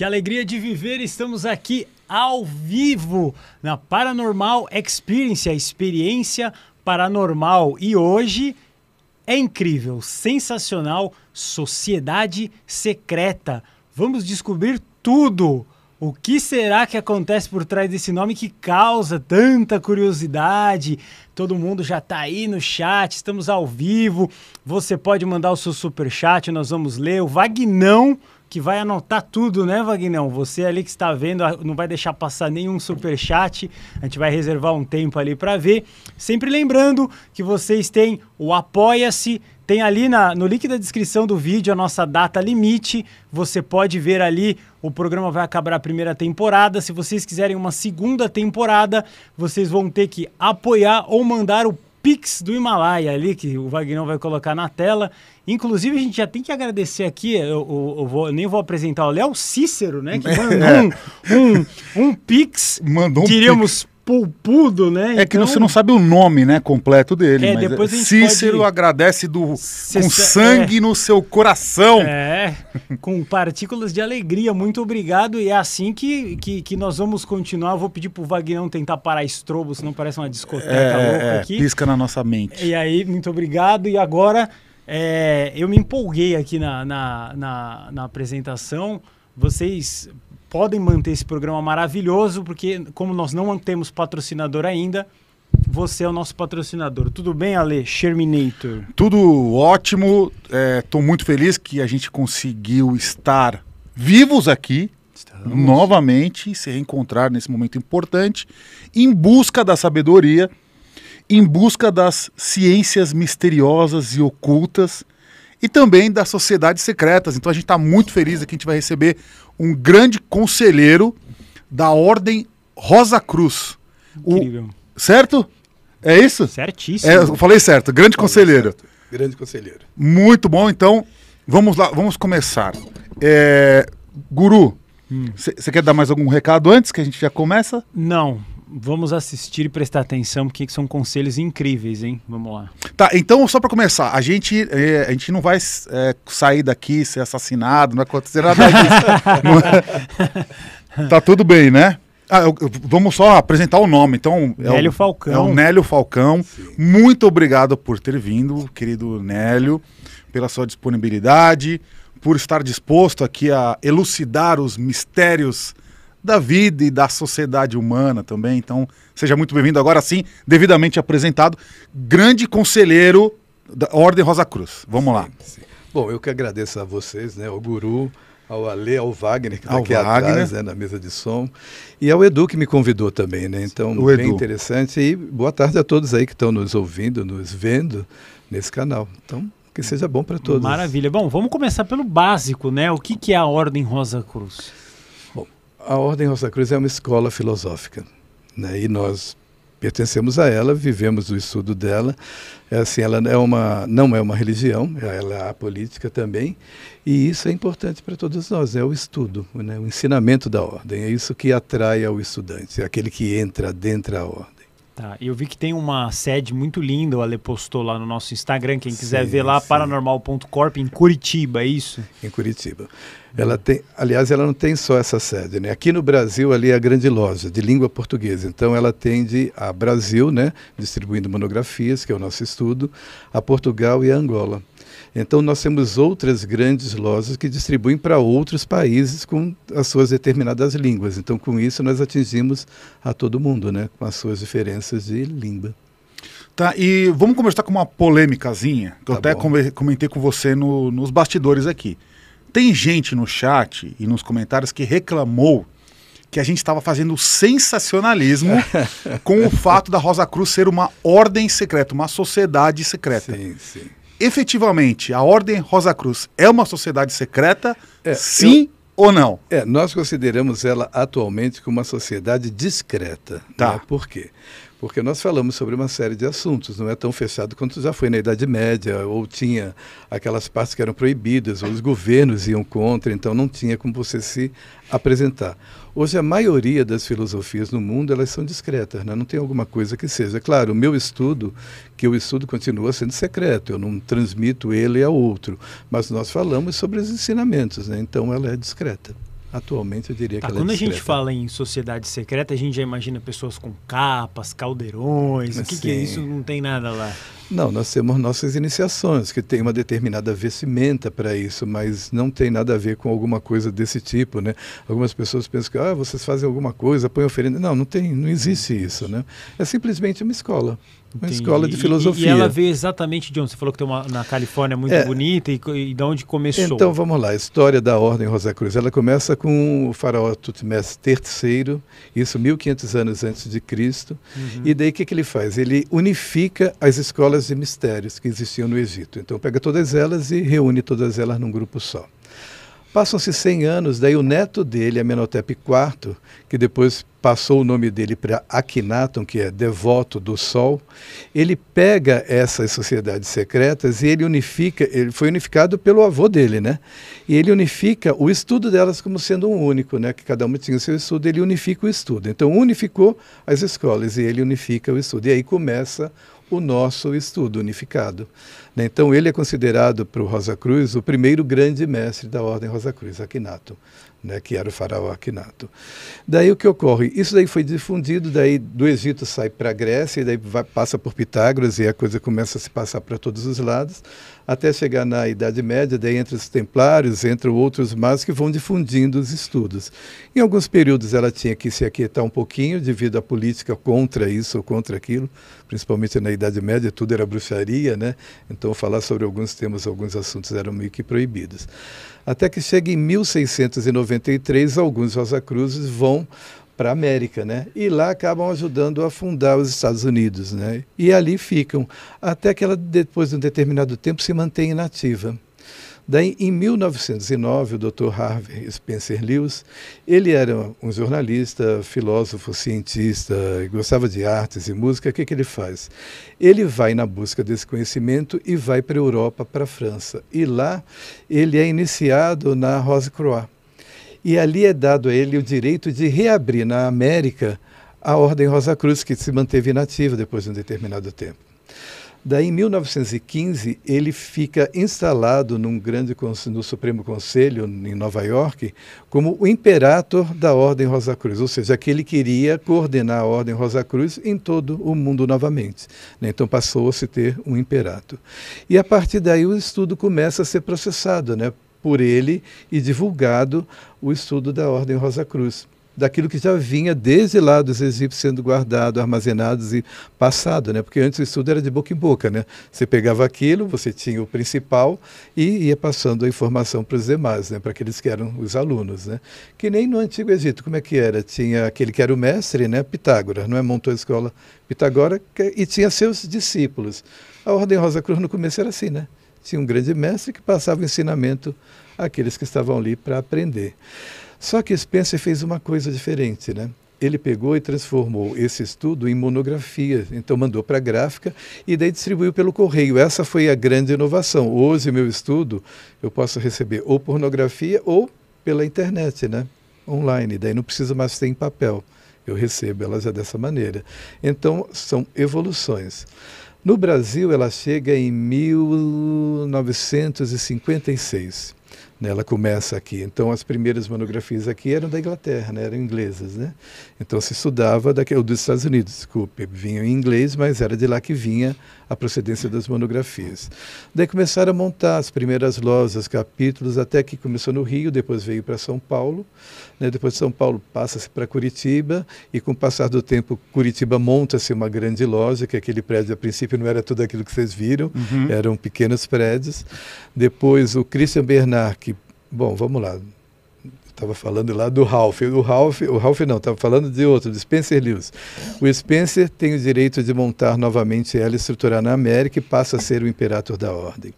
Que alegria de viver, estamos aqui ao vivo na Paranormal Experience, a experiência paranormal. E hoje é incrível, sensacional, sociedade secreta. Vamos descobrir tudo. O que será que acontece por trás desse nome que causa tanta curiosidade? Todo mundo já está aí no chat, estamos ao vivo. Você pode mandar o seu super chat, nós vamos ler. O Vagnão que vai anotar tudo, né, Vagnão? Você ali que está vendo, ah, não vai deixar passar nenhum super chat. A gente vai reservar um tempo ali para ver. Sempre lembrando que vocês têm o Apoia-se, tem ali na, no link da descrição do vídeo a nossa data limite. Você pode ver ali, o programa vai acabar a primeira temporada. Se vocês quiserem uma segunda temporada, vocês vão ter que apoiar ou mandar o Pix do Himalaia ali, que o Vagnão vai colocar na tela. Inclusive, a gente já tem que agradecer aqui, eu, eu, eu vou, nem vou apresentar o Léo Cícero, né? Que mandou é. um, um, um Pix, mandou um pix né? É então... que você não sabe o nome, né, completo dele. É, depois Cícero pode... agradece do com sangue é... no seu coração. É, com partículas de alegria. Muito obrigado. E é assim que, que, que nós vamos continuar. Eu vou pedir pro Vagnão tentar parar estrobo, senão parece uma discoteca é, louca é, aqui. Pisca na nossa mente. E aí, muito obrigado. E agora é, eu me empolguei aqui na, na, na, na apresentação. Vocês podem manter esse programa maravilhoso, porque como nós não temos patrocinador ainda, você é o nosso patrocinador. Tudo bem, Ale? Sherminator. Tudo ótimo. Estou é, muito feliz que a gente conseguiu estar vivos aqui. Estamos. Novamente, se reencontrar nesse momento importante, em busca da sabedoria, em busca das ciências misteriosas e ocultas e também das sociedades secretas. Então a gente está muito feliz aqui, a gente vai receber um grande conselheiro da Ordem Rosa Cruz. Incrível. O, certo? É isso? Certíssimo. É, eu falei certo. Grande falei conselheiro. Certo. Grande conselheiro. Muito bom. Então, vamos lá, vamos começar. É, guru, hum. você hum. quer dar mais algum recado antes que a gente já começa? Não. Vamos assistir e prestar atenção, porque são conselhos incríveis, hein? Vamos lá. Tá, então só para começar, a gente, é, a gente não vai é, sair daqui, ser assassinado, não vai acontecer nada disso. É? tá tudo bem, né? Ah, eu, eu, vamos só apresentar o nome. Então, é Nélio o, Falcão. É o Nélio Falcão. Sim. Muito obrigado por ter vindo, querido Nélio, pela sua disponibilidade, por estar disposto aqui a elucidar os mistérios da vida e da sociedade humana também. Então, seja muito bem-vindo. Agora sim, devidamente apresentado, grande conselheiro da Ordem Rosa Cruz. Vamos lá. Sim, Bom, eu que agradeço a vocês, né, ao Guru, ao Ale, ao Wagner, que está aqui Wagner. atrás, né, na mesa de som, e ao Edu, que me convidou também. Né? Então, o bem Edu. interessante. E boa tarde a todos aí que estão nos ouvindo, nos vendo nesse canal. Então, que seja bom para todos. Maravilha. Bom, vamos começar pelo básico, né? O que, que é a Ordem Rosa Cruz? A Ordem Rosa Cruz é uma escola filosófica, né? e nós pertencemos a ela, vivemos o estudo dela. É assim, ela é uma, não é uma religião, ela é política também, e isso é importante para todos nós, é o estudo, né? o ensinamento da Ordem, é isso que atrai ao estudante, é aquele que entra dentro da Ordem. Tá, eu vi que tem uma sede muito linda, o Ale postou lá no nosso Instagram, quem quiser sim, ver lá, paranormal.corp em Curitiba, é isso? Em Curitiba. Ela tem, aliás, ela não tem só essa sede, né? Aqui no Brasil ali é a grande loja de língua portuguesa. Então ela atende a Brasil, né, distribuindo monografias, que é o nosso estudo, a Portugal e a Angola. Então nós temos outras grandes lojas que distribuem para outros países com as suas determinadas línguas. Então com isso nós atingimos a todo mundo, né, com as suas diferenças de língua. Tá, e vamos começar com uma polêmicazinha, que tá eu até bom. comentei com você no, nos bastidores aqui. Tem gente no chat e nos comentários que reclamou que a gente estava fazendo sensacionalismo com o fato da Rosa Cruz ser uma ordem secreta, uma sociedade secreta. Sim, sim. Efetivamente, a Ordem Rosa Cruz é uma sociedade secreta? É, sim eu, ou não? É, nós consideramos ela atualmente como uma sociedade discreta. Tá. Né? Por quê? porque nós falamos sobre uma série de assuntos, não é tão fechado quanto já foi na Idade Média, ou tinha aquelas partes que eram proibidas, ou os governos iam contra, então não tinha como você se apresentar. Hoje a maioria das filosofias no mundo elas são discretas, né? não tem alguma coisa que seja. É claro, o meu estudo, que o estudo continua sendo secreto, eu não transmito ele a outro, mas nós falamos sobre os ensinamentos, né? então ela é discreta. Atualmente eu diria tá, que ela é Quando é a gente fala em sociedade secreta, a gente já imagina pessoas com capas, caldeirões. Assim, o que, que, é isso? Não tem nada lá. Não, nós temos nossas iniciações, que tem uma determinada vestimenta para isso, mas não tem nada a ver com alguma coisa desse tipo, né? Algumas pessoas pensam que ah, vocês fazem alguma coisa, põem oferenda. Não, não tem, não existe isso, né? É simplesmente uma escola. Uma Entendi. escola de filosofia. E, e, ela veio exatamente de onde? Você falou que tem uma na Califórnia é muito é. bonita e, e de onde começou? Então vamos lá, a história da Ordem Rosa Cruz. Ela começa com o faraó Tutmés III, isso 1500 anos antes de Cristo. Uhum. E daí o que, que ele faz? Ele unifica as escolas de mistérios que existiam no Egito. Então pega todas elas e reúne todas elas num grupo só. Passam-se 100 anos, daí o neto dele, Amenhotep IV, que depois passou o nome dele para Akhenaton, que é devoto do sol, ele pega essas sociedades secretas e ele unifica, ele foi unificado pelo avô dele, né? E ele unifica o estudo delas como sendo um único, né? Que cada uma tinha o seu estudo, ele unifica o estudo. Então unificou as escolas e ele unifica o estudo. E aí começa o nosso estudo unificado. Né? Então ele é considerado para o Rosa Cruz o primeiro grande mestre da Ordem Rosa Cruz, Akhenaton né, que era o faraó Akhenaton. Daí o que ocorre? Isso daí foi difundido, daí do Egito sai para a Grécia, e daí vai, passa por Pitágoras, e a coisa começa a se passar para todos os lados, até chegar na Idade Média, daí entre os templários, entre outros mais, que vão difundindo os estudos. Em alguns períodos ela tinha que se aquietar um pouquinho, devido à política contra isso ou contra aquilo, principalmente na Idade Média, tudo era bruxaria, né? então falar sobre alguns temas, alguns assuntos eram meio que proibidos até que chega em 1693, alguns Rosacruzes vão para a América, né? E lá acabam ajudando a fundar os Estados Unidos, né? E ali ficam até que ela depois de um determinado tempo se mantém inativa. Daí, em 1909, o Dr. Harvey Spencer Lewis, ele era um jornalista, filósofo, cientista, gostava de artes e música. O que, que ele faz? Ele vai na busca desse conhecimento e vai para a Europa, para a França. E lá ele é iniciado na Rose-Croix. E ali é dado a ele o direito de reabrir na América a Ordem Rosa Cruz, que se manteve inativa depois de um determinado tempo. Daí, em 1915, ele fica instalado num grande no Supremo Conselho em Nova York como o imperator da Ordem Rosa Cruz, ou seja, que ele queria coordenar a Ordem Rosa Cruz em todo o mundo novamente. Né? Então passou-se a ter um imperator. E a partir daí o estudo começa a ser processado né, por ele e divulgado o estudo da Ordem Rosa Cruz daquilo que já vinha desde lá dos egípcios sendo guardado, armazenados e passado, né? Porque antes o estudo era de boca em boca, né? Você pegava aquilo, você tinha o principal e ia passando a informação para os demais, né? Para aqueles que eram os alunos, né? Que nem no Antigo Egito, como é que era? Tinha aquele que era o mestre, né? Pitágoras, não é? Montou a escola Pitágoras e tinha seus discípulos. A Ordem Rosa Cruz no começo era assim, né? Tinha um grande mestre que passava o ensinamento àqueles que estavam ali para aprender. Só que Spencer fez uma coisa diferente, né? Ele pegou e transformou esse estudo em monografia, então mandou para a gráfica e daí distribuiu pelo correio. Essa foi a grande inovação. Hoje, meu estudo, eu posso receber ou pornografia ou pela internet, né? Online, daí não precisa mais ter em papel. Eu recebo elas é dessa maneira. Então, são evoluções. No Brasil, ela chega em 1956. Ela começa aqui. Então, as primeiras monografias aqui eram da Inglaterra, né? eram inglesas. Né? Então, se estudava daqui, ou dos Estados Unidos, desculpe. Vinham em inglês, mas era de lá que vinha a procedência das monografias. Daí começaram a montar as primeiras lojas, capítulos, até que começou no Rio, depois veio para São Paulo. Né? Depois de São Paulo, passa-se para Curitiba. E com o passar do tempo, Curitiba monta-se uma grande loja, que aquele prédio, a princípio, não era tudo aquilo que vocês viram, uhum. eram pequenos prédios. Depois, o Christian Bernard, que Bom, vamos lá. Estava falando lá do Ralph. O Ralph, o Ralph não, estava falando de outro, de Spencer Lewis. O Spencer tem o direito de montar novamente ela e estruturar na América e passa a ser o imperator da ordem.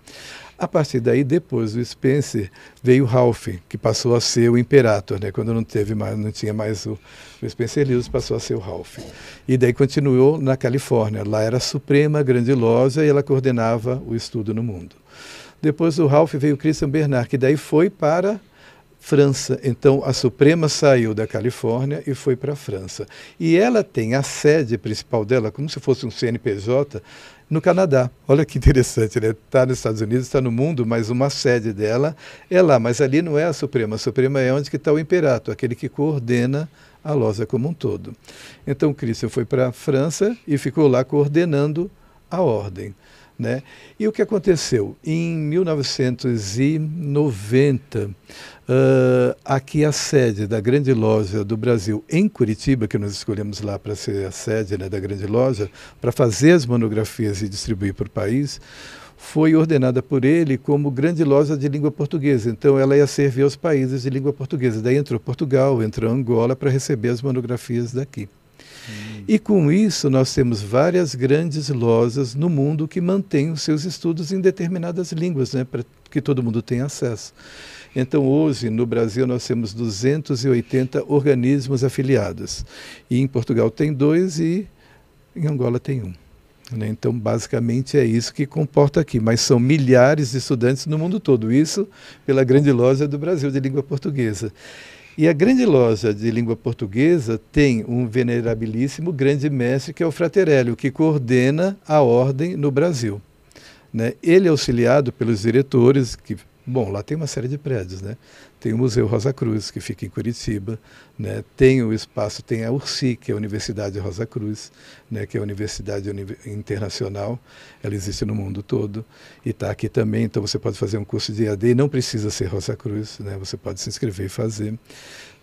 A partir daí, depois do Spencer, veio o Ralph, que passou a ser o imperator, né? Quando não teve mais, não tinha mais o, o Spencer Lewis, passou a ser o Ralph. E daí continuou na Califórnia. Lá era a suprema grande loja e ela coordenava o estudo no mundo. Depois do Ralph veio o Christian Bernard, que daí foi para França. Então a Suprema saiu da Califórnia e foi para a França. E ela tem a sede principal dela, como se fosse um CNPJ, no Canadá. Olha que interessante, né? Está nos Estados Unidos, está no mundo, mas uma sede dela é lá. Mas ali não é a Suprema. A Suprema é onde está o Imperato, aquele que coordena a loja como um todo. Então Christian foi para a França e ficou lá coordenando a ordem. Né? E o que aconteceu? Em 1990, uh, ah, aqui a sede da Grande Loja do Brasil, em Curitiba, que nós escolhemos lá para ser a sede né, da Grande Loja, para fazer as monografias e distribuir para o país, foi ordenada por ele como grande loja de língua portuguesa. Então ela ia servir aos países de língua portuguesa. Daí entrou Portugal, entrou Angola para receber as monografias daqui. E com isso, nós temos várias grandes lojas no mundo que mantêm os seus estudos em determinadas línguas, né, para que todo mundo tenha acesso. Então, hoje, no Brasil, nós temos 280 organismos afiliados. E em Portugal tem dois e em Angola tem um. Né? Então, basicamente, é isso que comporta aqui. Mas são milhares de estudantes no mundo todo. Isso pela grande loja do Brasil de língua portuguesa. E a grande loja de língua portuguesa tem um venerabilíssimo grande mestre, que é o Fraterélio, que coordena a ordem no Brasil. Né? Ele é auxiliado pelos diretores, que, bom, lá tem uma série de prédios, né? tem o Museu Rosa Cruz, que fica em Curitiba, né? tem o espaço, tem a URSI, que é a Universidade Rosa Cruz, né? que é a Universidade Internacional, ela existe no mundo todo, e está aqui também, então você pode fazer um curso de EAD, não precisa ser Rosa Cruz, né? você pode se inscrever e fazer.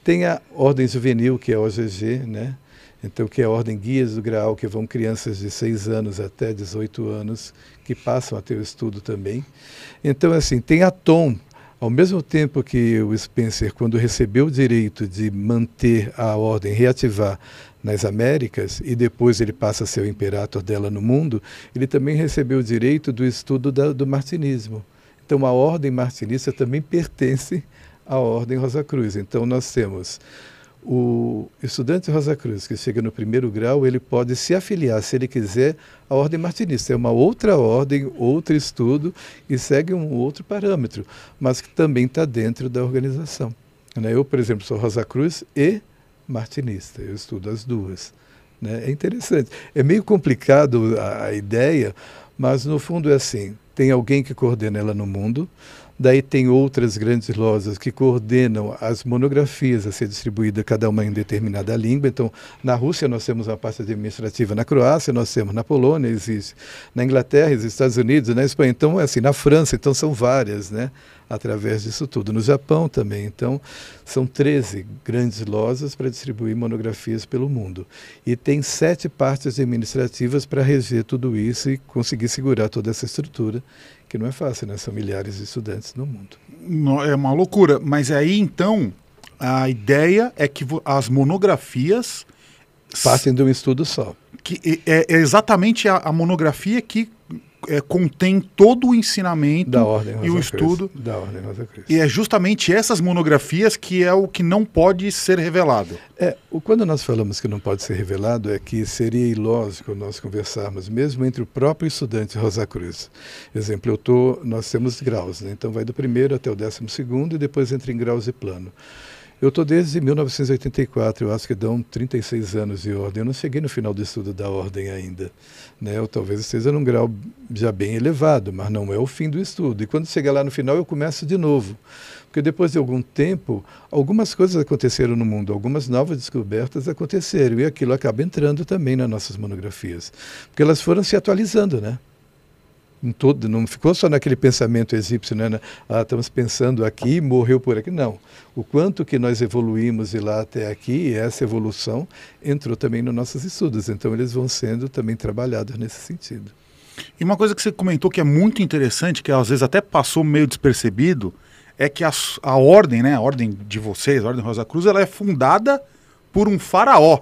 Tem a Ordem Juvenil, que é a OGG, né? Então, que é a Ordem Guias do Graal, que vão crianças de 6 anos até 18 anos, que passam a ter o estudo também. Então, assim, tem a TOM, ao mesmo tempo que o Spencer, quando recebeu o direito de manter a ordem, reativar nas Américas, e depois ele passa a ser o imperator dela no mundo, ele também recebeu o direito do estudo da, do martinismo. Então, a ordem martinista também pertence à ordem Rosa Cruz. Então, nós temos o estudante Rosa Cruz, que chega no primeiro grau, ele pode se afiliar, se ele quiser, à Ordem Martinista. É uma outra ordem, outro estudo e segue um outro parâmetro, mas que também está dentro da organização. Né? Eu, por exemplo, sou Rosa Cruz e martinista, eu estudo as duas. Né? É interessante. É meio complicado a, a ideia, mas no fundo é assim: tem alguém que coordena ela no mundo, Daí tem outras grandes lojas que coordenam as monografias a ser distribuída cada uma em determinada língua. Então, na Rússia nós temos a parte administrativa, na Croácia nós temos, na Polônia existe, na Inglaterra, nos Estados Unidos, na Espanha. Então, é assim, na França, então são várias, né? Através disso tudo. No Japão também. Então, são 13 grandes lojas para distribuir monografias pelo mundo. E tem sete partes administrativas para reger tudo isso e conseguir segurar toda essa estrutura que não é fácil, né? São milhares de estudantes no mundo. É uma loucura, mas aí então a ideia é que as monografias passem de um estudo só. Que é, é exatamente a, a monografia que é, contém todo o ensinamento da ordem, e o estudo. Da ordem Rosa Cruz. E é justamente essas monografias que é o que não pode ser revelado. É, quando nós falamos que não pode ser revelado, é que seria ilógico nós conversarmos, mesmo entre o próprio estudante Rosa Cruz. Exemplo, eu tô, nós temos graus, né? então vai do primeiro até o décimo segundo e depois entra em graus e plano. Eu estou desde 1984, eu acho que dão 36 anos de ordem. Eu não cheguei no final do estudo da ordem ainda. Né? Eu talvez esteja num grau já bem elevado, mas não é o fim do estudo. E quando chegar lá no final, eu começo de novo. Porque depois de algum tempo, algumas coisas aconteceram no mundo, algumas novas descobertas aconteceram. E aquilo acaba entrando também nas nossas monografias. Porque elas foram se atualizando, né? em todo, não ficou só naquele pensamento egípcio, né, né? Ah, estamos pensando aqui, morreu por aqui. Não. O quanto que nós evoluímos de lá até aqui, essa evolução entrou também nos nossos estudos. Então, eles vão sendo também trabalhados nesse sentido. E uma coisa que você comentou que é muito interessante, que às vezes até passou meio despercebido, é que a, a ordem, né, a ordem de vocês, a ordem Rosa Cruz, ela é fundada por um faraó.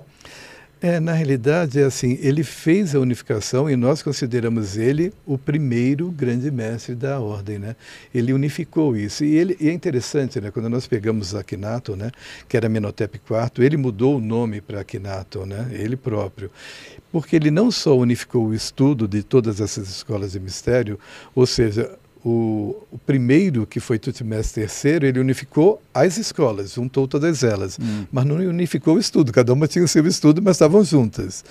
É, na realidade, é assim, ele fez a unificação e nós consideramos ele o primeiro grande mestre da ordem, né? Ele unificou isso. E, ele, e é interessante, né? Quando nós pegamos Akinato, né? Que era Menotep IV, ele mudou o nome para Akinato, né? Ele próprio. Porque ele não só unificou o estudo de todas essas escolas de mistério, ou seja, o, o, primeiro, que foi Tutmés III, ele unificou as escolas, juntou todas elas, hum. mas não unificou o estudo, cada uma tinha o seu estudo, mas estavam juntas.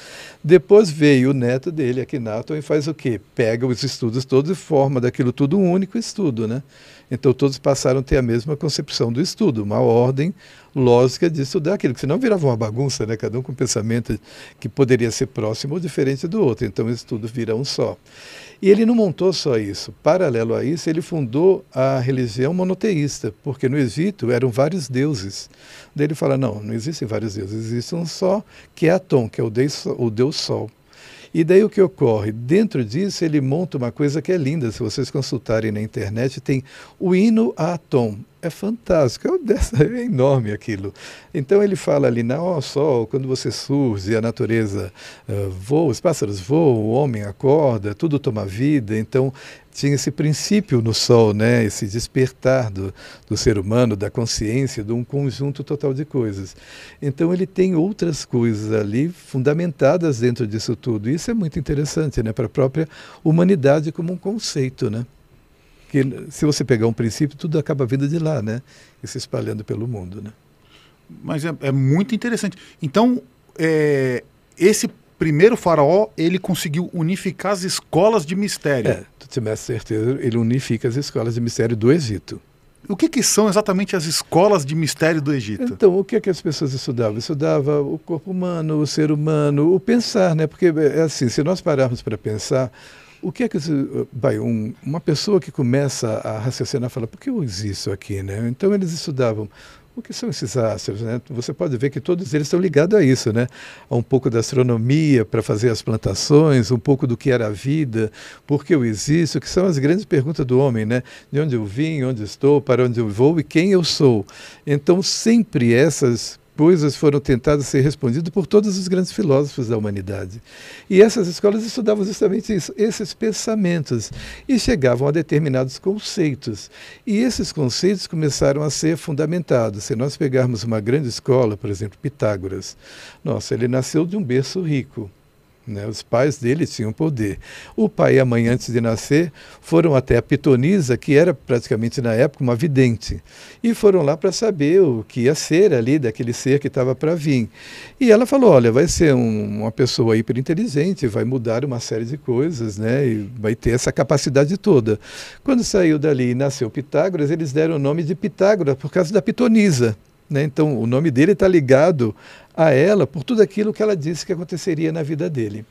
Depois veio o neto dele, Akhenaton, e faz o quê? Pega os estudos todos e forma daquilo tudo um único estudo, né? Então todos passaram a ter a mesma concepção do estudo, uma ordem lógica de estudar aquilo, que senão virava uma bagunça, né? cada um com um pensamento que poderia ser próximo ou diferente do outro, então o estudo vira um só. E ele não montou só isso. Paralelo a isso, ele fundou a religião monoteísta, porque no Egito eram vários deuses. Daí ele fala: não, não existem vários deuses, existe um só, que é Atom, que é o deus, o deus Sol. E daí o que ocorre? Dentro disso, ele monta uma coisa que é linda. Se vocês consultarem na internet, tem o hino a Atom é fantástico, é, é enorme aquilo. Então ele fala ali, na o sol, quando você surge, a natureza uh, voa, os pássaros voam, o homem acorda, tudo toma vida. Então tinha esse princípio no sol, né? esse despertar do, do ser humano, da consciência, de um conjunto total de coisas. Então ele tem outras coisas ali fundamentadas dentro disso tudo. Isso é muito interessante né? para a própria humanidade como um conceito. Né? que se você pegar um princípio, tudo acaba vindo de lá, né? E se espalhando pelo mundo, né? Mas é, é muito interessante. Então, é, esse primeiro faraó, ele conseguiu unificar as escolas de mistério. É, tu tivesse certeza, ele unifica as escolas de mistério do Egito. O que, que, são exatamente as escolas de mistério do Egito? Então, o que, é que as pessoas estudavam? Estudava o corpo humano, o ser humano, o pensar, né? Porque, é, é assim, se nós pararmos para pensar, o que é que. um, uma pessoa que começa a raciocinar fala, por que eu existo aqui? Né? Então eles estudavam. O que são esses astros? Né? Você pode ver que todos eles estão ligados a isso, né? A um pouco da astronomia para fazer as plantações, um pouco do que era a vida, por que eu existo, que são as grandes perguntas do homem, né? De onde eu vim, onde estou, para onde eu vou e quem eu sou. Então, sempre essas coisas foram tentadas ser respondidas por todos os grandes filósofos da humanidade. E essas escolas estudavam justamente isso, esses pensamentos, e chegavam a determinados conceitos. E esses conceitos começaram a ser fundamentados. Se nós pegarmos uma grande escola, por exemplo, Pitágoras, nossa, ele nasceu de um berço rico. Né? Os pais dele tinham poder. O pai e a mãe, antes de nascer, foram até a Pitonisa, que era praticamente na época uma vidente, e foram lá para saber o que ia ser ali daquele ser que estava para vir. E ela falou: olha, vai ser um, uma pessoa hiperinteligente, inteligente, vai mudar uma série de coisas, né? e vai ter essa capacidade toda. Quando saiu dali e nasceu Pitágoras, eles deram o nome de Pitágoras por causa da Pitonisa. Né? Então, o nome dele está ligado a ela por tudo aquilo que ela disse que aconteceria na vida dele.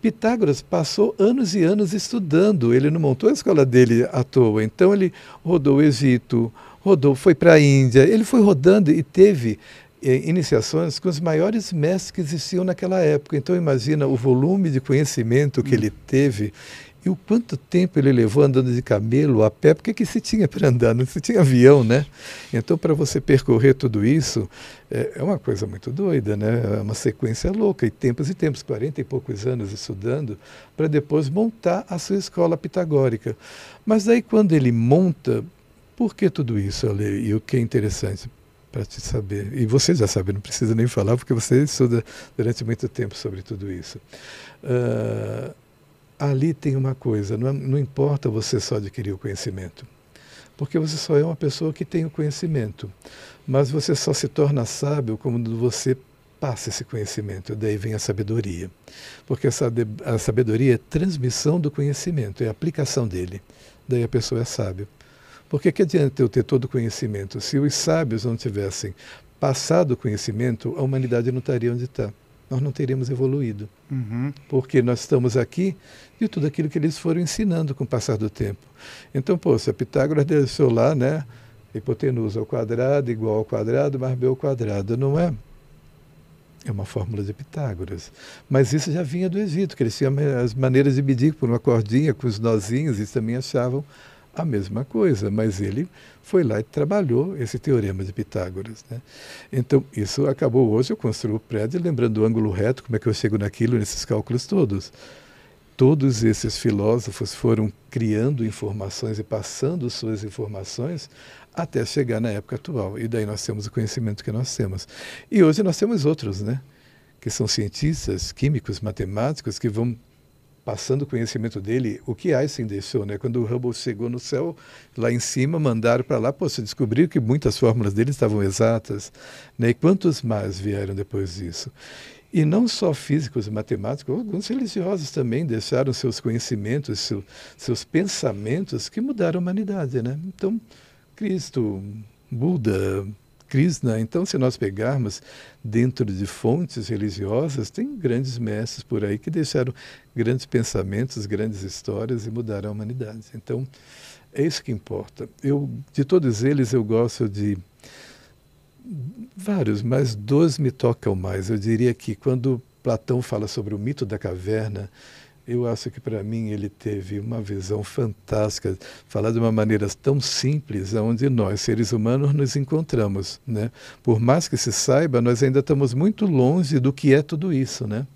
Pitágoras passou anos e anos estudando, ele não montou a escola dele à toa. Então, ele rodou o Egito, rodou, foi para a Índia, ele foi rodando e teve eh, iniciações com os maiores mestres que existiam naquela época. Então imagina o volume de conhecimento que ele teve e o quanto tempo ele levou andando de camelo, a pé, porque que se tinha para andar? Não se tinha avião, né? Então, para você percorrer tudo isso, é, é, uma coisa muito doida, né? É uma sequência louca. E tempos e tempos, 40 e poucos anos estudando, para depois montar a sua escola pitagórica. Mas aí, quando ele monta, por que tudo isso, Ale? E o que é interessante? para te saber. E você já sabe, não precisa nem falar, porque você estuda durante muito tempo sobre tudo isso. Uh, ali tem uma coisa, não, é, não importa você só adquirir o conhecimento, porque você só é uma pessoa que tem o conhecimento, mas você só se torna sábio quando você passa esse conhecimento, daí vem a sabedoria, porque a sabedoria é transmissão do conhecimento, é aplicação dele, daí a pessoa é sábio. Porque que adianta eu ter todo o conhecimento? Se os sábios não tivessem passado o conhecimento, a humanidade não estaria onde está nós não teríamos evoluído. Uhum. Porque nós estamos aqui de tudo aquilo que eles foram ensinando com o passar do tempo. Então, pô, se a Pitágoras deixou lá, né? Hipotenusa ao quadrado igual ao quadrado mais b ao quadrado, não é? É uma fórmula de Pitágoras. Mas isso já vinha do Egito, que eles tinham as maneiras de medir por uma cordinha com os nozinhos, eles também achavam a mesma coisa, mas ele foi lá e trabalhou esse teorema de Pitágoras. Né? Então, isso acabou hoje, eu construo o prédio, lembrando o ângulo reto, como é que eu chego naquilo, nesses cálculos todos. Todos esses filósofos foram criando informações e passando suas informações até chegar na época atual. E daí nós temos o conhecimento que nós temos. E hoje nós temos outros, né? que são cientistas, químicos, matemáticos, que vão passando o conhecimento dele, o que Einstein deixou, né? Quando o Hubble chegou no céu, lá em cima, mandaram para lá, pô, descobriu que muitas fórmulas dele estavam exatas, né? E quantos mais vieram depois disso? E não só físicos e matemáticos, alguns religiosos também deixaram seus conhecimentos, seu, seus pensamentos que mudaram a humanidade, né? Então, Cristo, Buda, Krishna. Né? Então, se nós pegarmos dentro de fontes religiosas, tem grandes mestres por aí que deixaram grandes pensamentos, grandes histórias e mudaram a humanidade. Então, é isso que importa. Eu, de todos eles, eu gosto de vários, mas dois me tocam mais. Eu diria que quando Platão fala sobre o mito da caverna, eu acho que para mim ele teve uma visão fantástica, falar de uma maneira tão simples, onde nós, seres humanos, nos encontramos. Né? Por mais que se saiba, nós ainda estamos muito longe do que é tudo isso. Né?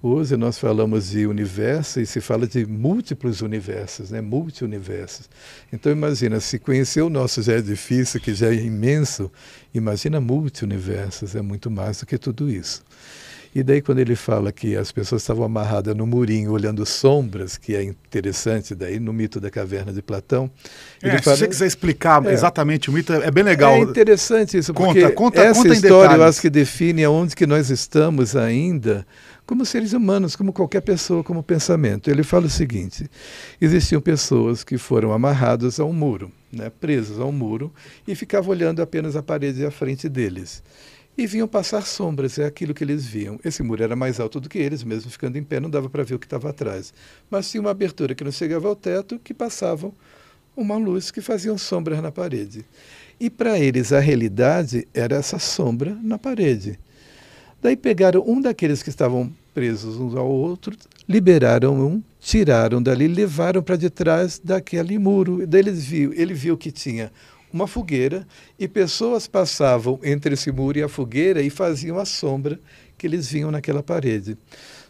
Hoje nós falamos de universo e se fala de múltiplos universos, né? multiuniversos. Então imagina, se conhecer o nosso já é difícil, que já é imenso, imagina multiuniversos, é muito mais do que tudo isso. E daí, quando ele fala que as pessoas estavam amarradas no murinho olhando sombras, que é interessante, daí no mito da caverna de Platão. É, fala, se você quiser explicar é, exatamente o mito, é, é bem legal. É interessante isso, conta, porque conta, essa conta história eu acho que define aonde que nós estamos ainda como seres humanos, como qualquer pessoa, como pensamento. Ele fala o seguinte: existiam pessoas que foram amarradas a um muro, né, presas a um muro, e ficavam olhando apenas a parede à frente deles e vinham passar sombras, é aquilo que eles viam. Esse muro era mais alto do que eles, mesmo ficando em pé, não dava para ver o que estava atrás. Mas tinha uma abertura que não chegava ao teto, que passavam uma luz que faziam sombras na parede. E para eles a realidade era essa sombra na parede. Daí pegaram um daqueles que estavam presos uns ao outro, liberaram um, tiraram dali, levaram para detrás daquele muro. E daí eles viu, ele viu que tinha uma fogueira e pessoas passavam entre esse muro e a fogueira e faziam a sombra que eles vinham naquela parede.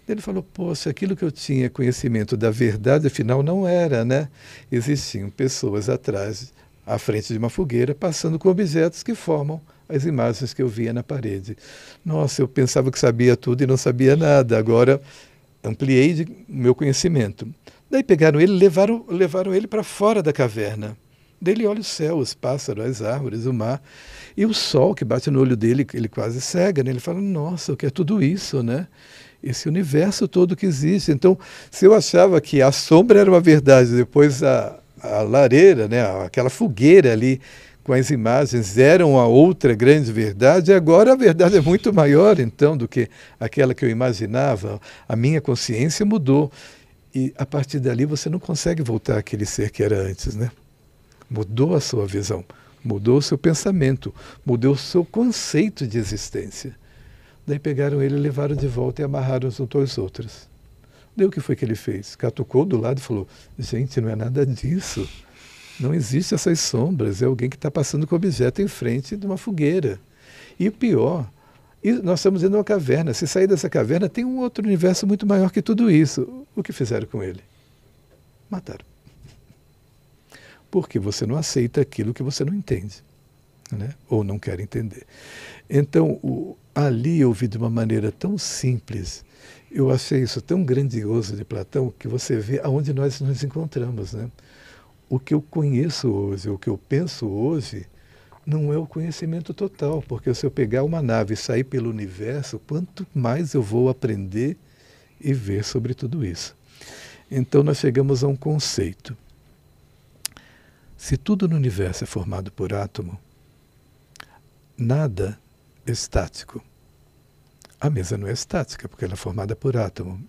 Ele falou, pô, se aquilo que eu tinha conhecimento da verdade, afinal não era, né? Existiam pessoas atrás, à frente de uma fogueira, passando com objetos que formam as imagens que eu via na parede. Nossa, eu pensava que sabia tudo e não sabia nada. Agora ampliei o meu conhecimento. Daí pegaram ele, levaram, levaram ele para fora da caverna. Dele olha o céu, os pássaros, as árvores, o mar. E o sol que bate no olho dele, ele quase cega, né? Ele fala, nossa, o que é tudo isso, né? Esse universo todo que existe. Então, se eu achava que a sombra era uma verdade, depois a, a lareira, né? aquela fogueira ali com as imagens eram a outra grande verdade, agora a verdade é muito maior, então, do que aquela que eu imaginava. A minha consciência mudou. E a partir dali você não consegue voltar àquele ser que era antes, né? mudou a sua visão, mudou o seu pensamento, mudou o seu conceito de existência. Daí pegaram ele, levaram de volta e amarraram uns aos outros. Daí o que foi que ele fez? Catucou do lado e falou: Gente, não é nada disso. Não existe essas sombras. É alguém que está passando com o objeto em frente de uma fogueira. E pior, nós estamos indo a uma caverna. Se sair dessa caverna, tem um outro universo muito maior que tudo isso. O que fizeram com ele? Mataram porque você não aceita aquilo que você não entende, né? ou não quer entender. Então, o, ali eu vi de uma maneira tão simples, eu achei isso tão grandioso de Platão, que você vê aonde nós nos encontramos. Né? O que eu conheço hoje, o que eu penso hoje, não é o conhecimento total, porque se eu pegar uma nave e sair pelo universo, quanto mais eu vou aprender e ver sobre tudo isso. Então, nós chegamos a um conceito. Se tudo no universo é formado por átomo, nada é estático. A mesa não é estática, porque ela é formada por átomo.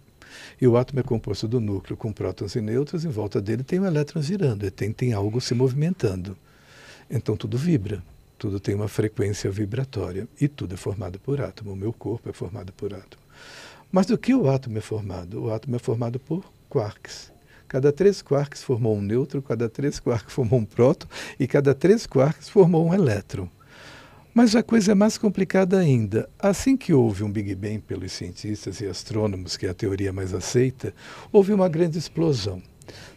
E o átomo é composto do núcleo com prótons e nêutrons, em volta dele tem um elétron girando, tem, tem algo se movimentando. Então tudo vibra, tudo tem uma frequência vibratória e tudo é formado por átomo. O meu corpo é formado por átomo. Mas do que o átomo é formado? O átomo é formado por quarks. Cada três quarks formou um nêutron, cada três quarks formou um próton e cada três quarks formou um elétron. Mas a coisa é mais complicada ainda. Assim que houve um Big Bang pelos cientistas e astrônomos, que é a teoria mais aceita, houve uma grande explosão.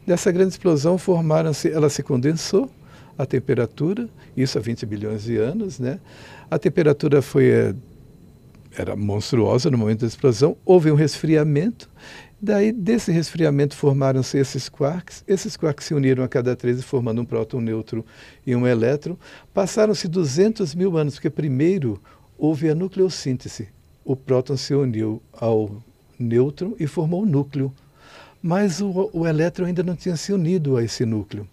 Dessa grande explosão formaram-se, ela se condensou, a temperatura, isso há 20 bilhões de anos, né? A temperatura foi eh, era monstruosa no momento da explosão, houve um resfriamento Daí, desse resfriamento, formaram-se esses quarks. Esses quarks se uniram a cada 13, formando um próton, um e um elétron. Passaram-se 200 mil anos, porque primeiro houve a nucleossíntese. O próton se uniu ao nêutron e formou um núcleo. Mas o, o elétron ainda não tinha se unido a esse núcleo.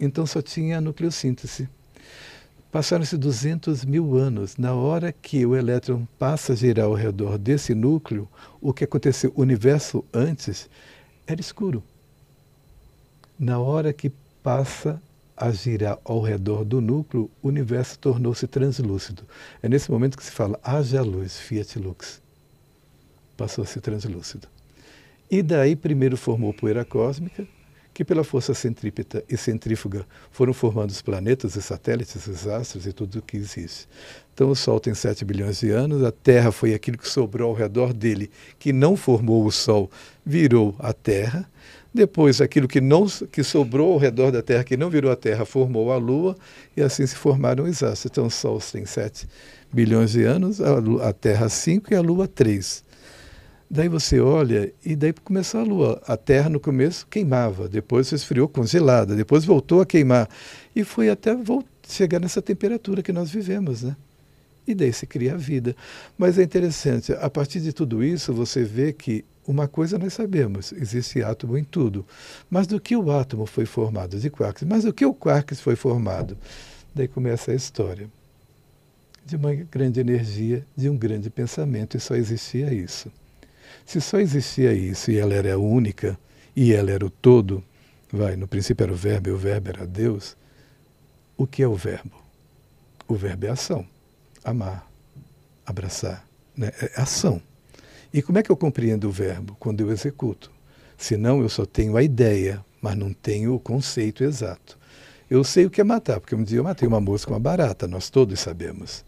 Então só tinha a nucleossíntese. Passaram-se 200 mil anos. Na hora que o elétron passa a girar ao redor desse núcleo, o que aconteceu? O universo antes era escuro. Na hora que passa a girar ao redor do núcleo, o universo tornou-se translúcido. É nesse momento que se fala haja luz, fiat lux. Passou a ser translúcido. E daí primeiro formou poeira cósmica, que pela força centrípeta e centrífuga foram formando os planetas e satélites, os astros e tudo o que existe. Então o Sol tem 7 bilhões de anos, a Terra foi aquilo que sobrou ao redor dele, que não formou o Sol, virou a Terra. Depois, aquilo que, não, que sobrou ao redor da Terra, que não virou a Terra, formou a Lua, e assim se formaram os astros. Então, o Sol tem 7 bilhões de anos, a, Lua, a Terra 5 e a Lua 3. Daí você olha e daí começou a lua. A terra no começo queimava, depois se esfriou congelada, depois voltou a queimar. E foi até chegar nessa temperatura que nós vivemos, né? E daí se cria a vida. Mas é interessante, a partir de tudo isso você vê que uma coisa nós sabemos, existe átomo em tudo. Mas do que o átomo foi formado? De quarks. Mas do que o quarks foi formado? Daí começa a história. De uma grande energia, de um grande pensamento, e só existia isso. Se só existia isso e ela era única e ela era o todo, vai, no princípio era o verbo e o verbo era Deus, o que é o verbo? O verbo é ação. Amar, abraçar, né? é ação. E como é que eu compreendo o verbo? Quando eu executo. Senão eu só tenho a ideia, mas não tenho o conceito exato. Eu sei o que é matar, porque um dia eu matei uma mosca, uma barata, nós todos sabemos.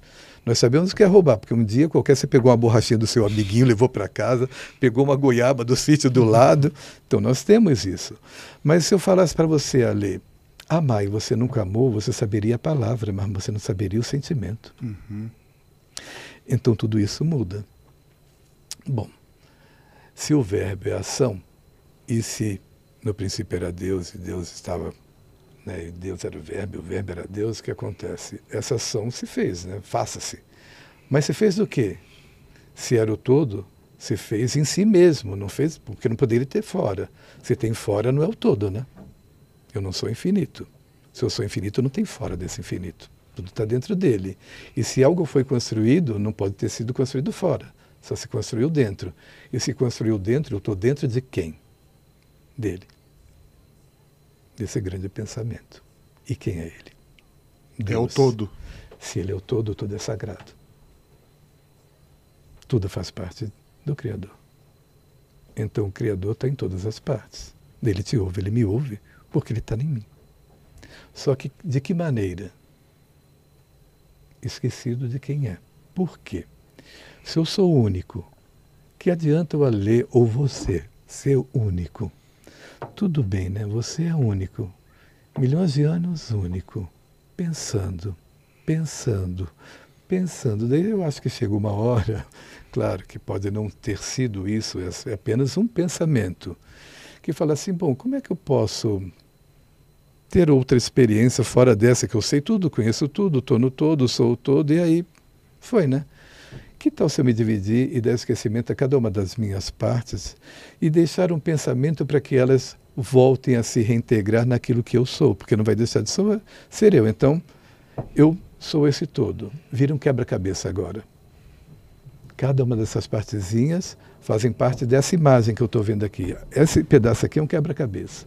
Nós sabemos o que é roubar, porque um dia qualquer você pegou uma borrachinha do seu amiguinho, levou para casa, pegou uma goiaba do sítio do lado. Então nós temos isso. Mas se eu falasse para você, Ale, amar e você nunca amou, você saberia a palavra, mas você não saberia o sentimento. Uhum. Então tudo isso muda. Bom, se o verbo é ação, e se no princípio era Deus e Deus estava né? Deus era o verbo, o verbo era Deus, o que acontece? Essa ação se fez, né? faça-se. Mas se fez do quê? Se era o todo, se fez em si mesmo, não fez, porque não poderia ter fora. Se tem fora, não é o todo, né? Eu não sou infinito. Se eu sou infinito, não tem fora desse infinito. Tudo está dentro dele. E se algo foi construído, não pode ter sido construído fora. Só se construiu dentro. E se construiu dentro, eu estou dentro de quem? Dele desse grande pensamento. E quem é ele? Deus. É o todo. Se ele é o todo, tudo é sagrado. Tudo faz parte do Criador. Então o Criador está em todas as partes. Ele te ouve, ele me ouve, porque ele está em mim. Só que de que maneira? Esquecido de quem é. Por quê? Se eu sou único, que adianta eu a ler ou você ser único? Tudo bem, né? Você é único. Milhões de anos único. Pensando, pensando, pensando. Daí eu acho que chegou uma hora, claro que pode não ter sido isso, é, é apenas um pensamento, que fala assim: bom, como é que eu posso ter outra experiência fora dessa que eu sei tudo, conheço tudo, estou no todo, sou o todo, e aí foi, né? Que tal se eu me dividir e dar esquecimento a cada uma das minhas partes e deixar um pensamento para que elas voltem a se reintegrar naquilo que eu sou, porque não vai deixar de ser eu. Então, eu sou esse todo. Vira um quebra-cabeça agora. Cada uma dessas partezinhas fazem parte dessa imagem que eu estou vendo aqui. Esse pedaço aqui é um quebra-cabeça.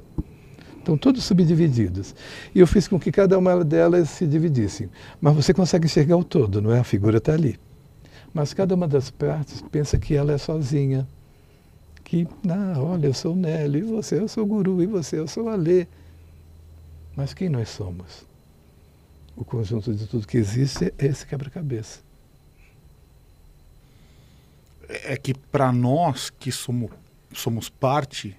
Estão todos subdivididos. E eu fiz com que cada uma delas se dividisse. Mas você consegue enxergar o todo, não é? A figura está ali mas cada uma das partes pensa que ela é sozinha. Que, ah, olha, eu sou Nélio, e você, eu sou Guru, e você, eu sou Alê. Mas quem nós somos? O conjunto de tudo que existe é esse quebra-cabeça. É que para nós que somos, somos parte,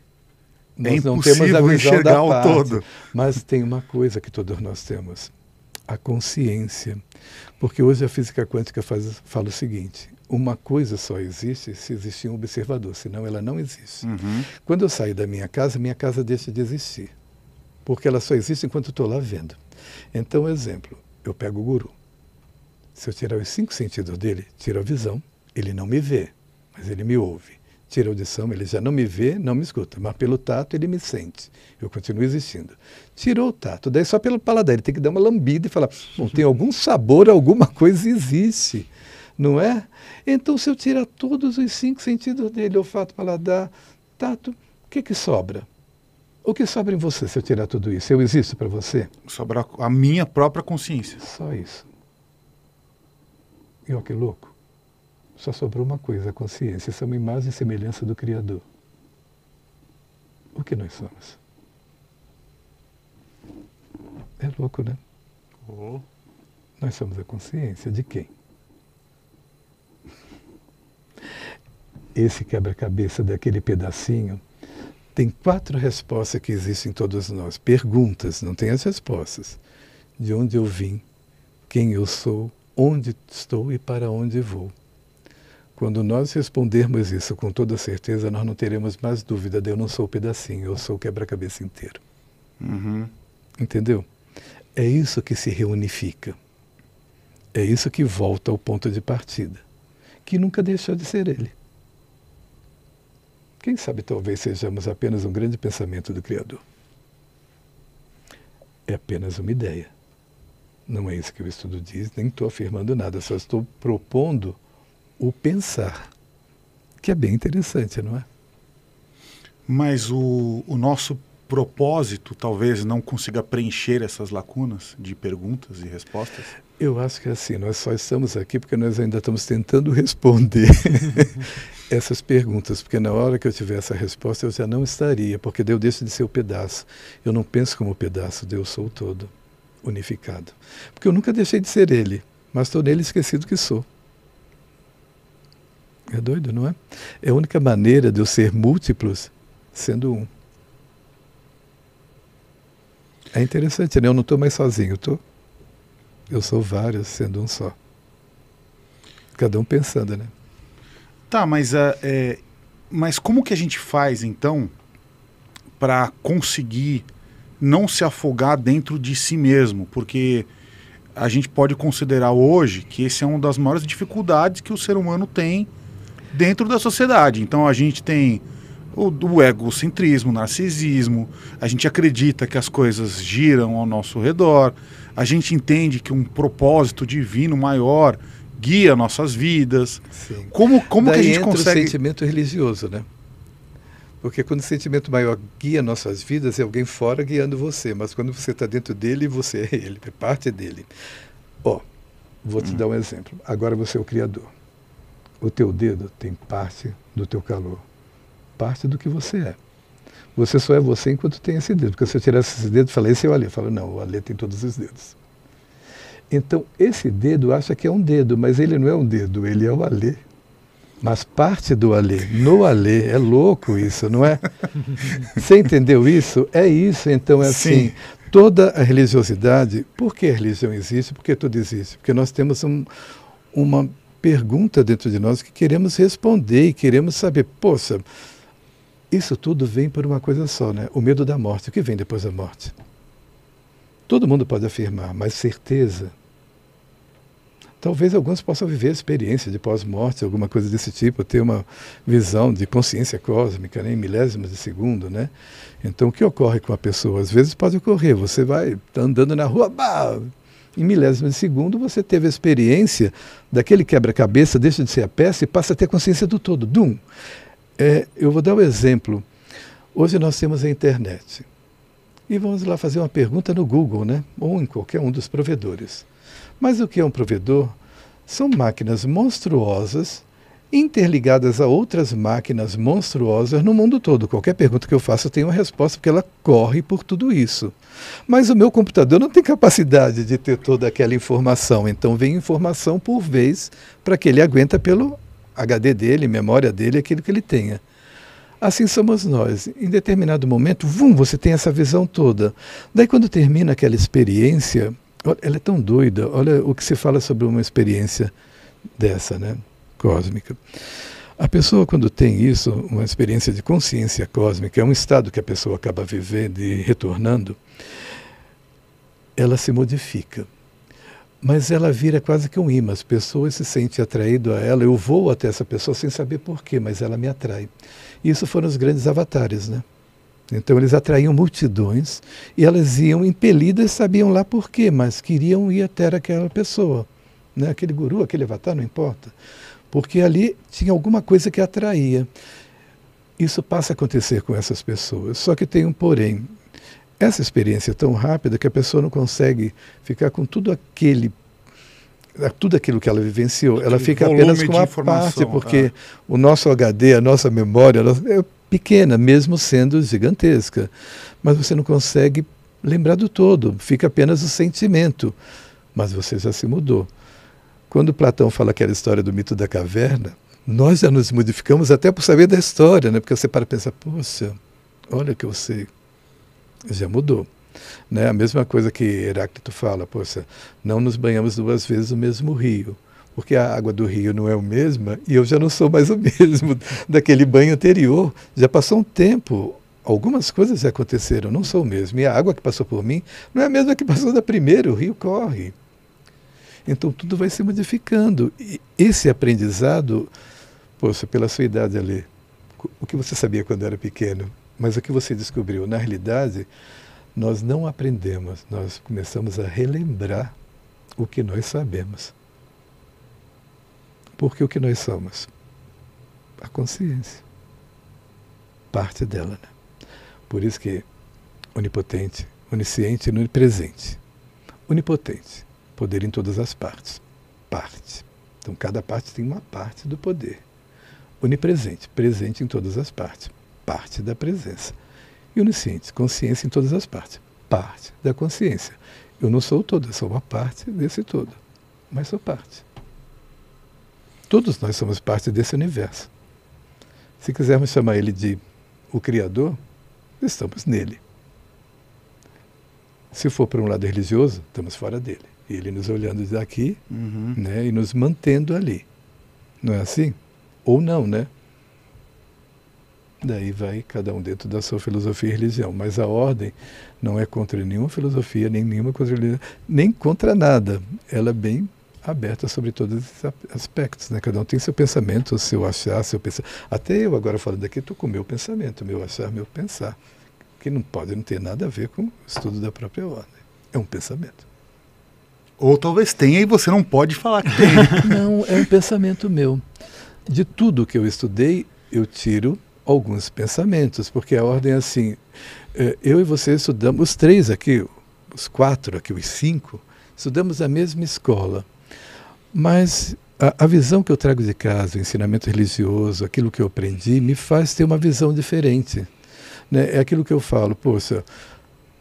é nós é impossível enxergar parte, o todo. Mas tem uma coisa que todos nós temos: a consciência. Porque hoje a física quântica faz, fala o seguinte: uma coisa só existe se existir um observador, senão ela não existe. Uhum. Quando eu saio da minha casa, minha casa deixa de existir, porque ela só existe enquanto eu estou lá vendo. Então, exemplo, eu pego o guru. Se eu tirar os cinco sentidos dele, tiro a visão, ele não me vê, mas ele me ouve tira a audição, ele já não me vê, não me escuta, mas pelo tato ele me sente. Eu continuo existindo. Tirou o tato, daí só pelo paladar, ele tem que dar uma lambida e falar: bom, tem algum sabor, alguma coisa existe, não é? Então, se eu tirar todos os cinco sentidos dele, olfato, paladar, tato, o que, que sobra? O que sobra em você se eu tirar tudo isso? Eu existo para você? Sobra a minha própria consciência. Só isso. E olha que louco. Só sobrou uma coisa, a consciência. Somos é imagem e semelhança do Criador. O que nós somos? É louco, né? Oh. Nós somos a consciência de quem? Esse quebra-cabeça daquele pedacinho tem quatro respostas que existem em todos nós. Perguntas, não tem as respostas. De onde eu vim, quem eu sou, onde estou e para onde vou. Quando nós respondermos isso com toda certeza, nós não teremos mais dúvida de eu não sou o pedacinho, eu sou o quebra-cabeça inteiro. Uhum. Entendeu? É isso que se reunifica. É isso que volta ao ponto de partida, que nunca deixou de ser ele. Quem sabe talvez sejamos apenas um grande pensamento do Criador. É apenas uma ideia. Não é isso que o estudo diz, nem estou afirmando nada, só estou propondo o pensar, que é bem interessante, não é? Mas o, o nosso propósito talvez não consiga preencher essas lacunas de perguntas e respostas? Eu acho que é assim, nós só estamos aqui porque nós ainda estamos tentando responder essas perguntas, porque na hora que eu tiver essa resposta eu já não estaria, porque eu deixo de ser o pedaço. Eu não penso como o pedaço, Deus sou o todo, unificado. Porque eu nunca deixei de ser ele, mas estou nele esquecido que sou. É doido, não é? É a única maneira de eu ser múltiplos sendo um. É interessante, né? Eu não estou mais sozinho, eu, tô... eu sou vários sendo um só. Cada um pensando, né? Tá, mas, ah, é, mas como que a gente faz, então, para conseguir não se afogar dentro de si mesmo? Porque a gente pode considerar hoje que esse é uma das maiores dificuldades que o ser humano tem dentro da sociedade. Então a gente tem o, o egocentrismo, o narcisismo, a gente acredita que as coisas giram ao nosso redor, a gente entende que um propósito divino maior guia nossas vidas. Sim. Como, como Daí que a gente entra consegue. o sentimento religioso, né? Porque quando o sentimento maior guia nossas vidas, é alguém fora guiando você. Mas quando você está dentro dele, você é ele, é parte dele. Ó, oh, vou te hum. dar um exemplo. Agora você é o Criador. O teu dedo tem parte do teu calor, parte do que você é. Você só é você enquanto tem esse dedo. Porque se eu tirasse esse dedo e esse é o Alê. Eu falo, não, o Alê tem todos os dedos. Então, esse dedo acha que é um dedo, mas ele não é um dedo, ele é o Alê. Mas parte do Alê, no Alê, é louco isso, não é? Você entendeu isso? É isso, então é assim. Toda a religiosidade, por que a religião existe? Por que tudo existe? Porque nós temos um, uma pergunta dentro de nós que queremos responder e queremos saber, poxa, isso tudo vem por uma coisa só, né? O medo da morte. O que vem depois da morte? Todo mundo pode afirmar, mas certeza. Talvez alguns possam viver a experiência de pós-morte, alguma coisa desse tipo, ter uma visão de consciência cósmica né, em milésimos de segundo, né? Então, o que ocorre com a pessoa? Às vezes pode ocorrer, você vai andando na rua, bah, em milésimos de segundo, você teve a experiência daquele quebra-cabeça, deixa de ser a peça e passa a ter consciência do todo. Dum! É, eu vou dar um exemplo. Hoje nós temos a internet. E vamos lá fazer uma pergunta no Google, né? ou em qualquer um dos provedores. Mas o que é um provedor? São máquinas monstruosas interligadas a outras máquinas monstruosas no mundo todo. Qualquer pergunta que eu faça tem uma resposta, porque ela corre por tudo isso. Mas o meu computador não tem capacidade de ter toda aquela informação, então vem informação por vez para que ele aguenta pelo HD dele, memória dele, aquilo que ele tenha. Assim somos nós. Em determinado momento, vum, você tem essa visão toda. Daí quando termina aquela experiência, ela é tão doida, olha o que se fala sobre uma experiência dessa, né? cósmica. A pessoa, quando tem isso, uma experiência de consciência cósmica, é um estado que a pessoa acaba vivendo e retornando, ela se modifica. Mas ela vira quase que um imã. As pessoas se sentem atraídas a ela. Eu vou até essa pessoa sem saber porquê, mas ela me atrai. E isso foram os grandes avatares, né? Então eles atraíam multidões e elas iam impelidas, sabiam lá porquê, mas queriam ir até aquela pessoa. Né? Aquele guru, aquele avatar, não importa porque ali tinha alguma coisa que atraía. Isso passa a acontecer com essas pessoas, só que tem um porém. Essa experiência é tão rápida que a pessoa não consegue ficar com tudo aquele tudo aquilo que ela vivenciou, ela fica apenas com uma parte, é. porque ah. o nosso HD, a nossa memória, ela é pequena, mesmo sendo gigantesca. Mas você não consegue lembrar do todo, fica apenas o sentimento. Mas você já se mudou. Quando Platão fala aquela história do mito da caverna, nós já nos modificamos até por saber da história, né? porque você para e pensa, poxa, olha que eu sei, já mudou. Né? A mesma coisa que Heráclito fala, poxa, não nos banhamos duas vezes no mesmo rio, porque a água do rio não é a mesma e eu já não sou mais o mesmo daquele banho anterior. Já passou um tempo, algumas coisas já aconteceram, não sou o mesmo. E a água que passou por mim não é a mesma que passou da primeira, o rio corre. Então tudo vai se modificando. E esse aprendizado, poxa, pela sua idade ali, o que você sabia quando era pequeno, mas o que você descobriu, na realidade, nós não aprendemos, nós começamos a relembrar o que nós sabemos. Porque o que nós somos? A consciência. Parte dela. Né? Por isso que onipotente, onisciente e onipresente. Onipotente Poder em todas as partes. Parte. Então, cada parte tem uma parte do poder. Onipresente, presente em todas as partes. Parte da presença. E onisciente, consciência em todas as partes. Parte da consciência. Eu não sou todo, eu sou uma parte desse todo. Mas sou parte. Todos nós somos parte desse universo. Se quisermos chamar ele de o Criador, estamos nele. Se for para um lado religioso, estamos fora dele. Ele nos olhando daqui uhum. né, e nos mantendo ali. Não é assim? Ou não, né? Daí vai cada um dentro da sua filosofia e religião. Mas a ordem não é contra nenhuma filosofia, nem nenhuma contra religiosa, nem contra nada. Ela é bem aberta sobre todos esses aspectos. Né? Cada um tem seu pensamento, seu achar, seu pensar. Até eu agora falando aqui, estou com o meu pensamento, meu achar, meu pensar. Que não pode não ter nada a ver com o estudo da própria ordem. É um pensamento. Ou talvez tenha e você não pode falar que tem. não, é um pensamento meu. De tudo que eu estudei, eu tiro alguns pensamentos, porque a ordem é assim. É, eu e você estudamos, os três aqui, os quatro aqui, os cinco, estudamos a mesma escola. Mas a, a, visão que eu trago de casa, o ensinamento religioso, aquilo que eu aprendi, me faz ter uma visão diferente. Né? É aquilo que eu falo, poxa,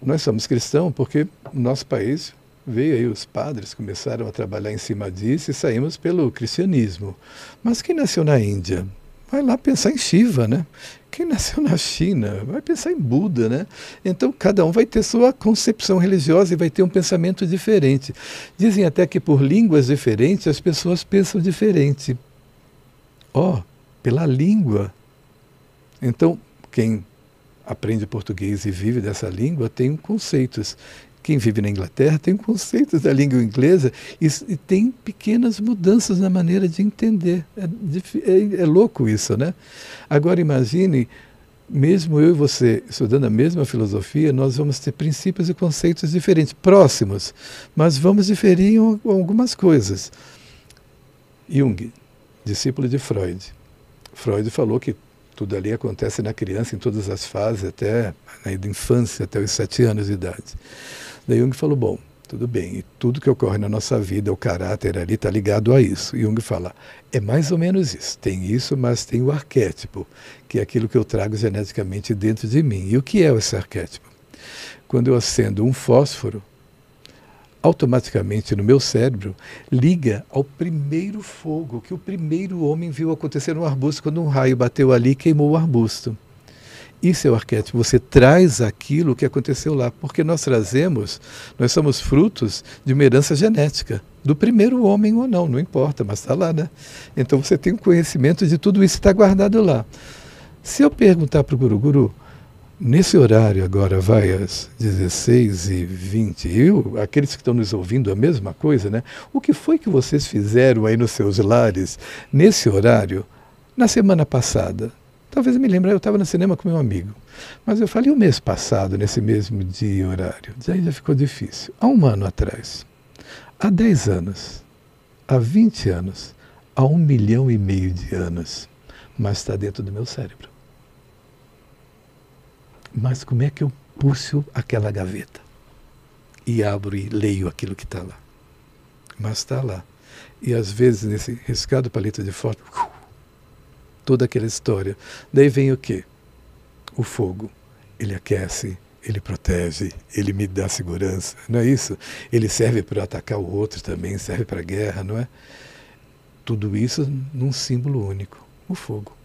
nós somos cristãos porque o nosso país veio aí os padres, começaram a trabalhar em cima disso e saímos pelo cristianismo. Mas quem nasceu na Índia? Vai lá pensar em Shiva, né? Quem nasceu na China vai pensar em Buda, né? Então cada um vai ter sua concepção religiosa e vai ter um pensamento diferente. Dizem até que por línguas diferentes as pessoas pensam diferente. Ó, oh, pela língua. Então, quem aprende português e vive dessa língua tem conceitos quem vive na Inglaterra tem conceitos da língua inglesa e, e tem pequenas mudanças na maneira de entender. É, é, é louco isso, né? Agora imagine mesmo eu e você estudando a mesma filosofia, nós vamos ter princípios e conceitos diferentes, próximos, mas vamos diferir em algumas coisas. Jung, discípulo de Freud. Freud falou que tudo ali acontece na criança, em todas as fases, até na infância, até os sete anos de idade. Daí Jung falou: bom, tudo bem, e tudo que ocorre na nossa vida, o caráter ali está ligado a isso. Jung fala: é mais ou menos isso. Tem isso, mas tem o arquétipo, que é aquilo que eu trago geneticamente dentro de mim. E o que é esse arquétipo? Quando eu acendo um fósforo, automaticamente no meu cérebro liga ao primeiro fogo que o primeiro homem viu acontecer no arbusto quando um raio bateu ali e queimou o arbusto. Isso é o arquétipo. Você traz aquilo que aconteceu lá, porque nós trazemos, nós somos frutos de uma herança genética, do primeiro homem ou não, não importa, mas está lá, né? Então você tem o um conhecimento de tudo isso que está guardado lá. Se eu perguntar para o Guru, Guru, nesse horário agora vai às 16 e 20 eu, aqueles que estão nos ouvindo a mesma coisa, né? O que foi que vocês fizeram aí nos seus lares nesse horário na semana passada? Talvez eu me lembre, eu estava no cinema com meu amigo. Mas eu falei o mês passado, nesse mesmo dia e horário. Aí já ficou difícil. Há um ano atrás, há 10 anos, há 20 anos, há um milhão e meio de anos. Mas está dentro do meu cérebro. Mas como é que eu puxo aquela gaveta? E abro e leio aquilo que está lá. Mas está lá. E às vezes, nesse riscado palito de foto, uh, toda aquela história. Daí vem o quê? O fogo. Ele aquece, ele protege, ele me dá segurança, não é isso? Ele serve para atacar o outro também, serve para guerra, não é? Tudo isso num símbolo único, o fogo.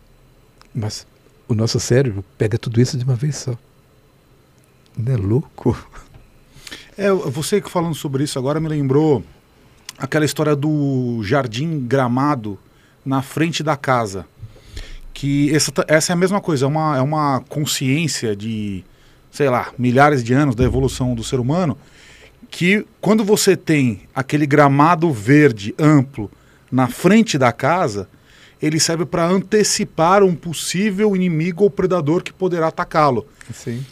Mas o nosso cérebro pega tudo isso de uma vez só. Não é louco? É, você falando sobre isso agora me lembrou aquela história do jardim gramado na frente da casa que essa, essa é a mesma coisa, é uma, é uma consciência de, sei lá, milhares de anos da evolução do ser humano, que quando você tem aquele gramado verde amplo na frente da casa, ele serve para antecipar um possível inimigo ou predador que poderá atacá-lo.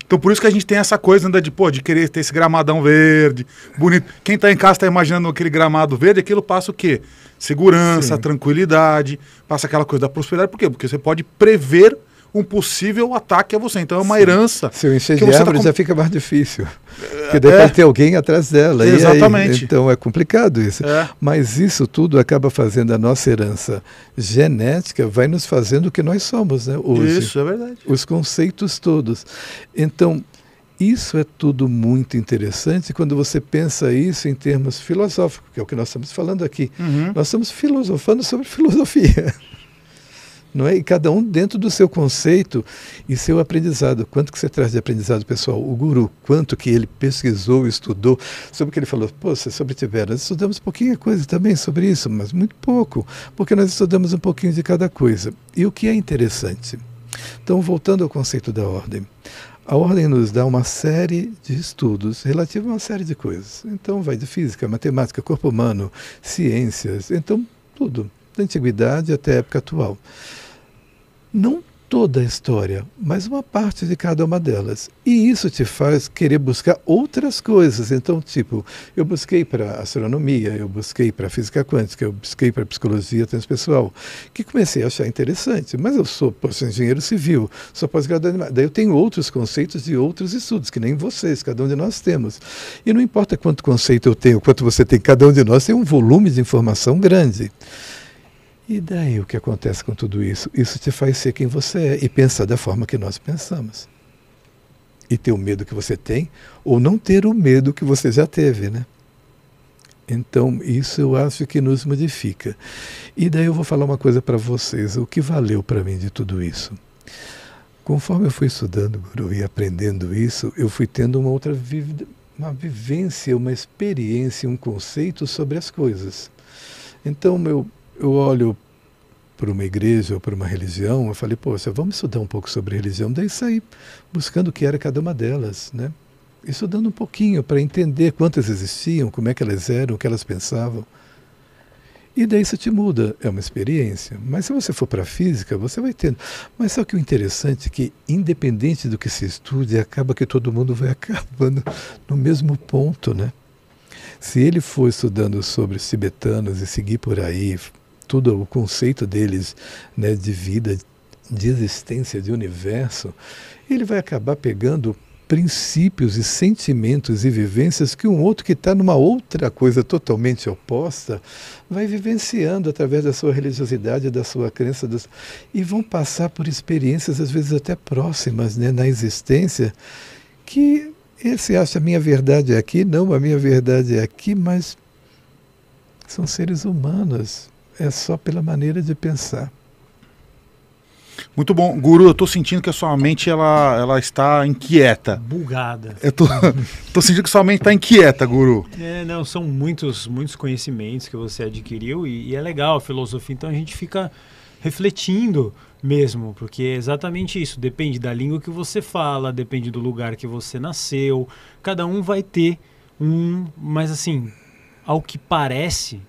Então por isso que a gente tem essa coisa ainda né, de, pô, de querer ter esse gramadão verde, bonito. Quem está em casa está imaginando aquele gramado verde, aquilo passa o quê? Segurança, Sim. tranquilidade, passa aquela coisa da prosperidade. Por quê? Porque você pode prever um possível ataque a você. Então é uma Sim. herança. Se eu encher de árvore tá... já fica mais difícil. É, Porque depois é. ter alguém atrás dela. Exatamente. Aí, então é complicado isso. É. Mas isso tudo acaba fazendo a nossa herança genética, vai nos fazendo o que nós somos, né? Hoje. Isso, é verdade. Os conceitos todos. Então, isso é tudo muito interessante quando você pensa isso em termos filosóficos, que é o que nós estamos falando aqui. Uhum. Nós estamos filosofando sobre filosofia não é? E cada um dentro do seu conceito e seu aprendizado. Quanto que você traz de aprendizado pessoal? O guru, quanto que ele pesquisou, estudou, sobre o que ele falou. Pô, se sobre Tiveras, estudamos pouquinha coisa também sobre isso, mas muito pouco, porque nós estudamos um pouquinho de cada coisa. E o que é interessante? Então, voltando ao conceito da ordem. A ordem nos dá uma série de estudos relativos a uma série de coisas. Então, vai de física, matemática, corpo humano, ciências, então, tudo, da antiguidade até a época atual. Não toda a história, mas uma parte de cada uma delas. E isso te faz querer buscar outras coisas. Então, tipo, eu busquei para astronomia, eu busquei para física quântica, eu busquei para psicologia transpessoal, que comecei a achar interessante. Mas eu sou, poxa, engenheiro civil, sou pós-graduado. Daí eu tenho outros conceitos de outros estudos, que nem vocês, cada um de nós temos. E não importa quanto conceito eu tenho, quanto você tem, cada um de nós tem um volume de informação grande. E daí o que acontece com tudo isso? Isso te faz ser quem você é e pensar da forma que nós pensamos. E ter o medo que você tem, ou não ter o medo que você já teve, né? Então, isso eu acho que nos modifica. E daí eu vou falar uma coisa para vocês, o que valeu para mim de tudo isso? Conforme eu fui estudando Guru e aprendendo isso, eu fui tendo uma outra vi uma vivência, uma experiência, um conceito sobre as coisas. Então, meu eu olho para uma igreja ou para uma religião, eu falei, poxa, vamos estudar um pouco sobre religião. Daí saí buscando o que era cada uma delas, né? Estudando um pouquinho para entender quantas existiam, como é que elas eram, o que elas pensavam. E daí isso te muda, é uma experiência. Mas se você for para a física, você vai tendo. Mas só que é o interessante é que, independente do que se estude, acaba que todo mundo vai acabando no mesmo ponto, né? Se ele for estudando sobre tibetanos e seguir por aí, todo o conceito deles né, de vida, de existência, de universo, ele vai acabar pegando princípios e sentimentos e vivências que um outro que está numa outra coisa totalmente oposta vai vivenciando através da sua religiosidade, da sua crença, e vão passar por experiências às vezes até próximas né, na existência que esse acha a minha verdade é aqui, não, a minha verdade é aqui, mas são seres humanos é só pela maneira de pensar. Muito bom. Guru, eu estou sentindo que a sua mente ela, ela está inquieta. Bugada. Eu tô, tô sentindo que sua mente está inquieta, Guru. É, não, são muitos, muitos conhecimentos que você adquiriu e, e é legal a filosofia. Então a gente fica refletindo mesmo, porque é exatamente isso. Depende da língua que você fala, depende do lugar que você nasceu. Cada um vai ter um, mas assim, ao que parece,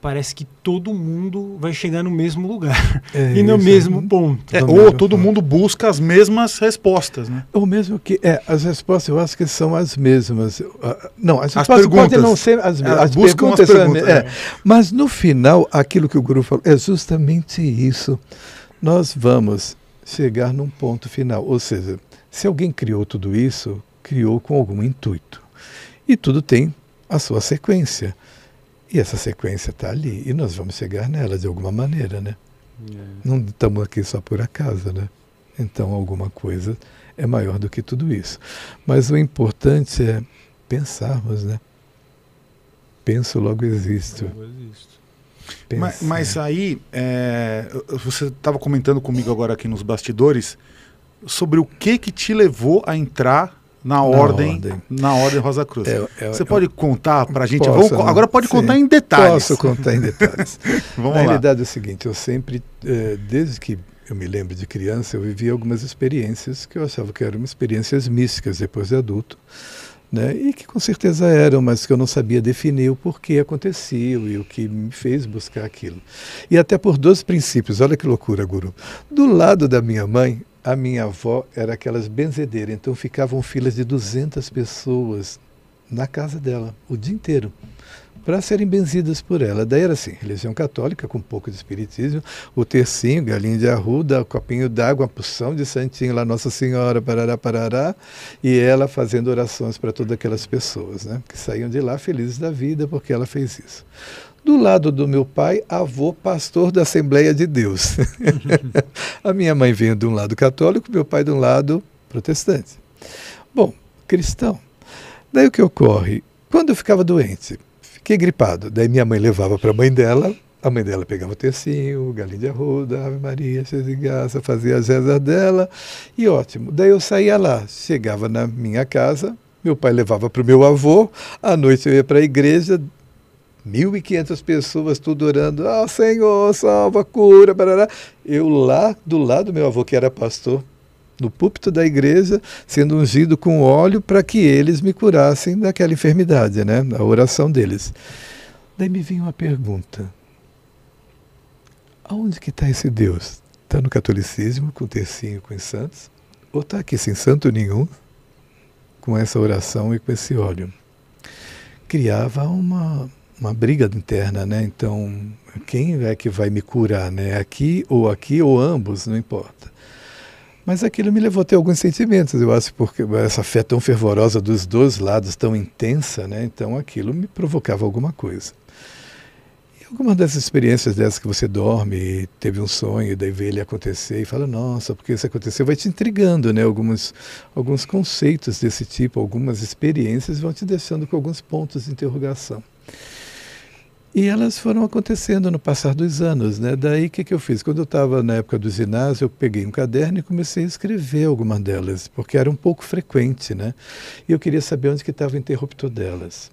parece que todo mundo vai chegar no mesmo lugar é, e no é. mesmo ponto. É, ou né? todo ponto. É. mundo busca as mesmas respostas, né? Ou mesmo que é, as respostas eu acho que são as mesmas. Ah, não, as, as perguntas podem não ser as mesmas. Ah, as buscam perguntas, as perguntas né? é. é, mas no final aquilo que o guru falou é justamente isso. Nós vamos chegar num ponto final, ou seja, se alguém criou tudo isso, criou com algum intuito. E tudo tem a sua sequência. E essa sequência está ali e nós vamos chegar nela de alguma maneira, né? É. Não estamos aqui só por acaso, né? Então alguma coisa é maior do que tudo isso. Mas o importante é pensarmos, né? Penso, logo existo. Logo existo. Mas, mas, aí, é, você estava comentando comigo agora aqui nos bastidores sobre o que que te levou a entrar na ordem, ordem, na ordem Rosa Cruz. É, é, eu, eu, Você eu, pode contar para a gente? Posso, Vamos, né? agora pode sim, contar em detalhes. Posso contar em detalhes. Vamos na lá. realidade é o seguinte, eu sempre, eh, desde que eu me lembro de criança, eu vivi algumas experiências que eu achava que eram experiências místicas depois de adulto, né? e que com certeza eram, mas que eu não sabia definir o porquê aconteceu e o que me fez buscar aquilo. E até por dois princípios, olha que loucura, guru. Do lado da minha mãe, a minha avó era aquelas benzedeiras, então ficavam filas de 200 pessoas na casa dela o dia inteiro para serem benzidas por ela. Daí era assim, religião católica com um pouco de espiritismo, o tercinho, galinha de arruda, o copinho d'água, a poção de santinho lá, Nossa Senhora, parará, parará, e ela fazendo orações para todas aquelas pessoas, né, que saíam de lá felizes da vida porque ela fez isso. Do lado do meu pai, avô pastor da Assembleia de Deus. Uhum. a minha mãe vinha de um lado católico, meu pai de um lado protestante. Bom, cristão. Daí o que ocorre? Quando eu ficava doente, fiquei gripado. Daí minha mãe levava para a mãe dela, a mãe dela pegava o tercinho, galinha de arruda, Ave Maria, cheia de graça, fazia a reza dela e ótimo. Daí eu saía lá, chegava na minha casa, meu pai levava para o meu avô, à noite eu ia para a igreja, 1.500 pessoas tudo orando, ah, oh, Senhor, salva, cura, barará. Eu lá do lado do meu avô, que era pastor, no púlpito da igreja, sendo ungido com óleo para que eles me curassem daquela enfermidade, né? A oração deles. Daí me vinha uma pergunta. Aonde que está esse Deus? Está no catolicismo, com o tercinho, com os santos? Ou está aqui sem santo nenhum, com essa oração e com esse óleo? Criava uma, uma briga interna, né? Então, quem é que vai me curar, né? Aqui ou aqui ou ambos, não importa. Mas aquilo me levou a ter alguns sentimentos, eu acho, porque essa fé tão fervorosa dos dois lados, tão intensa, né? Então aquilo me provocava alguma coisa. E algumas dessas experiências dessas que você dorme, teve um sonho, daí vê ele acontecer e fala, nossa, porque isso aconteceu, vai te intrigando, né? Alguns, alguns conceitos desse tipo, algumas experiências vão te deixando com alguns pontos de interrogação. E elas foram acontecendo no passar dos anos, né? Daí o que, que eu fiz? Quando eu estava na época do ginásio, eu peguei um caderno e comecei a escrever algumas delas, porque era um pouco frequente, né? E eu queria saber onde que estava o interruptor delas.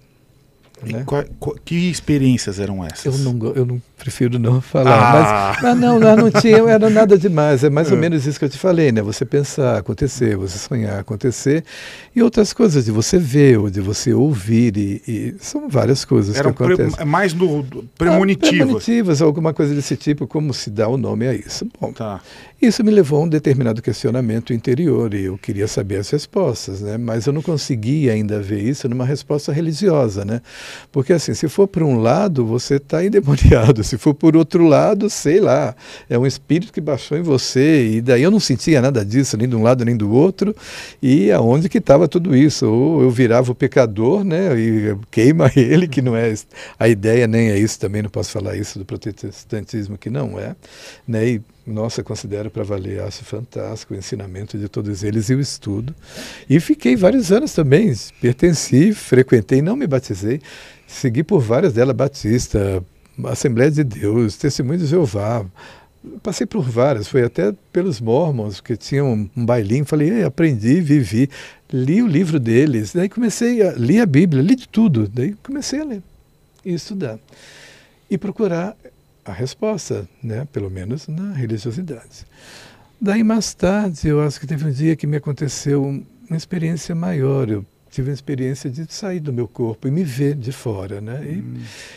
Né? Qual, qual, que experiências eram essas? Eu não, eu não Prefiro não falar. Ah. Mas, mas, não, lá não tinha, era nada demais. É mais ou menos isso que eu te falei, né? Você pensar, acontecer, você sonhar, acontecer. E outras coisas de você ver ou de você ouvir. E, e são várias coisas que acontecem. Pre, é mais no, premonitivas. Ah, é, premonitivas, alguma coisa desse tipo, como se dá o nome a isso. Bom, tá. isso me levou a um determinado questionamento interior e eu queria saber as respostas, né? Mas eu não consegui ainda ver isso numa resposta religiosa, né? Porque assim, se for para um lado, você está endemoniado se for por outro lado, sei lá, é um espírito que baixou em você. E daí eu não sentia nada disso, nem de um lado nem do outro. E aonde que estava tudo isso? Ou eu virava o pecador, né? E queima ele, que não é a ideia, nem é isso também, não posso falar isso do protestantismo, que não é. Né? E, nossa, considero para valer, acho fantástico o ensinamento de todos eles e o estudo. E fiquei vários anos também, pertenci, frequentei, não me batizei, segui por várias delas, Batista, Assembleia de Deus, Testemunho de Jeová. Passei por várias, foi até pelos mormons, que tinham um bailinho. Falei, aprendi, vivi. Li o livro deles, daí comecei a ler a Bíblia, li de tudo. Daí comecei a ler e estudar. E procurar a resposta, né? pelo menos na religiosidade. Daí mais tarde, eu acho que teve um dia que me aconteceu uma experiência maior. Eu tive uma experiência de sair do meu corpo e me ver de fora, né? E, hum.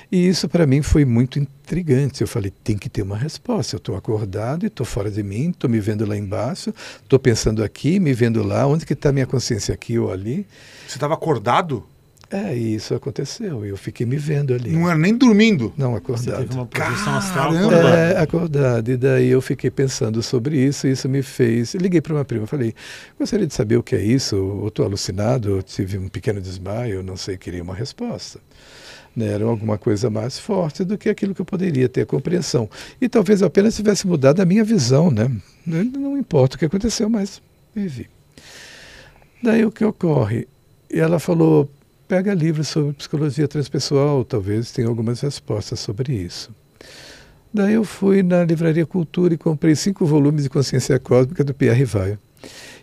e isso para mim foi muito intrigante. Eu falei, tem que ter uma resposta. Eu estou acordado e estou fora de mim, estou me vendo lá embaixo, estou pensando aqui, me vendo lá, onde que está minha consciência aqui ou ali? Você estava acordado? É, e isso aconteceu. Eu fiquei me vendo ali. Não era nem dormindo. Não, acordado. Você teve uma projeção astral acordado. É, acordado. E daí eu fiquei pensando sobre isso e isso me fez... Eu liguei para uma prima falei, gostaria de saber o que é isso, ou estou alucinado, ou tive um pequeno desmaio, não sei, queria uma resposta. Né, era alguma coisa mais forte do que aquilo que eu poderia ter compreensão. E talvez apenas tivesse mudado a minha visão, né? Não importa o que aconteceu, mas vivi. Daí o que ocorre? E ela falou, pega livros sobre psicologia transpessoal, talvez tenha algumas respostas sobre isso. Daí eu fui na Livraria Cultura e comprei cinco volumes de Consciência Cósmica do Pierre Rivaio.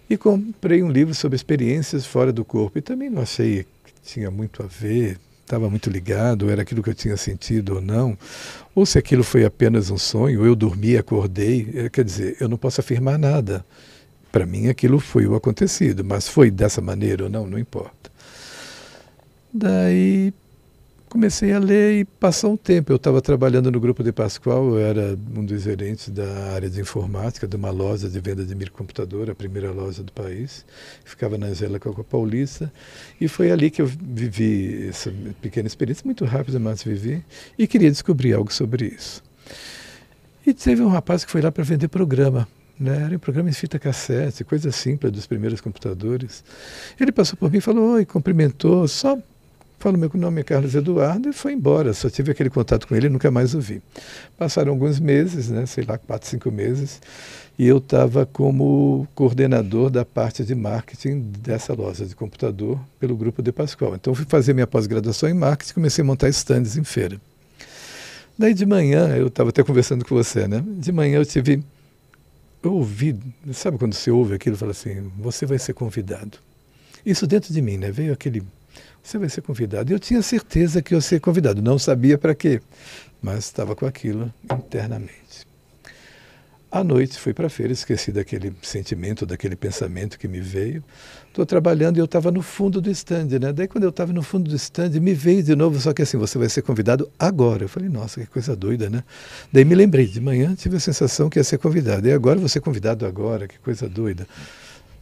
E comprei um livro sobre experiências fora do corpo. E também não achei que tinha muito a ver, estava muito ligado, era aquilo que eu tinha sentido ou não, ou se aquilo foi apenas um sonho, eu dormi, acordei, é, quer dizer, eu não posso afirmar nada. Para mim aquilo foi o acontecido, mas foi dessa maneira ou não, não importa. Daí comecei a ler e passou um tempo. Eu estava trabalhando no grupo de Pascoal, eu era um dos gerentes da área de informática, de uma loja de venda de microcomputador, a primeira loja do país. Ficava na Zela Coca Paulista. E foi ali que eu vivi essa pequena experiência, muito rápida, mas vivi. E queria descobrir algo sobre isso. E teve um rapaz que foi lá para vender programa né? Era um programa em fita cassete, coisa simples dos primeiros computadores. Ele passou por mim, falou oi, cumprimentou, só Falou, meu nome é Carlos Eduardo e foi embora. Só tive aquele contato com ele e nunca mais o vi. Passaram alguns meses, né, sei lá, quatro, cinco meses, e eu estava como coordenador da parte de marketing dessa loja de computador pelo Grupo De Pascoal. Então fui fazer minha pós-graduação em marketing e comecei a montar stands em feira. Daí de manhã, eu estava até conversando com você, né? De manhã eu tive. Eu ouvi, sabe quando você ouve aquilo e fala assim: você vai ser convidado. Isso dentro de mim, né? Veio aquele você vai ser convidado. Eu tinha certeza que eu ia ser convidado, não sabia para quê, mas estava com aquilo internamente. À noite fui para a feira, esqueci daquele sentimento, daquele pensamento que me veio. Estou trabalhando e eu estava no fundo do stand, né? Daí quando eu estava no fundo do stand, me veio de novo, só que assim, você vai ser convidado agora. Eu falei, nossa, que coisa doida, né? Daí me lembrei, de manhã tive a sensação que ia ser convidado. E agora você convidado agora, que coisa doida.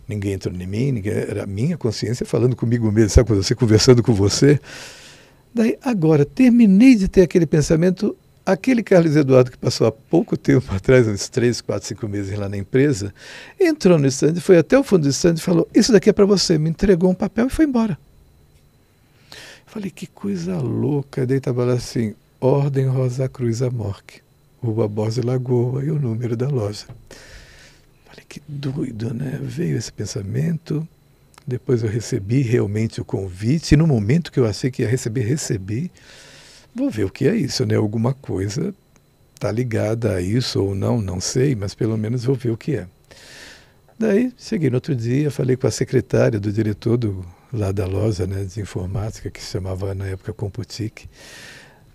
Ninguém entrou em mim, ninguém, era a minha consciência falando comigo mesmo, sabe, com você, conversando com você. Daí, agora, terminei de ter aquele pensamento, aquele Carlos Eduardo que passou há pouco tempo atrás, uns três, quatro, cinco meses lá na empresa, entrou no stand, foi até o fundo do stand e falou, isso daqui é para você, me entregou um papel e foi embora. Eu falei, que coisa louca, daí estava lá assim, Ordem Rosa Cruz Amorque, Rua Borges Lagoa e o número da loja. Olha que doido, né? Veio esse pensamento, depois eu recebi realmente o convite, e no momento que eu achei que ia receber, recebi. Vou ver o que é isso, né? Alguma coisa está ligada a isso ou não, não sei, mas pelo menos vou ver o que é. Daí, cheguei no outro dia, falei com a secretária do diretor do, lá da loja né, de informática, que se chamava na época Computique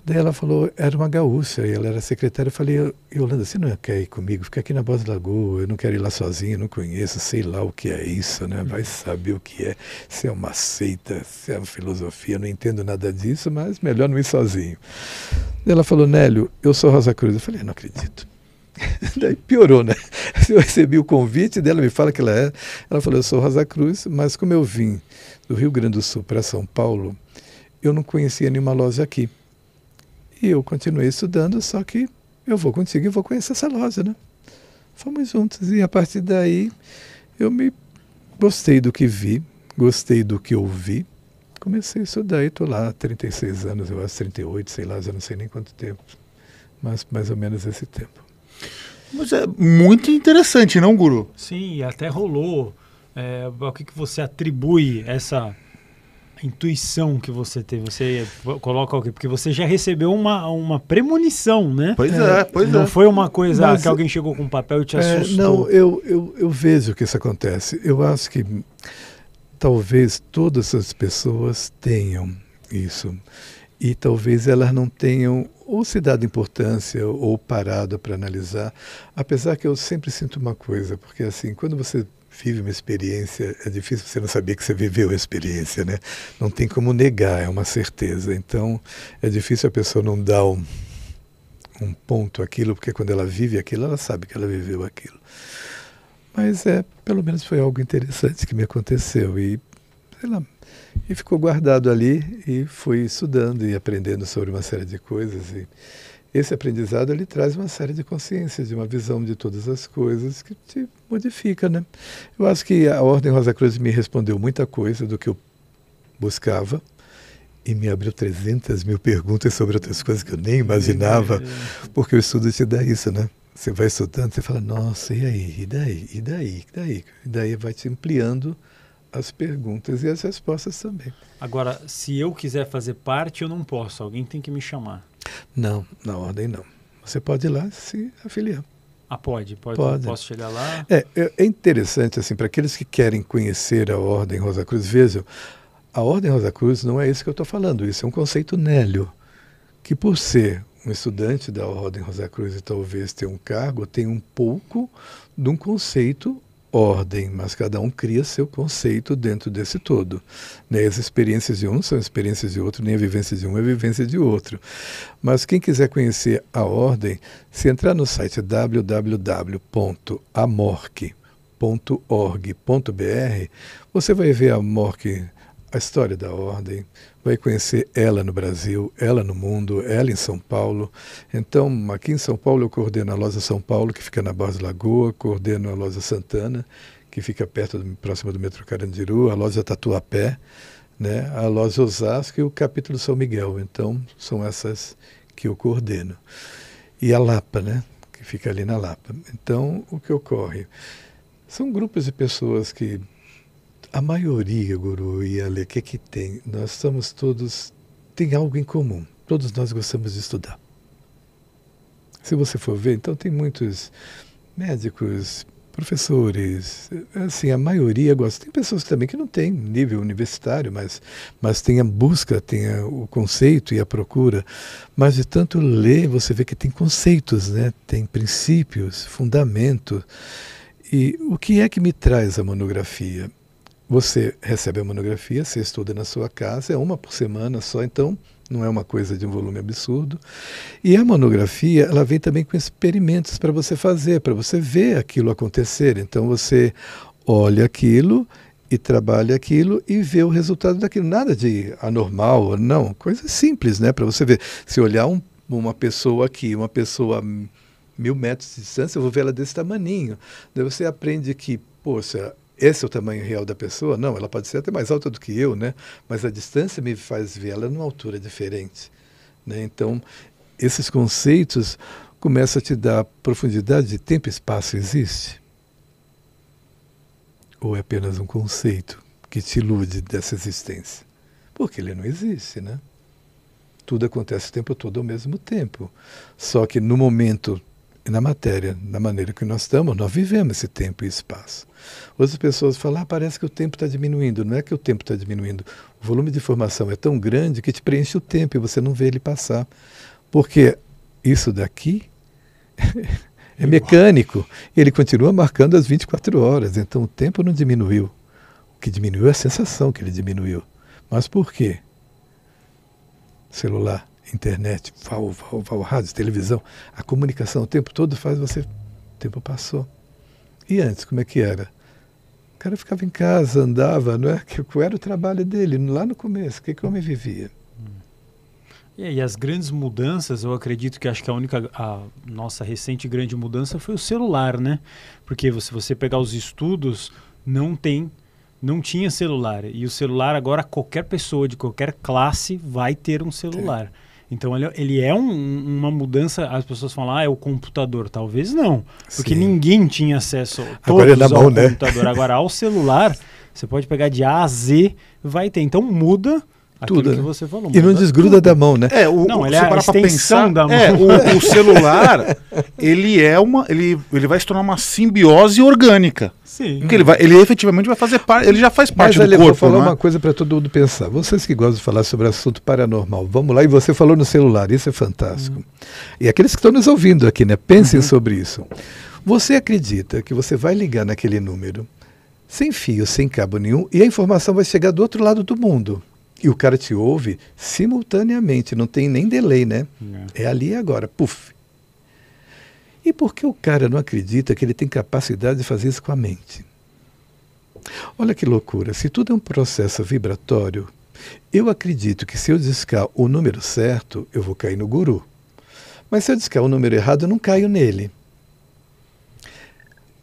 Daí ela falou, era uma gaúcha, e ela era secretária. Eu falei, Yolanda, você não quer ir comigo? Fica aqui na Bossa Lagoa, eu não quero ir lá sozinha, não conheço, sei lá o que é isso, né? Vai saber o que é, se é uma seita, se é uma filosofia, eu não entendo nada disso, mas melhor não ir sozinho. Daí ela falou, Nélio, eu sou Rosa Cruz. Eu falei, não acredito. Daí piorou, né? Eu recebi o convite dela, me fala que ela é. Ela falou, eu sou Rosa Cruz, mas como eu vim do Rio Grande do Sul para São Paulo, eu não conhecia nenhuma loja aqui. E eu continuei estudando, só que eu vou contigo e vou conhecer essa loja, né? Fomos juntos e a partir daí eu me gostei do que vi, gostei do que ouvi. Comecei a estudar e estou lá há 36 anos, eu acho 38, sei lá, eu não sei nem quanto tempo, mas mais ou menos esse tempo. Mas é muito interessante, não, Guru? Sim, até rolou. É, o que, que você atribui essa intuição que você teve, você coloca o quê? Porque você já recebeu uma, uma premonição, né? Pois é, é pois não é. Não foi uma coisa Mas, que alguém chegou com um papel e te é, assustou. É, não, eu, eu, eu vejo que isso acontece. Eu acho que talvez todas as pessoas tenham isso. E talvez elas não tenham ou se dado importância ou parado para analisar, apesar que eu sempre sinto uma coisa, porque assim, quando você Vive uma experiência, é difícil você não saber que você viveu a experiência, né? Não tem como negar, é uma certeza. Então, é difícil a pessoa não dar um, um ponto aquilo, porque quando ela vive aquilo, ela sabe que ela viveu aquilo. Mas é, pelo menos foi algo interessante que me aconteceu e, sei lá, e ficou guardado ali e fui estudando e aprendendo sobre uma série de coisas e esse aprendizado ele traz uma série de consciências, de uma visão de todas as coisas que te modifica, né? Eu acho que a Ordem Rosa Cruz me respondeu muita coisa do que eu buscava e me abriu 300 mil perguntas sobre outras coisas que eu nem imaginava, porque o estudo te dá isso, né? Você vai estudando, você fala, nossa, e aí? E daí? E daí? E daí? E daí vai te ampliando as perguntas e as respostas também. Agora, se eu quiser fazer parte, eu não posso. Alguém tem que me chamar. Não, na ordem não. Você pode ir lá se afiliar. Ah, pode, pode, pode. posso chegar lá. É, é, é interessante, assim, para aqueles que querem conhecer a Ordem Rosa Cruz, vejam, a Ordem Rosa Cruz não é isso que eu estou falando, isso é um conceito nélio, que por ser um estudante da Ordem Rosa Cruz e talvez ter um cargo, tem um pouco de um conceito ordem, mas cada um cria seu conceito dentro desse todo. Né? As experiências de um são experiências de outro, nem a vivência de um é vivência de outro. Mas quem quiser conhecer a ordem, se entrar no site www.amorque.org.br, você vai ver a Morque a história da ordem, vai conhecer ela no Brasil, ela no mundo, ela em São Paulo. Então, aqui em São Paulo, eu coordeno a Loja São Paulo, que fica na Barra Lagoa, coordeno a Loja Santana, que fica perto, do, próximo do metrô Carandiru, a Loja Tatuapé, né, a Loja Osasco e o capítulo São Miguel. Então, são essas que eu coordeno. E a Lapa, né, que fica ali na Lapa. Então, o que ocorre? São grupos de pessoas que a maioria, Guru e Ale, o que, que tem? Nós somos todos, tem algo em comum. Todos nós gostamos de estudar. Se você for ver, então tem muitos médicos, professores, assim, a maioria gosta. Tem pessoas também que não têm nível universitário, mas, mas tem a busca, tem a, o conceito e a procura. Mas de tanto ler, você vê que tem conceitos, né? tem princípios, fundamento. E o que é que me traz a monografia? Você recebe a monografia, você estuda na sua casa, é uma por semana só, então não é uma coisa de um volume absurdo. E a monografia, ela vem também com experimentos para você fazer, para você ver aquilo acontecer. Então você olha aquilo e trabalha aquilo e vê o resultado daquilo. Nada de anormal, não. Coisa simples, né? Para você ver. Se olhar um, uma pessoa aqui, uma pessoa mil metros de distância, eu vou ver ela desse tamaninho. Daí você aprende que, poxa, esse é o tamanho real da pessoa? Não, ela pode ser até mais alta do que eu, né? Mas a distância me faz ver ela numa altura diferente. Né? Então, esses conceitos começam a te dar profundidade de tempo e espaço existe? Ou é apenas um conceito que te ilude dessa existência? Porque ele não existe, né? Tudo acontece o tempo todo ao mesmo tempo. Só que no momento e na matéria, da maneira que nós estamos, nós vivemos esse tempo e espaço. Outras pessoas falam, ah, parece que o tempo está diminuindo. Não é que o tempo está diminuindo. O volume de informação é tão grande que te preenche o tempo e você não vê ele passar. Porque isso daqui é mecânico. Ele continua marcando as 24 horas. Então o tempo não diminuiu. O que diminuiu é a sensação que ele diminuiu. Mas por quê? Celular internet, val, val, val, rádio, televisão, a comunicação o tempo todo faz você. O tempo passou. E antes, como é que era? O cara ficava em casa, andava, não é? Qual era o trabalho dele lá no começo? O que, que o homem vivia? e as grandes mudanças, eu acredito que acho que a única, a nossa recente grande mudança foi o celular, né? Porque se você pegar os estudos, não tem, não tinha celular. E o celular agora qualquer pessoa de qualquer classe vai ter um celular. Tem. Então ele, é um, uma mudança. As pessoas falam, ah, é o computador. Talvez não, porque Sim. ninguém tinha acesso Agora é mão, ao né? computador. Agora, ao celular, você pode pegar de A a Z, vai ter. Então muda tudo. que né? você falou. E não desgruda tudo. da mão, né? É, o, não, ele é a extensão da mão. É, o, o celular, ele é uma. Ele, ele vai se tornar uma simbiose orgânica. Sim. Porque ele, vai, ele efetivamente vai fazer parte. Ele já faz parte Mas, do ali, corpo. Mas eu vou falar é? uma coisa para todo mundo pensar. Vocês que gostam de falar sobre assunto paranormal, vamos lá. E você falou no celular, isso é fantástico. Uhum. E aqueles que estão nos ouvindo aqui, né? Pensem uhum. sobre isso. Você acredita que você vai ligar naquele número sem fio, sem cabo nenhum, e a informação vai chegar do outro lado do mundo? E o cara te ouve simultaneamente, não tem nem delay, né? É, é ali e agora, puf. E por que o cara não acredita que ele tem capacidade de fazer isso com a mente? Olha que loucura, se tudo é um processo vibratório, eu acredito que se eu discar o número certo, eu vou cair no guru. Mas se eu discar o número errado, eu não caio nele.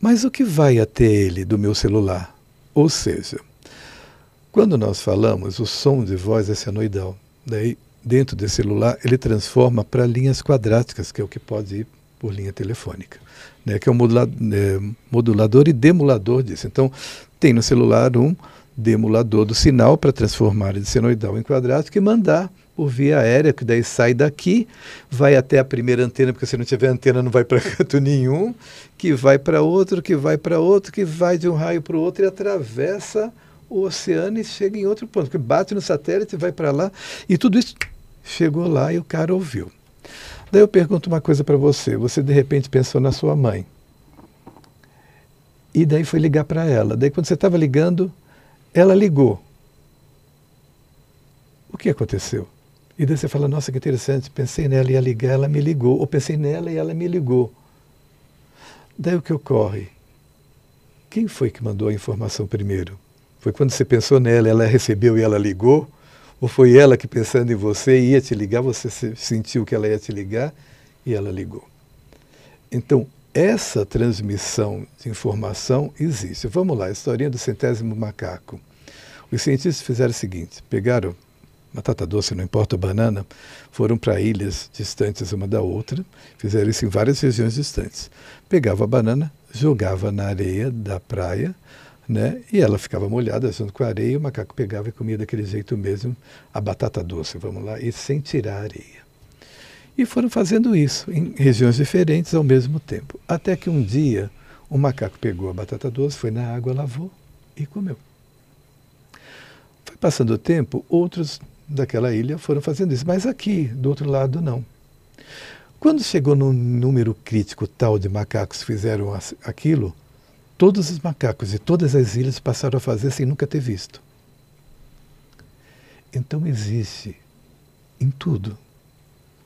Mas o que vai até ele do meu celular? Ou seja, quando nós falamos, o som de voz é senoidal. Daí, dentro desse celular, ele transforma para linhas quadráticas, que é o que pode ir por linha telefônica, né? que é um modulador, é, modulador e demulador disso. Então, tem no celular um demulador do sinal para transformar de senoidal em quadrático e mandar por via aérea, que daí sai daqui, vai até a primeira antena, porque se não tiver antena não vai para canto nenhum, que vai para outro, que vai para outro, que vai de um raio para o outro e atravessa o oceano e chega em outro ponto, que bate no satélite, vai para lá, e tudo isso chegou lá e o cara ouviu. Daí eu pergunto uma coisa para você, você de repente pensou na sua mãe. E daí foi ligar para ela. Daí quando você estava ligando, ela ligou. O que aconteceu? E daí você fala, nossa, que interessante, pensei nela e ia ligar, ela me ligou. Ou pensei nela e ela me ligou. Daí o que ocorre? Quem foi que mandou a informação primeiro? Foi quando você pensou nela, ela recebeu e ela ligou? Ou foi ela que, pensando em você, ia te ligar, você sentiu que ela ia te ligar e ela ligou? Então, essa transmissão de informação existe. Vamos lá, a historinha do centésimo macaco. Os cientistas fizeram o seguinte: pegaram batata doce, não importa, banana, foram para ilhas distantes uma da outra, fizeram isso em várias regiões distantes. Pegava a banana, jogava na areia da praia, né? E ela ficava molhada junto com a areia, o macaco pegava e comia daquele jeito mesmo a batata doce, vamos lá, e sem tirar a areia. E foram fazendo isso em regiões diferentes ao mesmo tempo, até que um dia o macaco pegou a batata doce, foi na água, lavou e comeu. Foi passando o tempo, outros daquela ilha foram fazendo isso, mas aqui, do outro lado, não. Quando chegou num número crítico tal de macacos fizeram aquilo, Todos os macacos de todas as ilhas passaram a fazer sem nunca ter visto. Então existe em tudo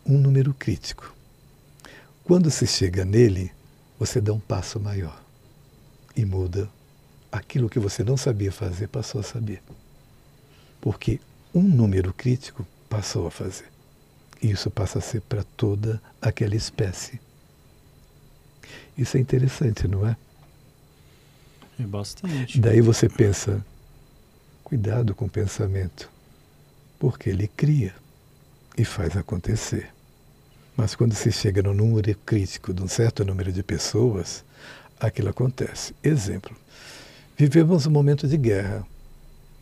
um número crítico. Quando se chega nele, você dá um passo maior e muda aquilo que você não sabia fazer, passou a saber. Porque um número crítico passou a fazer. E isso passa a ser para toda aquela espécie. Isso é interessante, não é? É bastante. Daí você pensa, cuidado com o pensamento, porque ele cria e faz acontecer. Mas quando se chega no número crítico de um certo número de pessoas, aquilo acontece. Exemplo, vivemos um momento de guerra.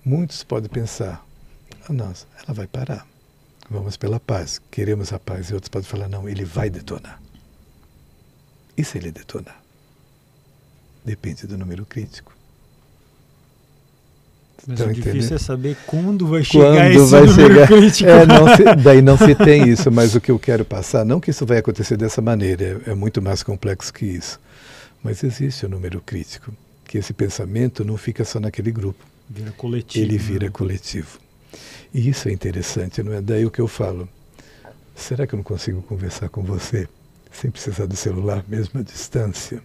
Muitos podem pensar, ah, nossa, ela vai parar. Vamos pela paz, queremos a paz. E outros podem falar, não, ele vai detonar. E se ele detonar? Depende do número crítico. Mas então, o difícil entendeu? é saber quando vai chegar quando esse vai número chegar. crítico. É, não se, daí não se tem isso, mas o que eu quero passar, não que isso vai acontecer dessa maneira, é, é muito mais complexo que isso. Mas existe o número crítico, que esse pensamento não fica só naquele grupo. Vira coletivo. Ele vira né? coletivo. E isso é interessante, não é? Daí o que eu falo. Será que eu não consigo conversar com você sem precisar do celular, mesmo à distância?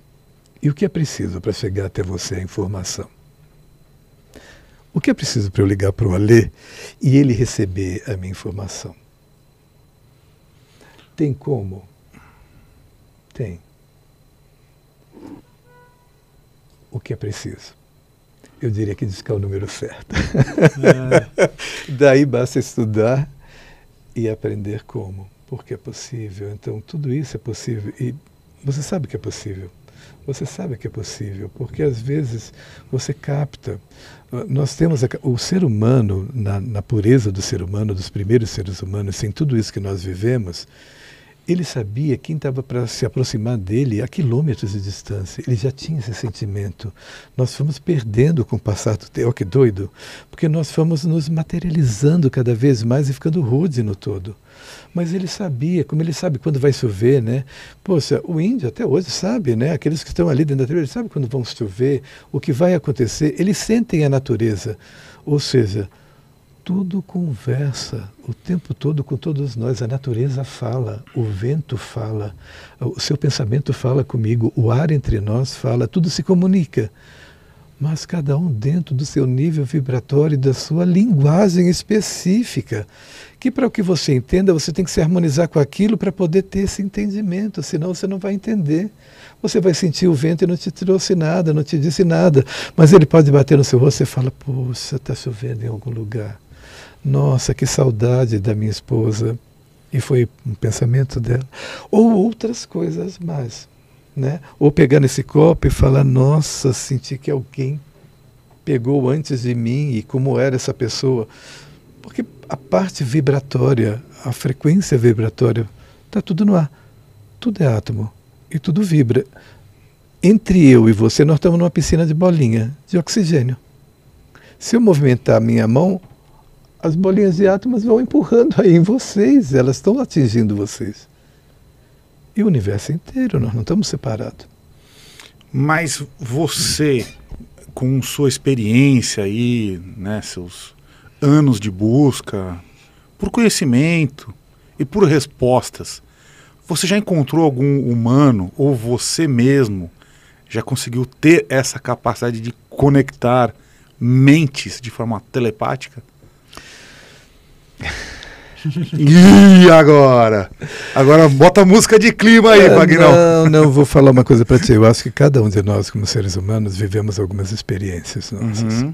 E o que é preciso para chegar até você a informação? O que é preciso para eu ligar para o Alê e ele receber a minha informação? Tem como? Tem. O que é preciso? Eu diria que diz que é o número certo. É. Daí basta estudar e aprender como, porque é possível. Então, tudo isso é possível e você sabe que é possível. Você sabe que é possível, porque às vezes você capta. Ah, nós temos a, o ser humano, na, na, pureza do ser humano, dos primeiros seres humanos, sem tudo isso que nós vivemos, ele sabia quem estava para se aproximar dele a quilômetros de distância. Ele já tinha esse sentimento. Nós fomos perdendo com o passar do tempo. Oh, que doido! Porque nós fomos nos materializando cada vez mais e ficando rude no todo mas ele sabia, como ele sabe quando vai chover, né? Poxa, o índio até hoje sabe, né? Aqueles que estão ali dentro da tribo, eles sabem quando vão chover, o que vai acontecer, eles sentem a natureza. Ou seja, tudo conversa o tempo todo com todos nós. A natureza fala, o vento fala, o seu pensamento fala comigo, o ar entre nós fala, tudo se comunica. Mas cada um dentro do seu nível vibratório e da sua linguagem específica que para o que você entenda, você tem que se harmonizar com aquilo para poder ter esse entendimento, senão você não vai entender. Você vai sentir o vento e não te trouxe nada, não te disse nada, mas ele pode bater no seu rosto e fala: "Poxa, está chovendo em algum lugar. Nossa, que saudade da minha esposa." E foi um pensamento dela, ou outras coisas mais, né? Ou pegar nesse copo e falar: "Nossa, senti que alguém pegou antes de mim e como era essa pessoa." Porque a parte vibratória, a frequência vibratória, está tudo no ar. Tudo é átomo e tudo vibra. Entre eu e você, nós estamos numa piscina de bolinha, de oxigênio. Se eu movimentar a minha mão, as bolinhas de átomos vão empurrando aí em vocês, elas estão atingindo vocês. E o universo inteiro, nós não estamos separados. Mas você, com sua experiência aí, né, seus anos de busca, por conhecimento e por respostas, você já encontrou algum humano ou você mesmo já conseguiu ter essa capacidade de conectar mentes de forma telepática? e agora? Agora bota a música de clima aí, é, Magnão. Não, não, vou falar uma coisa para ti. Eu acho que cada um de nós, como seres humanos, vivemos algumas experiências nossas. Uhum.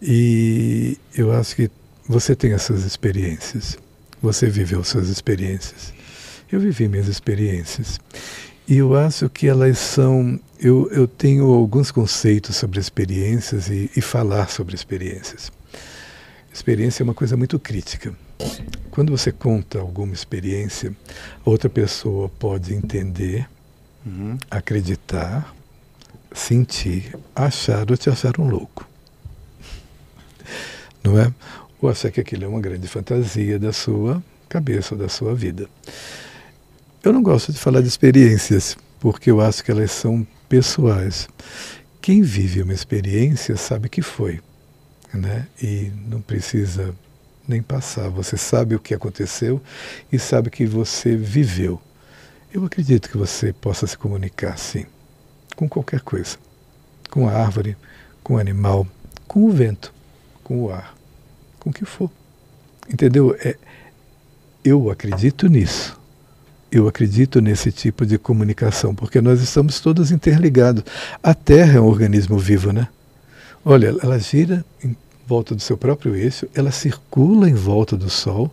E eu acho que você tem essas experiências, você viveu suas experiências. Eu vivi minhas experiências. E eu acho que elas são. Eu, eu tenho alguns conceitos sobre experiências e, e falar sobre experiências. Experiência é uma coisa muito crítica. Quando você conta alguma experiência, outra pessoa pode entender, uhum. acreditar, sentir, achar ou te achar um louco não é? Ou achar que aquilo é uma grande fantasia da sua cabeça, da sua vida. Eu não gosto de falar de experiências, porque eu acho que elas são pessoais. Quem vive uma experiência sabe que foi, né? E não precisa nem passar. Você sabe o que aconteceu e sabe que você viveu. Eu acredito que você possa se comunicar, sim, com qualquer coisa. Com a árvore, com o animal, com o vento, com o ar com o que for. Entendeu? É, eu acredito nisso. Eu acredito nesse tipo de comunicação, porque nós estamos todos interligados. A Terra é um organismo vivo, né? Olha, ela gira em volta do seu próprio eixo, ela circula em volta do Sol,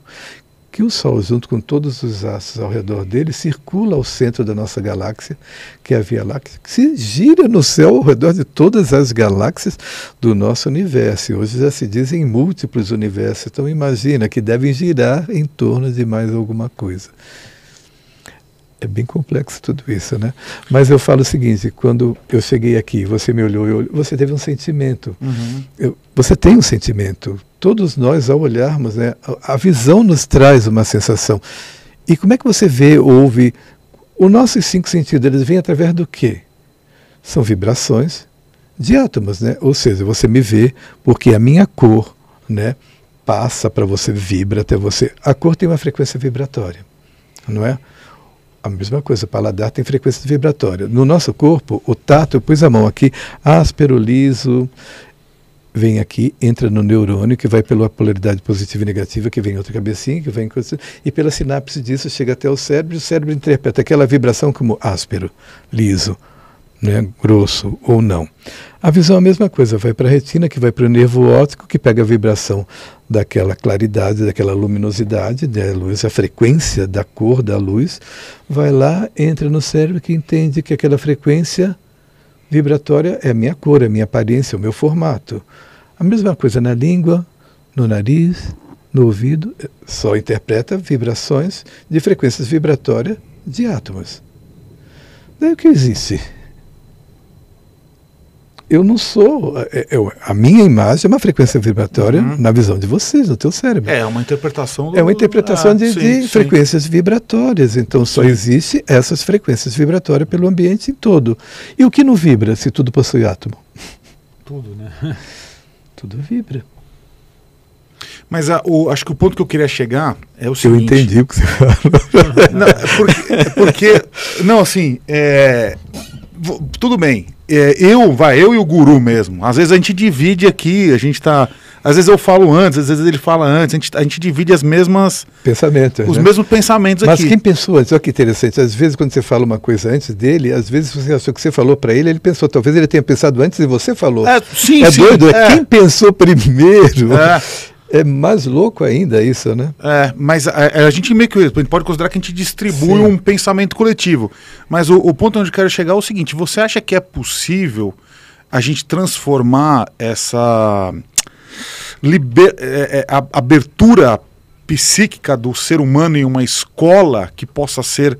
que o Sol, junto com todos os astros ao redor dele, circula ao centro da nossa galáxia, que é a Via Láctea, que se gira no céu ao redor de todas as galáxias do nosso universo. E hoje já se dizem múltiplos universos, então imagina que devem girar em torno de mais alguma coisa. É bem complexo tudo isso, né? Mas eu falo o seguinte: quando eu cheguei aqui, você me olhou, eu, você teve um sentimento. Uhum. Eu, você tem um sentimento. Todos nós, ao olharmos, né, a, a visão nos traz uma sensação. E como é que você vê, ouve? Os nossos cinco sentidos, eles vêm através do quê? São vibrações de átomos, né? Ou seja, você me vê porque a minha cor, né, passa para você, vibra até você. A cor tem uma frequência vibratória, não é? a mesma coisa, o paladar tem frequência vibratória. No nosso corpo, o tato, eu pus a mão aqui, áspero, liso, vem aqui, entra no neurônio, que vai pela polaridade positiva e negativa, que vem outra cabecinha, que vem... E pela sinapse disso chega até o cérebro, e o cérebro interpreta aquela vibração como áspero, liso, né, grosso ou não. A visão é a mesma coisa, vai para a retina, que vai para o nervo óptico, que pega a vibração daquela claridade, daquela luminosidade da né, luz, a frequência da cor da luz, vai lá, entra no cérebro que entende que aquela frequência vibratória é a minha cor, é a minha aparência, é o meu formato. A mesma coisa na língua, no nariz, no ouvido, eh, só interpreta vibrações de frequências vibratórias de átomos. Daí o que existe? eu não sou. É, eu, a minha imagem é uma frequência vibratória uhum. na visão de vocês, no teu cérebro. É, é uma interpretação. Do... É uma interpretação ah, de, sim, de sim. frequências vibratórias. Então só existem existe essas frequências vibratórias pelo ambiente em todo. E o que não vibra se tudo possui átomo? Tudo, né? tudo vibra. Mas a, o, acho que o ponto que eu queria chegar é o seguinte. Eu entendi o que você falou. não, é porque, porque, não, assim, é, tudo bem. É, eu, vai, eu e o guru mesmo. Às vezes a gente divide aqui, a gente tá. Às vezes eu falo antes, às vezes ele fala antes, a gente, tá, a gente divide as mesmas. Pensamentos. Os né? mesmos pensamentos Mas aqui. Mas quem pensou antes, olha que interessante. Às vezes, quando você fala uma coisa antes dele, às vezes você achou que você falou para ele, ele pensou. Talvez ele tenha pensado antes e você falou. É, sim, é sim, doido, é. é. quem pensou primeiro. É. É mais louco ainda isso, né? É, mas a, é, é, a gente meio que a gente pode considerar que a gente distribui Sim. um pensamento coletivo. Mas o, o, ponto onde eu quero chegar é o seguinte: você acha que é possível a gente transformar essa liber, é, é abertura psíquica do ser humano em uma escola que possa ser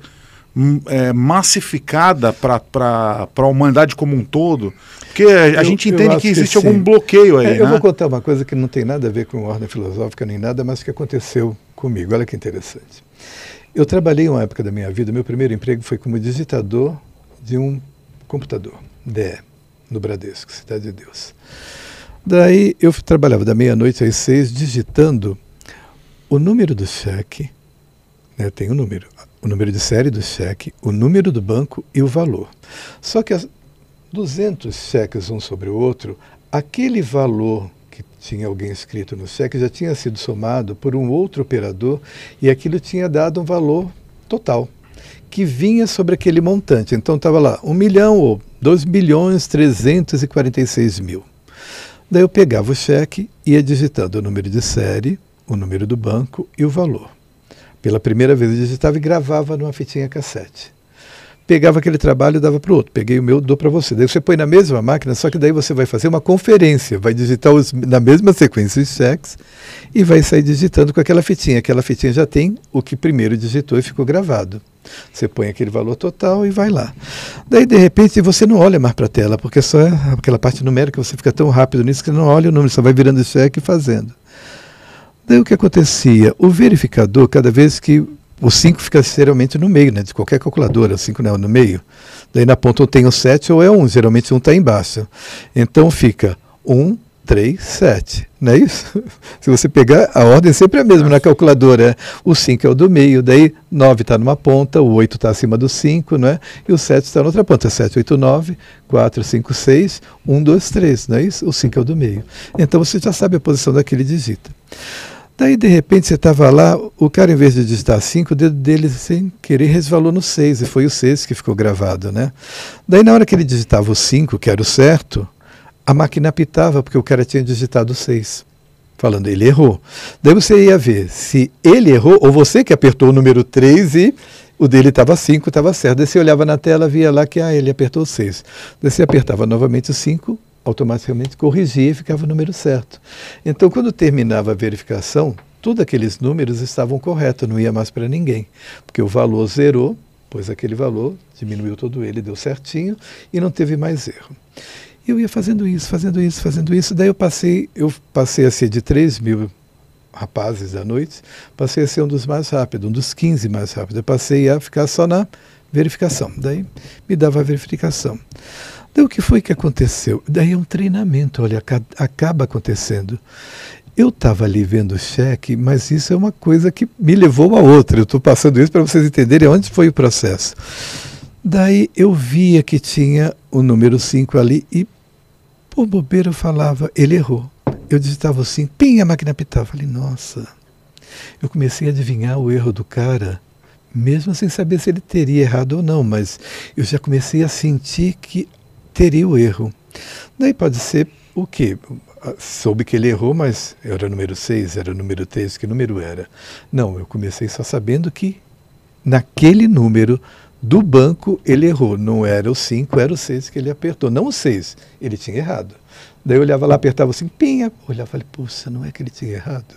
é, massificada para a humanidade como um todo? Porque a eu, gente entende que existe algum bloqueio aí. É, eu né? vou contar uma coisa que não tem nada a ver com ordem filosófica nem nada, mas que aconteceu comigo. Olha que interessante. Eu trabalhei uma época da minha vida, meu primeiro emprego foi como digitador de um computador, DE, no Bradesco, Cidade de Deus. Daí eu trabalhava da meia-noite às seis digitando o número do cheque, né, tem o um número, o número de série do cheque, o número do banco e o valor. Só que as 200 cheques um sobre o outro, aquele valor que tinha alguém escrito no cheque já tinha sido somado por um outro operador e aquilo tinha dado um valor total que vinha sobre aquele montante. Então estava lá 1 milhão ou 2 bilhões 346 mil. Daí eu pegava o cheque, ia digitando o número de série, o número do banco e o valor. Pela primeira vez eu digitava e gravava numa fitinha cassete. Pegava aquele trabalho e dava para o outro. Peguei o meu, dou para você. Daí você põe na mesma máquina, só que daí você vai fazer uma conferência, vai digitar os, na mesma sequência os cheques e vai sair digitando com aquela fitinha. Aquela fitinha já tem o que primeiro digitou e ficou gravado. Você põe aquele valor total e vai lá. Daí, de repente, você não olha mais para a tela, porque só é aquela parte numérica, você fica tão rápido nisso que não olha o número, só vai virando cheque e fazendo. Daí o que acontecia? O verificador, cada vez que o 5 fica geralmente no meio, né? De qualquer calculadora, o 5 não, é no meio. Daí na ponta ou tem o 7 ou é 1, um. geralmente 1 um está embaixo. Então fica 1, um, 3, 7. Não é isso? Se você pegar, a ordem é sempre é a mesma na calculadora. É o 5 é o do meio, daí 9 está numa ponta, o 8 está acima do 5, né? e o 7 está na outra ponta. 7, 8, 9, 4, 5, 6, 1, 2, 3. Não é isso? O 5 é o do meio. Então você já sabe a posição daquele digita. Daí, de repente, você estava lá, o cara, em vez de digitar 5, o dedo dele, sem querer, resvalou no 6, e foi o 6 que ficou gravado, né? Daí, na hora que ele digitava o 5, que era o certo, a máquina apitava, porque o cara tinha digitado o 6 falando, ele errou. Daí você ia ver se ele errou ou você que apertou o número 3 e o dele estava 5, estava certo. Daí você olhava na tela, via lá que ah, ele apertou o 6. Daí você apertava novamente o 5, automaticamente corrigia e ficava o número certo. Então, quando terminava a verificação, todos aqueles números estavam corretos, não ia mais para ninguém, porque o valor zerou, pois aquele valor diminuiu todo ele, deu certinho e não teve mais erro. Eu ia fazendo isso, fazendo isso, fazendo isso, daí eu passei, eu passei a ser de 3 mil rapazes da noite, passei a ser um dos mais rápidos, um dos 15 mais rápidos. Eu passei a ficar só na verificação. Daí me dava a verificação. Então, o que foi que aconteceu? Daí é um treinamento, olha, acaba acontecendo. Eu estava ali vendo o cheque, mas isso é uma coisa que me levou a outra. Eu estou passando isso para vocês entenderem onde foi o processo. Daí eu via que tinha o número 5 ali e, por bobeira, eu falava, ele errou. Eu digitava o assim, 5, pim, a máquina apitava Eu falei, nossa. Eu comecei a adivinhar o erro do cara, mesmo sem saber se ele teria errado ou não, mas eu já comecei a sentir que teria o erro. Daí pode ser o quê? Ah, soube que ele errou, mas era número 6, era número 3, que número era? Não, eu comecei só sabendo que naquele número do banco ele errou. Não era o 5, era o 6 que ele apertou. Não o 6, ele tinha errado. Daí eu olhava lá, apertava assim, pinha, olhava e falei, puxa, não é que ele tinha errado?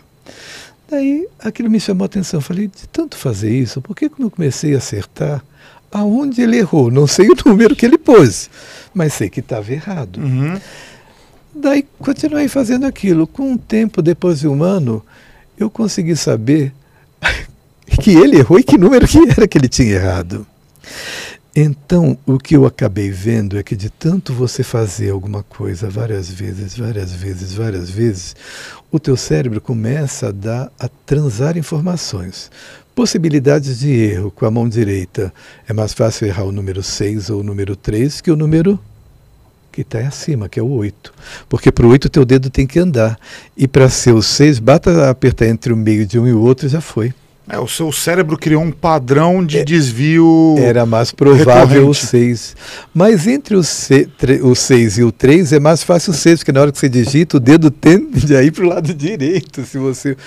Daí aquilo me chamou a atenção. Falei, de tanto fazer isso, por que que eu comecei a acertar, aonde ele errou. Não sei o número que ele pôs, mas sei que estava errado. Uhum. Daí continuei fazendo aquilo. Com um tempo depois de um ano, eu consegui saber que ele errou e que número que era que ele tinha errado. Então, o que eu acabei vendo é que de tanto você fazer alguma coisa várias vezes, várias vezes, várias vezes, o teu cérebro começa a dar a transar informações. Possibilidades de erro com a mão direita. É mais fácil errar o número 6 ou o número 3 que o número que está acima, que é o 8. Porque para o 8 o teu dedo tem que andar. E para ser o 6, bata apertar entre o meio de um e o outro já foi. É, o seu cérebro criou um padrão de é, desvio. Era mais provável recorrente. o 6. Mas entre o 6 e o 3 é mais fácil o 6, porque na hora que você digita, o dedo tende a ir para o lado direito. Se você.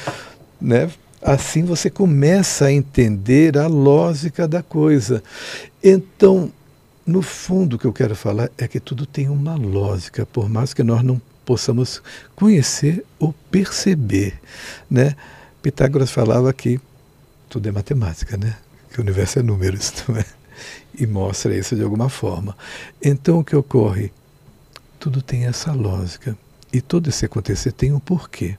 Né? Assim você começa a entender a lógica da coisa. Então, no fundo, o que eu quero falar é que tudo tem uma lógica, por mais que nós não possamos conhecer ou perceber. Né? Pitágoras falava que tudo é matemática, né? que o universo é números, é? e mostra isso de alguma forma. Então, o que ocorre? Tudo tem essa lógica. E todo esse acontecer tem um porquê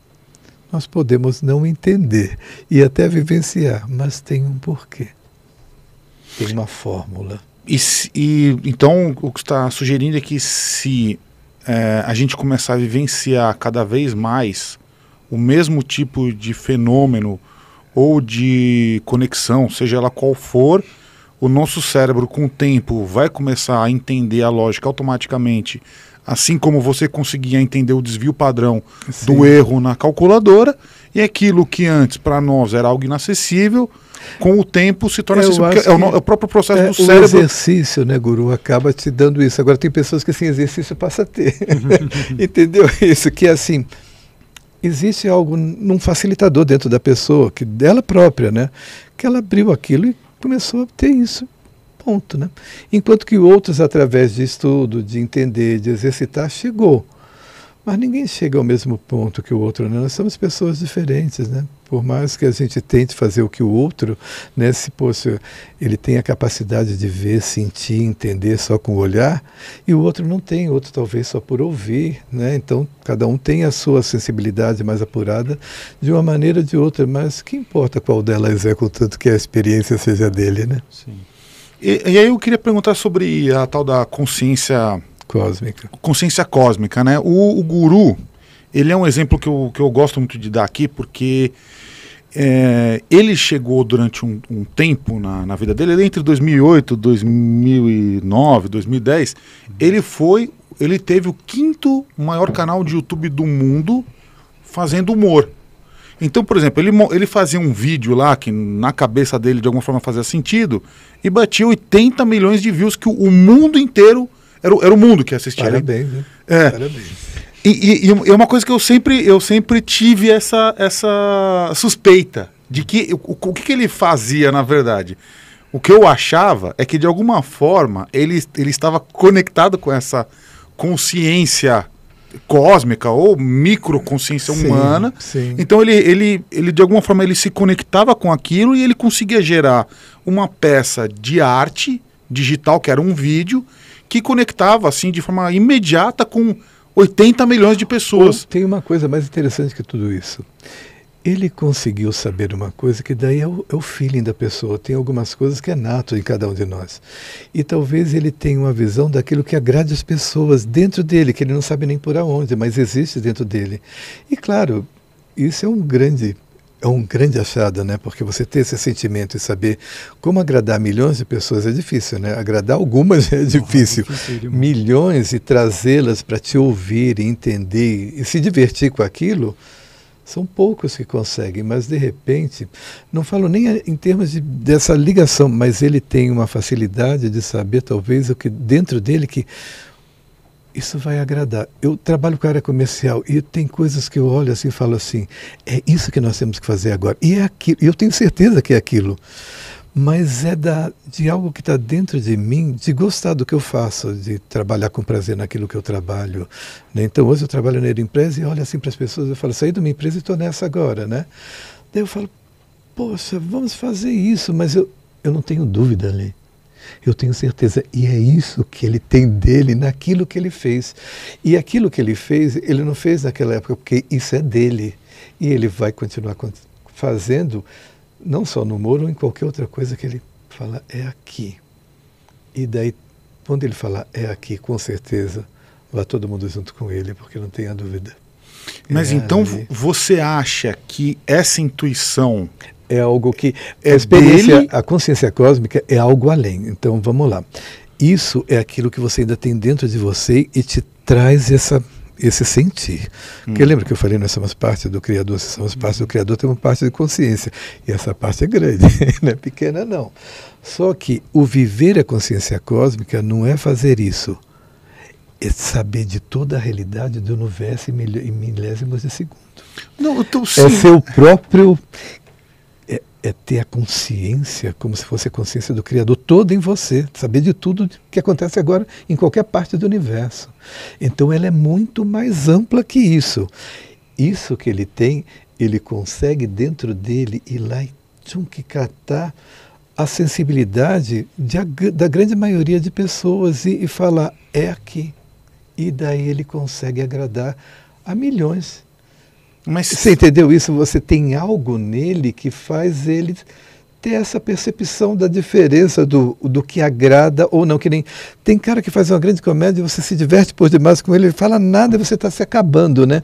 nós podemos não entender e até vivenciar, mas tem um porquê. Tem uma fórmula. E, e então o que está sugerindo é que se é, a gente começar a vivenciar cada vez mais o mesmo tipo de fenômeno ou de conexão, seja ela qual for, o nosso cérebro com o tempo vai começar a entender a lógica automaticamente assim como você conseguia entender o desvio padrão Sim. do erro na calculadora, e aquilo que antes para nós era algo inacessível, com o tempo se torna acessível. É o, é o, próprio processo é, do cérebro. O exercício, né, Guru, acaba te dando isso. Agora, tem pessoas que assim, exercício passa a ter. Entendeu isso? Que é assim. Existe algo num facilitador dentro da pessoa, que dela própria, né? Que ela abriu aquilo e começou a ter isso. Ponto, né? Enquanto que outros, através de estudo, de entender, de exercitar, chegou. Mas ninguém chega ao mesmo ponto que o outro, né? Nós somos pessoas diferentes, né? Por mais que a gente tente fazer o que o outro, né? Se ele tem a capacidade de ver, sentir, entender só com o olhar, e o outro não tem, o outro talvez só por ouvir, né? Então, cada um tem a sua sensibilidade mais apurada de uma maneira ou de outra, mas que importa qual delas é, contanto que a experiência seja dele, né? Sim. E, e, aí eu queria perguntar sobre a tal da consciência cósmica. Consciência cósmica, né? O, o guru, ele é um exemplo que eu, que eu gosto muito de dar aqui, porque é, ele chegou durante um, um tempo na, na, vida dele, entre 2008, 2009, 2010, ele foi, ele teve o quinto maior canal de YouTube do mundo fazendo humor. Então, por exemplo, ele, ele fazia um vídeo lá que na cabeça dele de alguma forma fazia sentido e batia 80 milhões de views que o, o mundo inteiro era, era o mundo que assistia. Né? Parabéns, né? É. Parabéns. E, e, e, é uma coisa que eu sempre, eu sempre tive essa, essa suspeita de que o, o que, que ele fazia na verdade. O que eu achava é que de alguma forma ele, ele estava conectado com essa consciência cósmica ou microconsciência sim, humana. Sim. Então ele, ele, ele de alguma forma ele se conectava com aquilo e ele conseguia gerar uma peça de arte digital, que era um vídeo, que conectava assim de forma imediata com 80 milhões de pessoas. Tem uma coisa mais interessante que tudo isso ele conseguiu saber uma coisa que daí é o, é o, feeling da pessoa. Tem algumas coisas que é nato em cada um de nós. E talvez ele tenha uma visão daquilo que agrade as pessoas dentro dele, que ele não sabe nem por aonde, mas existe dentro dele. E claro, isso é um grande é um grande achado, né? Porque você ter esse sentimento e saber como agradar milhões de pessoas é difícil, né? Agradar algumas é, é difícil. milhões e trazê-las para te ouvir, entender e se divertir com aquilo são poucos que conseguem, mas de repente, não falo nem em termos de, dessa ligação, mas ele tem uma facilidade de saber, talvez, o que dentro dele que isso vai agradar. Eu trabalho com a área comercial e tem coisas que eu olho assim e falo assim: é isso que nós temos que fazer agora. E é aquilo, eu tenho certeza que é aquilo mas é da, de algo que está dentro de mim, de gostar do que eu faço, de trabalhar com prazer naquilo que eu trabalho. Né? Então, hoje eu trabalho na empresa e olho assim para as pessoas, eu falo, saí de uma empresa e estou nessa agora, né? Daí eu falo, poxa, vamos fazer isso, mas eu, eu não tenho dúvida ali. Eu tenho certeza, e é isso que ele tem dele naquilo que ele fez. E aquilo que ele fez, ele não fez naquela época, porque isso é dele. E ele vai continuar fazendo não só no Moro, em qualquer outra coisa que ele fala é aqui. E daí, quando ele falar é aqui, com certeza vai todo mundo junto com ele, porque não tenha dúvida. Mas é então ali. você acha que essa intuição é algo que é a experiência, dele? a consciência cósmica é algo além. Então vamos lá. Isso é aquilo que você ainda tem dentro de você e te traz essa esse sentir. Hum. Porque lembra que eu falei, nós somos parte do Criador, se somos parte do Criador, temos parte de consciência. E essa parte é grande, não é pequena, não. Só que o viver a consciência cósmica não é fazer isso. É saber de toda a realidade do universo em milésimos de segundo. Não, tô, então é seu próprio é ter a consciência, como se fosse a consciência do Criador todo em você, saber de tudo que acontece agora em qualquer parte do universo. Então ela é muito mais ampla que isso. Isso que ele tem, ele consegue dentro dele ir lá e tchunk, catar a sensibilidade de, da grande maioria de pessoas e, e falar, é aqui. E daí ele consegue agradar a milhões mas... Você entendeu isso? Você tem algo nele que faz ele ter essa percepção da diferença do, do que agrada ou não. Que nem tem cara que faz uma grande comédia, você se diverte por demais com ele, ele fala nada, e você está se acabando, né?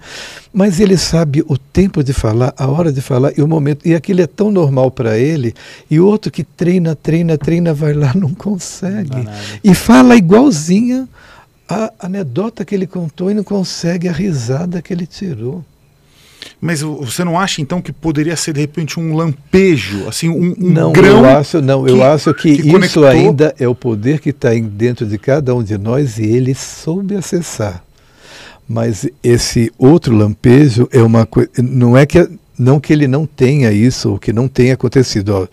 Mas ele sabe o tempo de falar, a hora de falar e o momento. E aquilo é tão normal para ele. E outro que treina, treina, treina, vai lá, não consegue não e fala igualzinha a anedota que ele contou e não consegue a risada que ele tirou. Mas você não acha então que poderia ser de repente um lampejo, assim, um, um não, grão? Eu acho, não, que, eu acho que, que isso conectou... ainda é o poder que está dentro de cada um de nós e ele soube acessar. Mas esse outro lampejo é uma coisa, não é que não que ele não tenha isso ou que não tenha acontecido. Ó,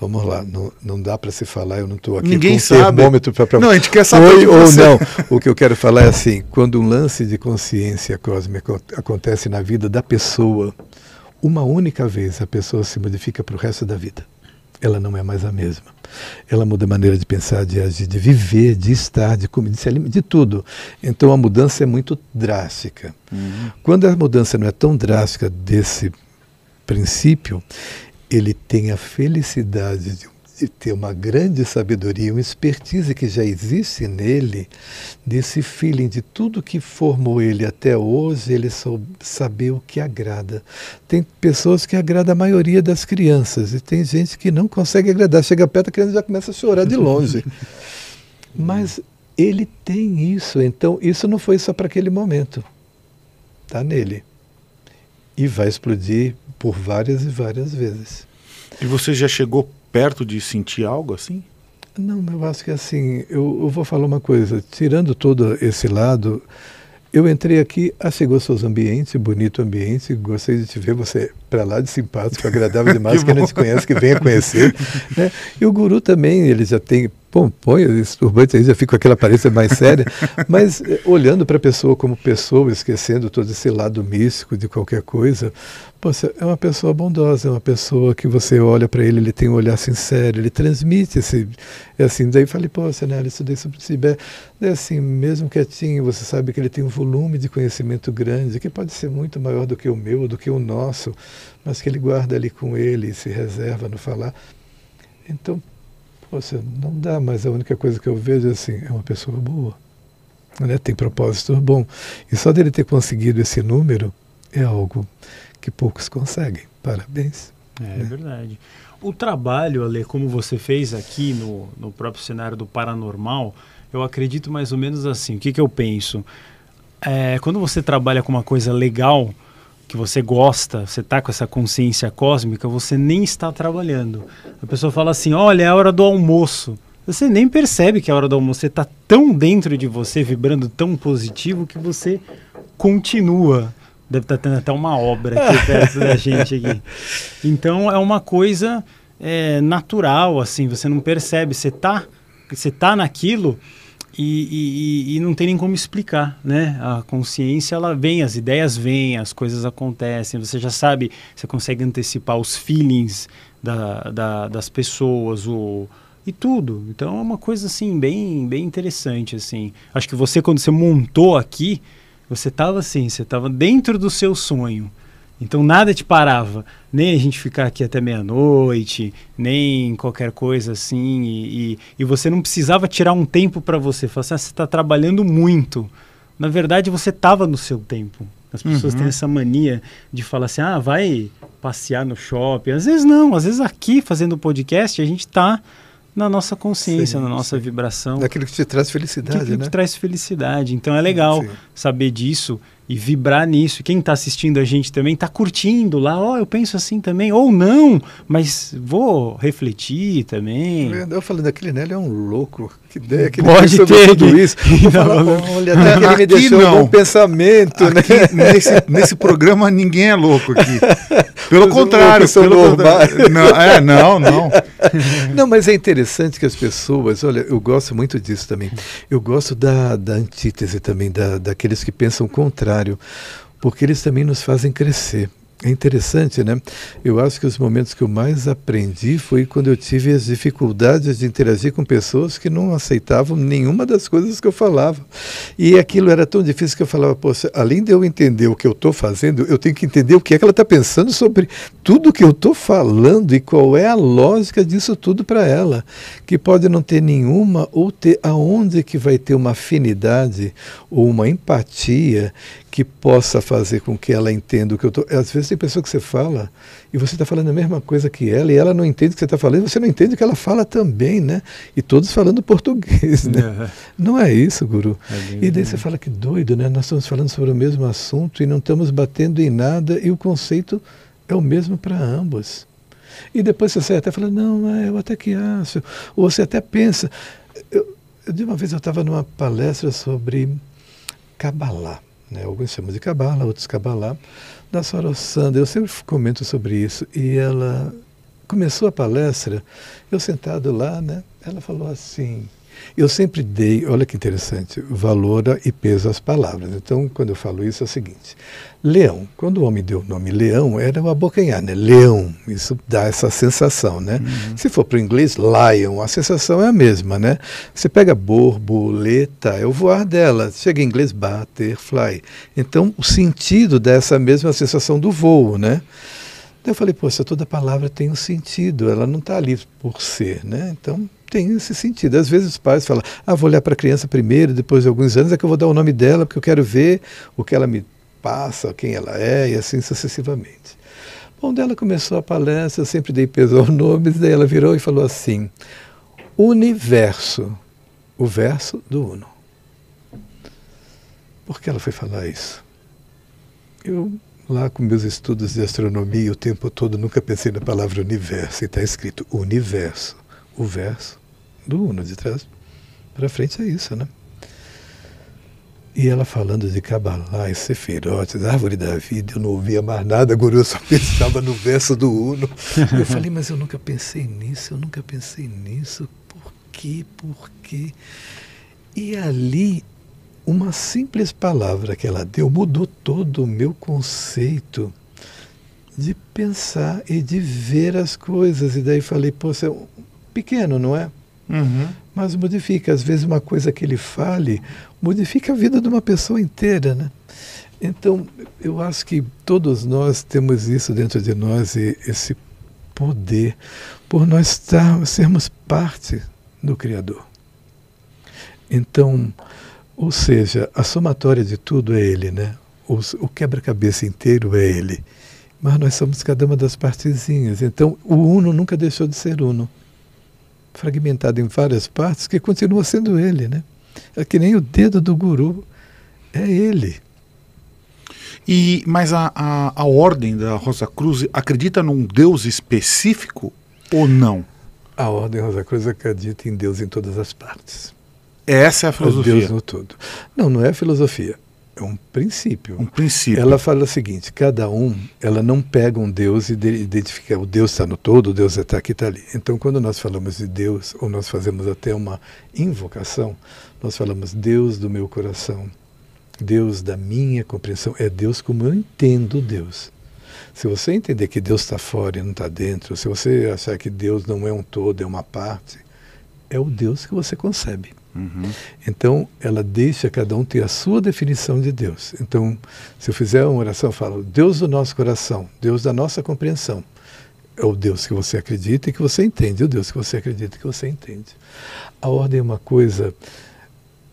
Vamos lá, não, não dá para se falar, eu não estou aqui Ninguém com o sabe. termômetro para Não, a gente quer saber ou não. O que eu quero falar é assim, quando um lance de consciência cósmica acontece na vida da pessoa, uma única vez a pessoa se modifica para o resto da vida. Ela não é mais a mesma. Ela muda a maneira de pensar, de agir, de viver, de estar, de comer, de se alimentar, de tudo. Então a mudança é muito drástica. Uhum. Quando a mudança não é tão drástica desse princípio, ele tem a felicidade de, de ter uma grande sabedoria, uma expertise que já existe nele, desse feeling de tudo que formou ele até hoje, ele soube saber o que agrada. Tem pessoas que agrada a maioria das crianças e tem gente que não consegue agradar. Chega perto, a criança já começa a chorar de longe. Mas ele tem isso, então isso não foi só para aquele momento. Está nele. E vai explodir por várias e várias vezes. E você já chegou perto de sentir algo assim? Não, eu acho que assim, eu, eu vou falar uma coisa. Tirando todo esse lado, eu entrei aqui, achei seus ambientes, bonito ambiente, gostei de te ver, você para lá de simpático, agradável demais, quem não te conhece que venha conhecer. Né? E o guru também, ele já tem, Bom, põe é esse turbante aí, já fica com aquela aparência mais séria. Mas eh, olhando para a pessoa como pessoa, esquecendo todo esse lado místico de qualquer coisa, é uma pessoa bondosa, é uma pessoa que você olha para ele, ele tem um olhar sincero, ele transmite esse. É assim, daí falei, você, né, estudei sobre o Tibete. É assim, mesmo quietinho, você sabe que ele tem um volume de conhecimento grande, que pode ser muito maior do que o meu, do que o nosso, mas que ele guarda ali com ele e se reserva no falar. Então, Poxa, não dá, mas a única coisa que eu vejo é assim, é uma pessoa boa. Né? Tem propósito bom. E só dele ter conseguido esse número é algo que poucos conseguem. Parabéns. É, é, né? verdade. O trabalho, Ale, como você fez aqui no, no próprio cenário do paranormal, eu acredito mais ou menos assim. O que, que eu penso? É, quando você trabalha com uma coisa legal, que você gosta, você está com essa consciência cósmica, você nem está trabalhando. A pessoa fala assim: olha, é a hora do almoço. Você nem percebe que é a hora do almoço. Você está tão dentro de você, vibrando tão positivo, que você continua. Deve estar tá tendo até uma obra aqui perto da gente aqui. Então é uma coisa é, natural, assim, você não percebe. Você está você tá naquilo e, e, e, não tem nem como explicar, né? A consciência, ela vem, as ideias vêm, as coisas acontecem, você já sabe, você consegue antecipar os feelings da, da, das pessoas, o, e tudo. Então é uma coisa, assim, bem, bem interessante, assim. Acho que você, quando você montou aqui, você estava assim, você estava dentro do seu sonho. Então nada te parava, nem a gente ficar aqui até meia-noite, nem qualquer coisa assim. E, e, e, você não precisava tirar um tempo para você, falar assim, ah, você está trabalhando muito. Na verdade, você estava no seu tempo. As pessoas uhum. têm essa mania de falar assim: ah, vai passear no shopping. Às vezes não, às vezes aqui fazendo podcast a gente está na nossa consciência, sim, na nossa sim. vibração. Daquilo que te traz felicidade, Daquilo né? que te traz felicidade. Então é legal sim. saber disso e vibrar nisso. Quem está assistindo a gente também está curtindo lá, ó, oh, eu penso assim também, ou não, mas vou refletir também. Tá eu falei daquele Nélio é um louco, que ideia que Pode ele ter tudo isso. Não, não. Olha, até aqui ele me deixou não. um bom pensamento, aqui, né? Nesse, nesse programa ninguém é louco aqui. Pelo Os contrário, pelo contrário. Não, é, não, não. não, mas é interessante que as pessoas, olha, eu gosto muito disso também. Eu gosto da, da antítese também, da, daqueles que pensam contrário necessário, porque eles também nos fazem crescer. É interessante, né? Eu acho que os momentos que eu mais aprendi foi quando eu tive as dificuldades de interagir com pessoas que não aceitavam nenhuma das coisas que eu falava. E aquilo era tão difícil que eu falava, poxa, além de eu entender o que eu estou fazendo, eu tenho que entender o que é que ela está pensando sobre tudo que eu estou falando e qual é a lógica disso tudo para ela. Que pode não ter nenhuma ou ter aonde que vai ter uma afinidade ou uma empatia que possa fazer com que ela entenda o que eu estou. Às vezes tem pessoa que você fala e você está falando a mesma coisa que ela e ela não entende o que você está falando, você não entende o que ela fala também, né? E todos falando português, né? É. Não é isso, guru. É e daí você fala que doido, né? Nós estamos falando sobre o mesmo assunto e não estamos batendo em nada e o conceito é o mesmo para ambos. E depois você até fala, não, é, eu até que acho. Ou você até pensa. Eu, de uma vez eu estava numa palestra sobre Kabbalah. Né? Alguns chamam de cabala, outros cabalá, da Sora Sandra. Eu sempre comento sobre isso. E ela começou a palestra, eu sentado lá, né? ela falou assim: eu sempre dei, olha que interessante, valor e peso às palavras. Então, quando eu falo isso, é o seguinte: leão. Quando o homem deu o nome leão, era uma boquinha, né? Leão. Isso dá essa sensação, né? Uhum. Se for para o inglês, lion, a sensação é a mesma, né? Você pega borboleta, é o voar dela. Chega em inglês, butterfly. fly. Então, o sentido dessa mesma sensação do voo, né? eu falei, poxa, toda palavra tem um sentido, ela não está ali por ser, né? Então, tem esse sentido. Às vezes os pais falam, ah, vou olhar para a criança primeiro, depois de alguns anos é que eu vou dar o nome dela, porque eu quero ver o que ela me passa, quem ela é, e assim sucessivamente. Bom, dela começou a palestra, eu sempre dei peso ao nomes. daí ela virou e falou assim, universo, o verso do Uno. Por que ela foi falar isso? Eu, lá com meus estudos de astronomia, o tempo todo nunca pensei na palavra universo, e está escrito universo, o verso do Uno, de trás para frente é isso, né? E ela falando de Kabbalah e Sefirotes, árvore da vida, eu não ouvia mais nada, Guru, eu só pensava no verso do Uno. Eu falei, mas eu nunca pensei nisso, eu nunca pensei nisso, por quê, por quê? E ali, uma simples palavra que ela deu mudou todo o meu conceito de pensar e de ver as coisas. E daí falei, pô, você é pequeno, não é? Uhum. Mas modifica. Às vezes, uma coisa que ele fale modifica a vida de uma pessoa inteira, né? Então, eu acho que todos nós temos isso dentro de nós, esse poder, por nós estar, tá, sermos parte do Criador. Então, ou seja, a somatória de tudo é Ele, né? O, o quebra-cabeça inteiro é Ele. Mas nós somos cada uma das partezinhas. Então, o uno nunca deixou de ser uno fragmentado em várias partes, que continua sendo ele, né? É que nem o dedo do guru, é ele. E mas a, a, a ordem da Rosa Cruz acredita num Deus específico ou não? A ordem Rosa Cruz acredita em Deus em todas as partes. Essa é a é filosofia. O Deus no todo. Não, não é filosofia. É um princípio. Um princípio. Ela fala o seguinte: cada um, ela não pega um Deus e identifica o Deus está no todo, o Deus está aqui, está ali. Então, quando nós falamos de Deus, ou nós fazemos até uma invocação, nós falamos Deus do meu coração, Deus da minha compreensão, é Deus como eu entendo Deus. Se você entender que Deus está fora e não está dentro, se você achar que Deus não é um todo, é uma parte, é o Deus que você concebe. Uhum. Então, ela deixa cada um ter a sua definição de Deus. Então, se eu fizer uma oração, eu falo: Deus do nosso coração, Deus da nossa compreensão. É o Deus que você acredita e que você entende, é o Deus que você acredita e que você entende. A ordem é uma coisa.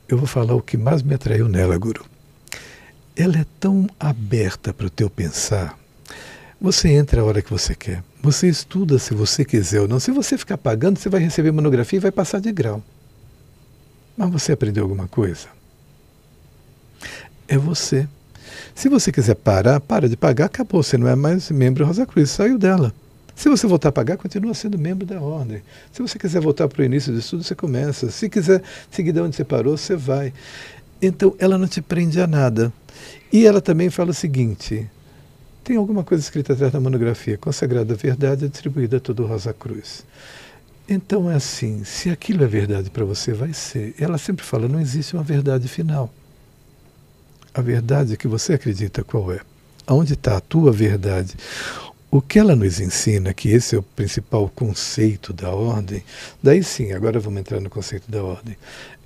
Eu vou falar o que mais me atraiu nela, Guru. Ela é tão aberta para o teu pensar. Você entra a hora que você quer. Você estuda se você quiser ou não. Se você ficar pagando, você vai receber monografia e vai passar de grau. Mas você aprendeu alguma coisa? É você. Se você quiser parar, para de pagar, acabou. Você não é mais membro Rosa Cruz, saiu dela. Se você voltar a pagar, continua sendo membro da ordem. Se você quiser voltar para o início do estudo, você começa. Se quiser seguir de onde você parou, você vai. Então, ela não te prende a nada. E ela também fala o seguinte: tem alguma coisa escrita atrás da monografia, consagrada à verdade, atribuída a todo Rosa Cruz. Então é assim, se aquilo é verdade para você, vai ser. Ela sempre fala, não existe uma verdade final. A verdade é que você acredita qual é. Aonde está a tua verdade? O que ela nos ensina, que esse é o principal conceito da ordem, daí sim, agora vamos entrar no conceito da ordem,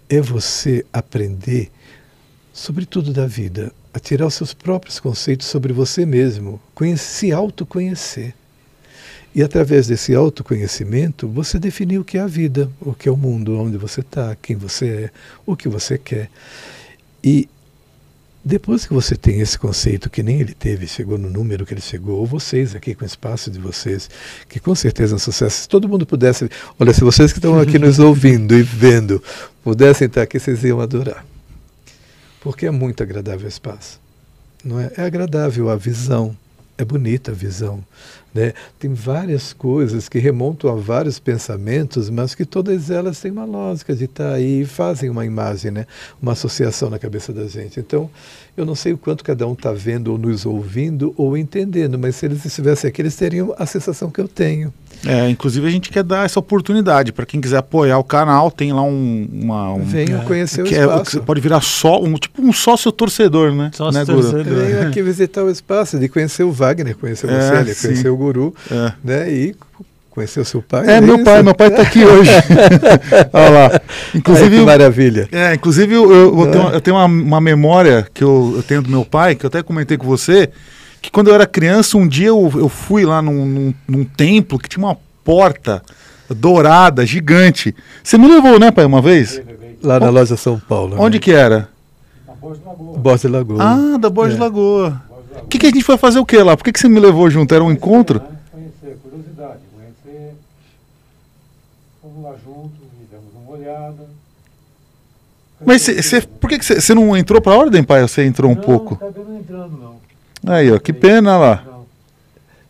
é você aprender, sobretudo da vida, a tirar os seus próprios conceitos sobre você mesmo, se autoconhecer. E através desse autoconhecimento, você definiu o que é a vida, o que é o mundo, onde você está, quem você é, o que você quer. E depois que você tem esse conceito, que nem ele teve, chegou no número que ele chegou, ou vocês aqui com o espaço de vocês, que com certeza é um sucesso. Se todo mundo pudesse. Olha, se vocês que estão aqui nos ouvindo e vendo pudessem estar aqui, vocês iam adorar. Porque é muito agradável o espaço. Não é? é agradável a visão, é bonita a visão. Né? Tem várias coisas que remontam a vários pensamentos, mas que todas elas têm uma lógica de estar tá aí e fazem uma imagem, né? uma associação na cabeça da gente. Então, eu não sei o quanto cada um está vendo ou nos ouvindo ou entendendo, mas se eles estivessem aqui, eles teriam a sensação que eu tenho. É, inclusive a gente quer dar essa oportunidade para quem quiser apoiar o canal, tem lá um, uma um, Venha é. conhecer que é o espaço. É, pode virar só um tipo um sócio torcedor, né? Sócio né, torcedor. Venha aqui visitar o espaço, de conhecer o Wagner, conhecer você, é, conhecer o Guru, é. né? E conhecer o seu pai? É, é meu isso? pai, meu pai está aqui hoje. Olha lá. Inclusive, Ai, maravilha. É, inclusive eu, eu, eu ah. tenho, eu tenho uma, uma memória que eu, eu tenho do meu pai, que eu até comentei com você, que quando eu era criança, um dia eu, eu fui lá num, num, num templo que tinha uma porta dourada, gigante. Você me levou, né, pai, uma vez? Lá na loja São Paulo. Né? Onde que era? Na de Lagoa. Borges Lagoa. Ah, da Borges é. Lagoa. O que, que, a gente foi fazer o que lá? Por que, que você me levou junto? Era um conhecer, encontro? Né? Conhecer, curiosidade, conhecer. Fomos lá juntos demos uma olhada. Mas cê, cê, por que você não entrou para a ordem, pai? Você entrou não, um pouco? Não, não entrando, não. Aí, ó, que pena lá.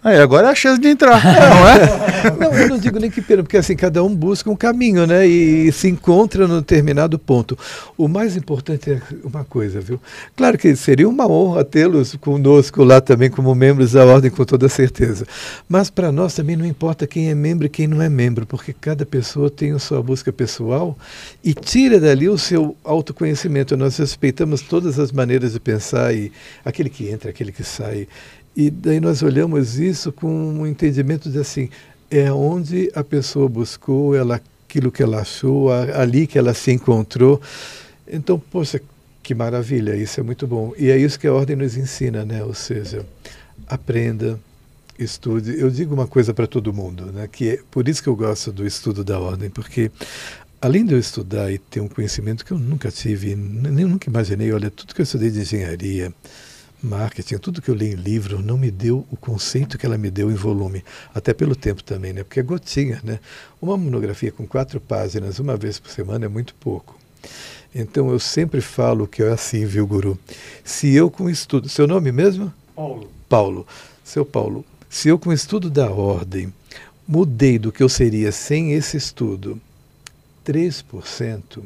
Aí agora é a chance de entrar, não é? não, eu não digo nem que pena, porque assim, cada um busca um caminho, né? E se encontra num determinado ponto. O mais importante é uma coisa, viu? Claro que seria uma honra tê-los conosco lá também como membros da ordem, com toda certeza. Mas para nós também não importa quem é membro e quem não é membro, porque cada pessoa tem a sua busca pessoal e tira dali o seu autoconhecimento. Nós respeitamos todas as maneiras de pensar e aquele que entra, aquele que sai. E daí nós olhamos isso com um entendimento de assim, é onde a pessoa buscou, ela, aquilo que ela achou, a, ali que ela se encontrou. Então, poxa, que maravilha, isso é muito bom. E é isso que a ordem nos ensina, né? Ou seja, aprenda, estude. Eu digo uma coisa para todo mundo, né? Que é por isso que eu gosto do estudo da ordem, porque além de eu estudar e ter um conhecimento que eu nunca tive, nem nunca imaginei, olha, tudo que eu estudei de engenharia, marketing, tudo que eu li em livro não me deu o conceito que ela me deu em volume, até pelo tempo também, né? Porque é gotinha, né? Uma monografia com quatro páginas, uma vez por semana, é muito pouco. Então eu sempre falo que é assim, viu, guru? Se eu com estudo, seu nome mesmo? Paulo. Paulo. Seu Paulo, se eu com estudo da ordem mudei do que eu seria sem esse estudo, 3%,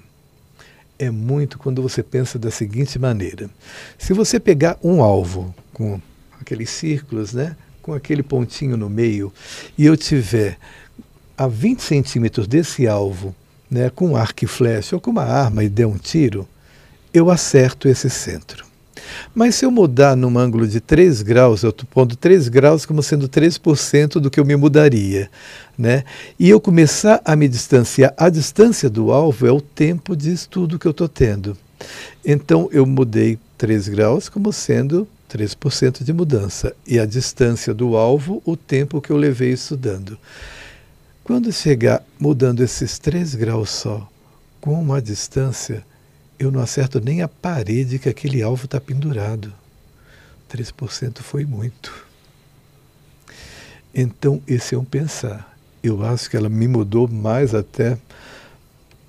é muito quando você pensa da seguinte maneira: se você pegar um alvo com aqueles círculos, né, com aquele pontinho no meio, e eu tiver a 20 centímetros desse alvo, né, com um arco e flecha ou com uma arma e der um tiro, eu acerto esse centro. Mas se eu mudar num ângulo de 3 graus, eu estou pondo 3 graus como sendo 3% do que eu me mudaria. Né? E eu começar a me distanciar, a distância do alvo é o tempo de estudo que eu estou tendo. Então eu mudei 3 graus como sendo 3% de mudança. E a distância do alvo, o tempo que eu levei estudando. Quando chegar mudando esses 3 graus só, com uma distância, eu não acerto nem a parede que aquele alvo está pendurado. 3% foi muito. Então, esse é um pensar. Eu acho que ela me mudou mais até,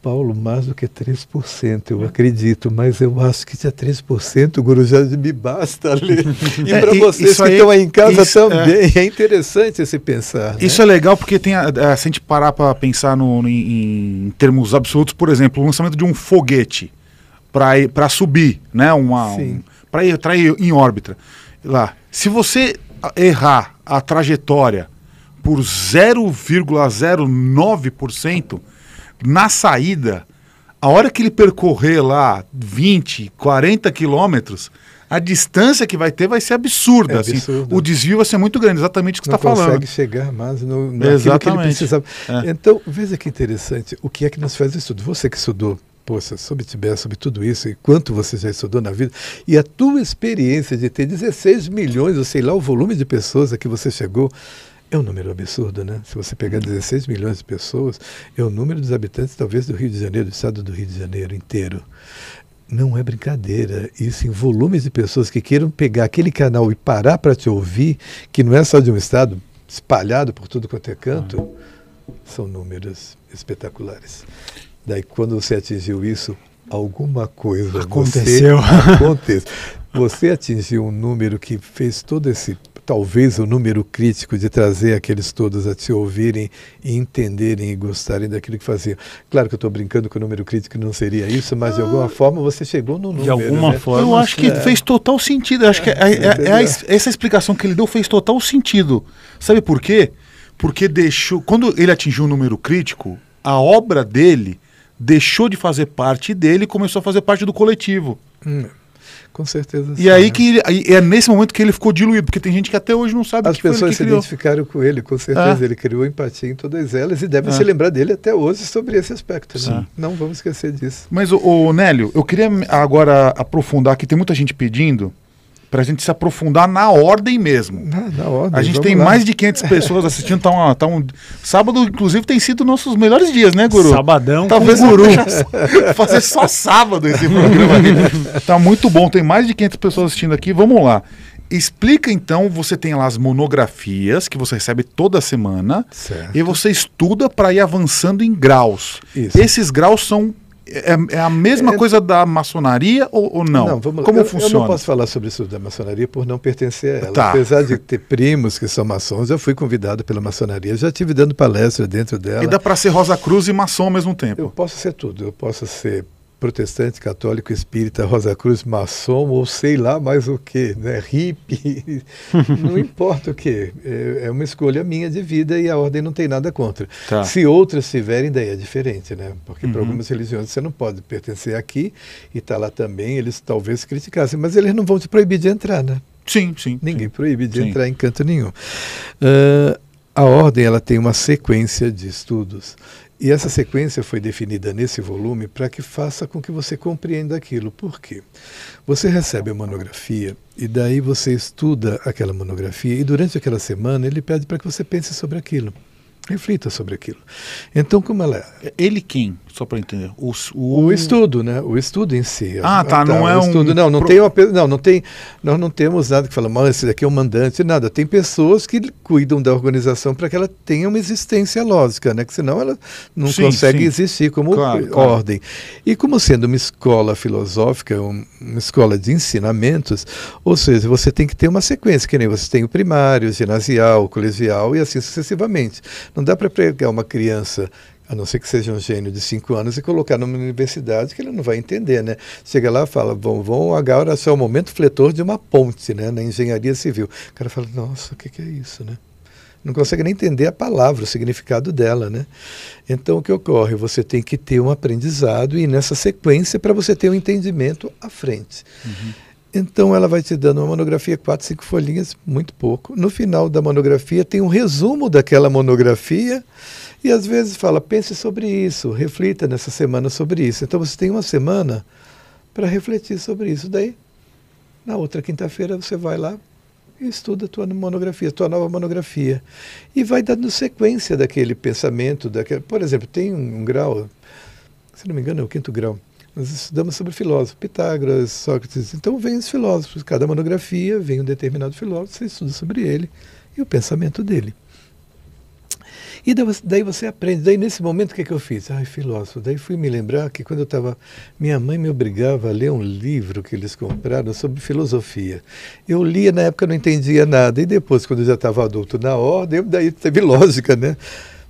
Paulo, mais do que 3%, eu hum. acredito, mas eu acho que já 3%, é Guru, já me basta ler. E é, para vocês que aí, estão aí em casa isso, é também, é, é, interessante esse pensar. Né? Isso é legal porque tem a, a, se a gente parar para pensar no, no, em, em termos absolutos, por exemplo, o lançamento de um foguete para subir, né? Uma, um, para ir, ir em órbita. Lá. Se você ah, errar a trajetória por 0,09% na saída, a hora que ele percorrer lá 20, 40 quilômetros, a distância que vai ter vai ser absurda. É assim. O desvio vai ser muito grande, exatamente o que você está falando. consegue chegar mais no, naquilo exatamente. que ele precisava. É. Então, veja que interessante, o que é que nos faz isso tudo? Você que estudou Poxa, sobre Tibete, sobre tudo isso, e quanto você já estudou na vida, e a tua experiência de ter 16 milhões, ou sei lá, o volume de pessoas a que você chegou, é um número absurdo, né? Se você pegar 16 milhões de pessoas, é o número dos habitantes, talvez, do Rio de Janeiro, do estado do Rio de Janeiro inteiro. Não é brincadeira. Isso em volumes de pessoas que queiram pegar aquele canal e parar para te ouvir, que não é só de um estado, espalhado por tudo quanto é canto, são números espetaculares. Daí, quando você atingiu isso, alguma coisa aconteceu. Você, aconteceu. você atingiu um número que fez todo esse talvez o número crítico de trazer aqueles todos a te ouvirem e entenderem e gostarem daquilo que faziam. Claro que eu estou brincando que o número crítico não seria isso, mas de ah. alguma forma você chegou no número. De alguma né? forma. Eu acho que é. fez total sentido. Eu acho que é, é, é, é essa explicação que ele deu fez total sentido. Sabe por quê? Porque deixou. Quando ele atingiu o um número crítico, a obra dele deixou de fazer parte dele e começou a fazer parte do coletivo. Hum. Com certeza. E sim, né? aí que ele, é nesse momento que ele ficou diluído, porque tem gente que até hoje não sabe As que pessoas que se criou. identificaram com ele, com certeza. Ah. Ele criou empatia em todas elas e devem ah. É. se lembrar dele até hoje sobre esse aspecto. Né? Não vamos esquecer disso. Mas, o Nélio, eu queria agora aprofundar, que tem muita gente pedindo para a gente se aprofundar na ordem mesmo. Na, ah, na ordem, a gente tem lá. mais de 500 pessoas assistindo. Tá uma, tá um... Sábado, inclusive, tem sido nossos melhores dias, né, Guru? Sabadão Talvez com Guru. fazer só sábado esse programa aqui. Tá muito bom. Tem mais de 500 pessoas assistindo aqui. Vamos lá. Explica então, você tem lá as monografias que você recebe toda semana certo. e você estuda para ir avançando em graus. Isso. Esses graus são é, é a mesma é, coisa da maçonaria ou, ou não? Não, vamos lá. Como eu, funciona? Eu não posso falar sobre isso da maçonaria por não pertencer a ela. Tá. Apesar de ter primos que são maçons, eu fui convidado pela maçonaria. Já tive dando palestra dentro dela. E dá para ser Rosa Cruz e maçom ao mesmo tempo? Eu posso ser tudo. Eu posso ser protestante, católico, espírita, Rosa Cruz, maçom ou sei lá mais o que, né? hippie, não importa o que. É, é, uma escolha minha de vida e a ordem não tem nada contra. Tá. Se outras tiverem, daí é diferente, né? Porque uhum. para algumas religiões você não pode pertencer aqui e tá lá também, eles talvez criticassem, mas eles não vão te proibir de entrar, né? Sim, sim. Ninguém sim. proíbe de sim. entrar em canto nenhum. Uh, a ordem ela tem uma sequência de estudos e essa sequência foi definida nesse volume para que faça com que você compreenda aquilo. Por quê? Você recebe a monografia e daí você estuda aquela monografia e durante aquela semana ele pede para que você pense sobre aquilo, reflita sobre aquilo. Então, como ela. É? Ele quem? Só para entender. O, o... o, estudo, né? O estudo em si. Ah, tá. tá. não é estudo, um... Não, não Pro... tem uma, não, não tem... Nós não temos nada que fala, mas esse daqui é um mandante, nada. Tem pessoas que cuidam da organização para que ela tenha uma existência lógica, né? Que senão ela não sim, consegue sim. existir como claro, ordem. Claro. E como sendo uma escola filosófica, uma escola de ensinamentos, ou seja, você tem que ter uma sequência, que nem você tem o primário, o ginasial, o colegial e assim sucessivamente. Não dá para pregar uma criança a não ser que seja um gênio de cinco anos, e colocar numa universidade que ele não vai entender, né? Chega lá e fala, bom, vão agora é só o momento fletor de uma ponte, né, na engenharia civil. O cara fala, nossa, o que, que é isso, né? Não consegue nem entender a palavra, o significado dela, né? Então, o que ocorre? Você tem que ter um aprendizado e nessa sequência para você ter um entendimento à frente. Uhum. Então ela vai te dando uma monografia, quatro, cinco folhinhas, muito pouco. No final da monografia tem um resumo daquela monografia e às vezes fala, pense sobre isso, reflita nessa semana sobre isso. Então você tem uma semana para refletir sobre isso. Daí, na outra quinta-feira, você vai lá e estuda a tua monografia, a tua nova monografia. E vai dando sequência daquele pensamento. Daquele... Por exemplo, tem um grau, se não me engano é o quinto grau, nós estudamos sobre filósofos, Pitágoras, Sócrates. Então vem os filósofos, cada monografia vem um determinado filósofo, você estuda sobre ele e o pensamento dele. E daí você aprende. Daí nesse momento o que, é que eu fiz? Ai, filósofo. Daí fui me lembrar que quando eu estava. Minha mãe me obrigava a ler um livro que eles compraram sobre filosofia. Eu lia, na época não entendia nada. E depois, quando eu já estava adulto na ordem, daí teve lógica, né?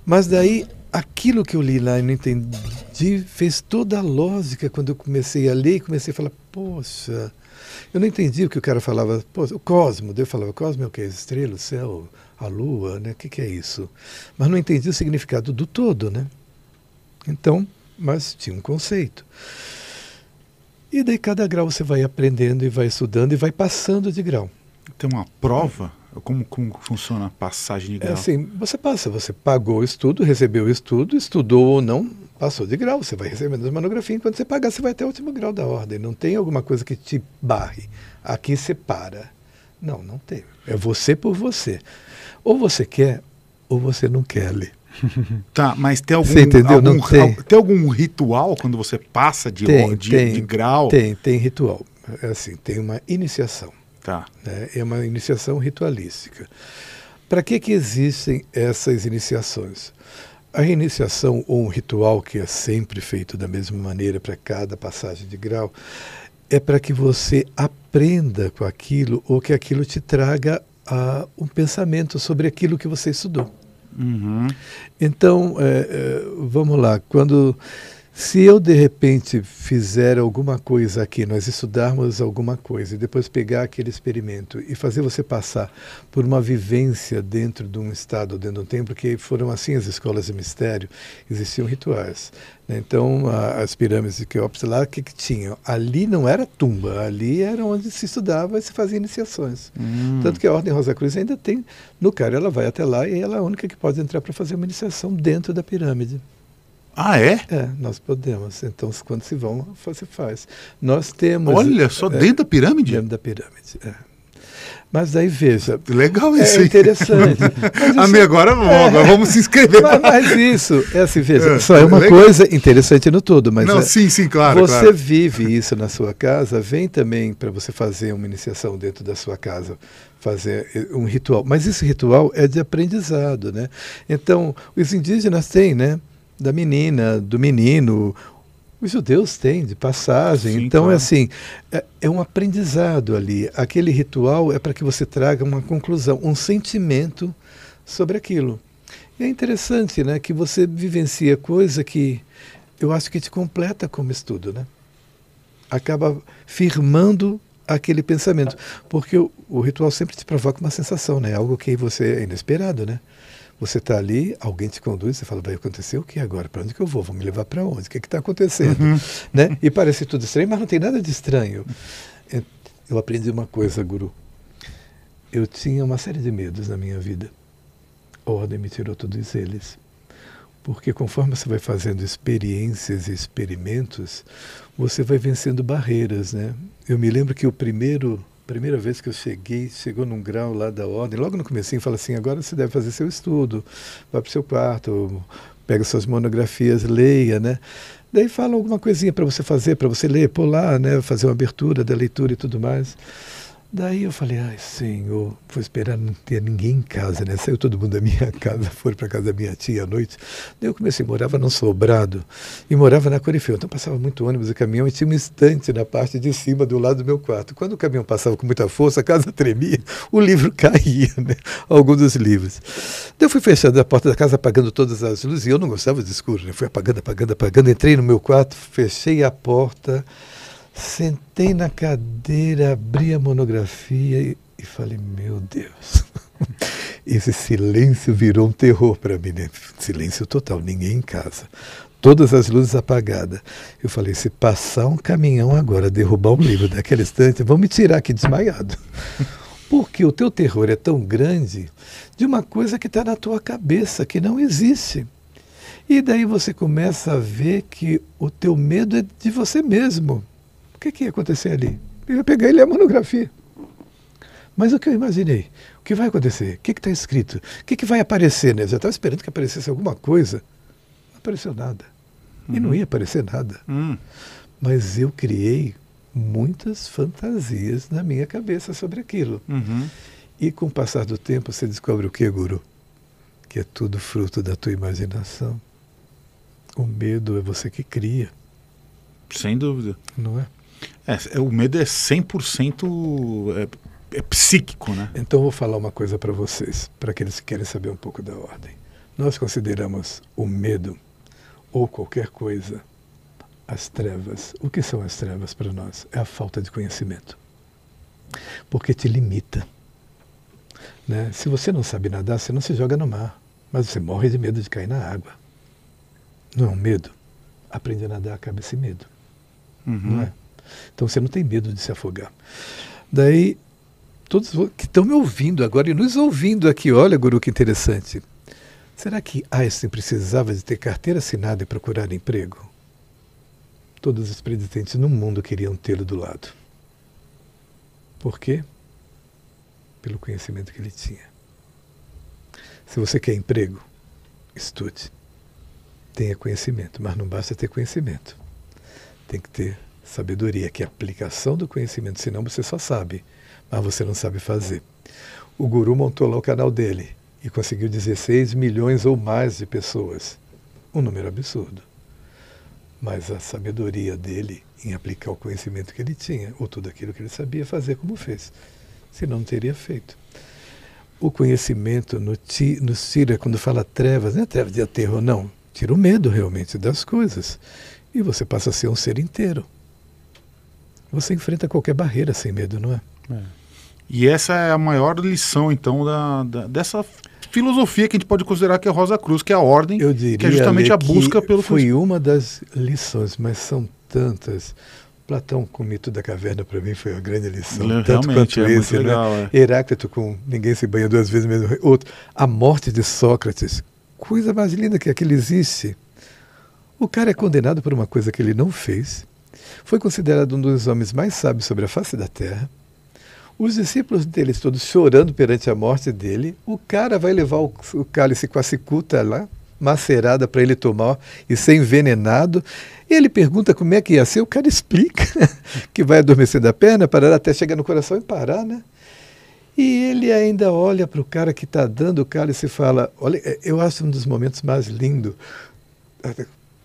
Mas daí aquilo que eu li lá e não entendi fez toda a lógica quando eu comecei a ler e comecei a falar, poxa, eu não entendi o que o cara falava, poxa, o cosmo. Daí eu falava, cosmo é o que? Estrela, o céu, a lua, né? O que, que é isso? Mas não entendi o significado do todo, né? Então, mas tinha um conceito. E daí cada grau você vai aprendendo e vai estudando e vai passando de grau. Tem uma prova? Como, como funciona a passagem de é grau? É assim, você passa, você pagou o estudo, recebeu o estudo, estudou ou não, passou de grau, você vai recebendo as monografias, enquanto você pagar, você vai até o último grau da ordem. Não tem alguma coisa que te barre. Aqui separa. Não, não tem. É você por você. Ou você quer, ou você não quer ler. Tá, mas tem algum, algum tem. tem. algum ritual quando você passa de, tem, de, tem, de grau? Tem, tem ritual. É assim, tem uma iniciação. Tá. Né? É uma iniciação ritualística. Para que, que existem essas iniciações? A iniciação ou um ritual que é sempre feito da mesma maneira para cada passagem de grau é para que você aprenda com aquilo ou que aquilo te traga uh, um pensamento sobre aquilo que você estudou. Uhum. Então, é, é, vamos lá. Quando se eu de repente fizer alguma coisa aqui, nós estudarmos alguma coisa e depois pegar aquele experimento e fazer você passar por uma vivência dentro de um estado, dentro de um templo, que foram assim as escolas de mistério, existiam rituais. Né? Então, a, as pirâmides de Keops lá, o que, que tinham? Ali não era tumba, ali era onde se estudava e se fazia iniciações. Hum. Tanto que a Ordem Rosa Cruz ainda tem, no cara, ela vai até lá e ela é a única que pode entrar para fazer uma iniciação dentro da pirâmide. Ah, é? É, nós podemos. Então, quando se vão, você faz. Nós temos. Olha, só é, dentro da pirâmide? Dentro da pirâmide, é. Mas daí veja. Legal é isso. É interessante. Isso, Amém, ah, agora vamos, é, vamos se inscrever. Mas, mas isso, é assim, veja, é, só é, é uma legal. coisa interessante no todo, mas. Não, é, sim, sim, claro. Você claro. vive isso na sua casa, vem também para você fazer uma iniciação dentro da sua casa, fazer eh, um ritual. Mas esse ritual é de aprendizado, né? Então, os indígenas têm, né? da menina, do menino. Os judeus têm de passagem. Sim, então, é claro. é assim, é, é um aprendizado ali. Aquele ritual é para que você traga uma conclusão, um sentimento sobre aquilo. E é interessante, né, que você vivencia coisa que eu acho que te completa como estudo, né? Acaba firmando aquele pensamento, porque o, o ritual sempre te provoca uma sensação, né? Algo que você é inesperado, né? Você está ali, alguém te conduz, você fala, vai acontecer o que agora? Para onde que eu vou? Vão me levar para onde? O que é está acontecendo? Uhum. Né? E parece tudo estranho, mas não tem nada de estranho. É, eu aprendi uma coisa, guru. Eu tinha uma série de medos na minha vida. A ordem me tirou todos eles. Porque conforme você vai fazendo experiências e experimentos, você vai vencendo barreiras, né? Eu me lembro que o primeiro primeira vez que eu cheguei, chegou num grau lá da ordem, logo no começo fala assim, agora você deve fazer seu estudo, vai para o seu quarto, pega suas monografias, leia, né? Daí fala alguma coisinha para você fazer, para você ler, pôr lá, né? Fazer uma abertura da leitura e tudo mais. Daí eu falei, ai senhor, vou esperar não ter ninguém em casa, né? Saiu todo mundo da minha casa, foram para casa da minha tia à noite. Daí eu comecei, morava num sobrado e morava na Corifeu. Então passava muito ônibus e caminhão e tinha um estante na parte de cima do lado do meu quarto. Quando o caminhão passava com muita força, a casa tremia, o livro caía, né? Alguns dos livros. Daí eu fui fechando a porta da casa, apagando todas as luzes e eu não gostava de escuro, né? Fui apagando, apagando, apagando. Entrei no meu quarto, fechei a porta. Sentei na cadeira, abri a monografia e, e falei, meu Deus. Esse silêncio virou um terror para mim, né? silêncio total, ninguém em casa. Todas as luzes apagadas. Eu falei, se passar um caminhão agora, derrubar um livro daquela estante, vão me tirar aqui desmaiado. Porque o teu terror é tão grande de uma coisa que está na tua cabeça, que não existe. E daí você começa a ver que o teu medo é de você mesmo que, que ia acontecer ali? Eu peguei ele a é monografia. Mas o que eu imaginei? O que vai acontecer? O que está escrito? O que, que, vai aparecer? Né? Eu estava esperando que aparecesse alguma coisa. Não apareceu nada. Uhum. E não uhum. ia aparecer nada. Uhum. Mas eu criei muitas fantasias na minha cabeça sobre aquilo. Uhum. E com o passar do tempo você descobre o que, guru? Que é tudo fruto da tua imaginação. O medo é você que cria. Sem dúvida. Não é? É, o medo é 100% é, é psíquico, né? Então vou falar uma coisa para vocês, para aqueles que querem saber um pouco da ordem. Nós consideramos o medo ou qualquer coisa as trevas. O que são as trevas para nós? É a falta de conhecimento. Porque te limita. Né? Se você não sabe nadar, você não se joga no mar, mas você morre de medo de cair na água. Não é um medo. Aprende a nadar, acaba esse medo. Uhum. Não é? Então você não tem medo de se afogar. Daí, todos que estão me ouvindo agora e nos ouvindo aqui, olha, Guru, que interessante. Será que Einstein precisava de ter carteira assinada e procurar emprego? Todos os presidentes no mundo queriam tê-lo do lado. Por quê? Pelo conhecimento que ele tinha. Se você quer emprego, estude. Tenha conhecimento, mas não basta ter conhecimento. Tem que ter Sabedoria, que é a aplicação do conhecimento, senão você só sabe, mas você não sabe fazer. O guru montou lá o canal dele e conseguiu 16 milhões ou mais de pessoas. Um número absurdo. Mas a sabedoria dele em aplicar o conhecimento que ele tinha, ou tudo aquilo que ele sabia fazer como fez, senão não teria feito o conhecimento nos tira, quando fala trevas, não é trevas de aterro, não, tira o medo realmente das coisas. E você passa a ser um ser inteiro você enfrenta qualquer barreira sem medo, não é? é. E essa é a maior lição, então, da, da, dessa filosofia que a gente pode considerar que é Rosa Cruz, que é a ordem, Eu diria, que é justamente a busca pelo... Foi uma das lições, mas são tantas. Platão com o mito da caverna para mim foi uma grande lição, Realmente, tanto quanto é esse, né? É. Heráclito com ninguém se banha duas vezes mesmo outro, a morte de Sócrates, coisa mais linda que aquilo existe. O cara é condenado por uma coisa que ele não fez, foi considerado um dos homens mais sábios sobre a face da terra. Os discípulos dele todos chorando perante a morte dele. O cara vai levar o, o cálice com a cicuta lá, macerada para ele tomar e ser envenenado. E ele pergunta como é que ia ser. O cara explica que vai adormecendo a perna, parar até chegar no coração e parar, né? E ele ainda olha para o cara que está dando o cálice e fala: Olha, é, eu acho um dos momentos mais lindos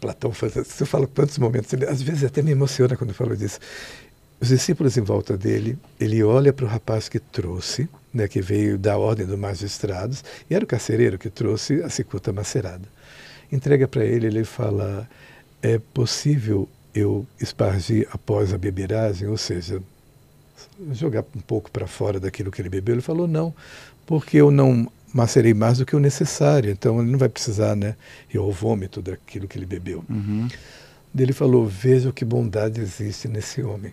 Platão, se eu falo quantos momentos, ele, às vezes até me emociona quando eu falo disso. Os discípulos em volta dele, ele olha para o rapaz que trouxe, né, que veio da ordem dos magistrados, e era o carcereiro que trouxe a cicuta macerada. Entrega para ele, ele fala: é possível eu espargir após a beberagem, ou seja, jogar um pouco para fora daquilo que ele bebeu? Ele falou: não, porque eu não macerei mais do que o necessário, então ele não vai precisar, né? E o vômito daquilo que ele bebeu. Uhum. Ele falou: Veja que bondade existe nesse homem.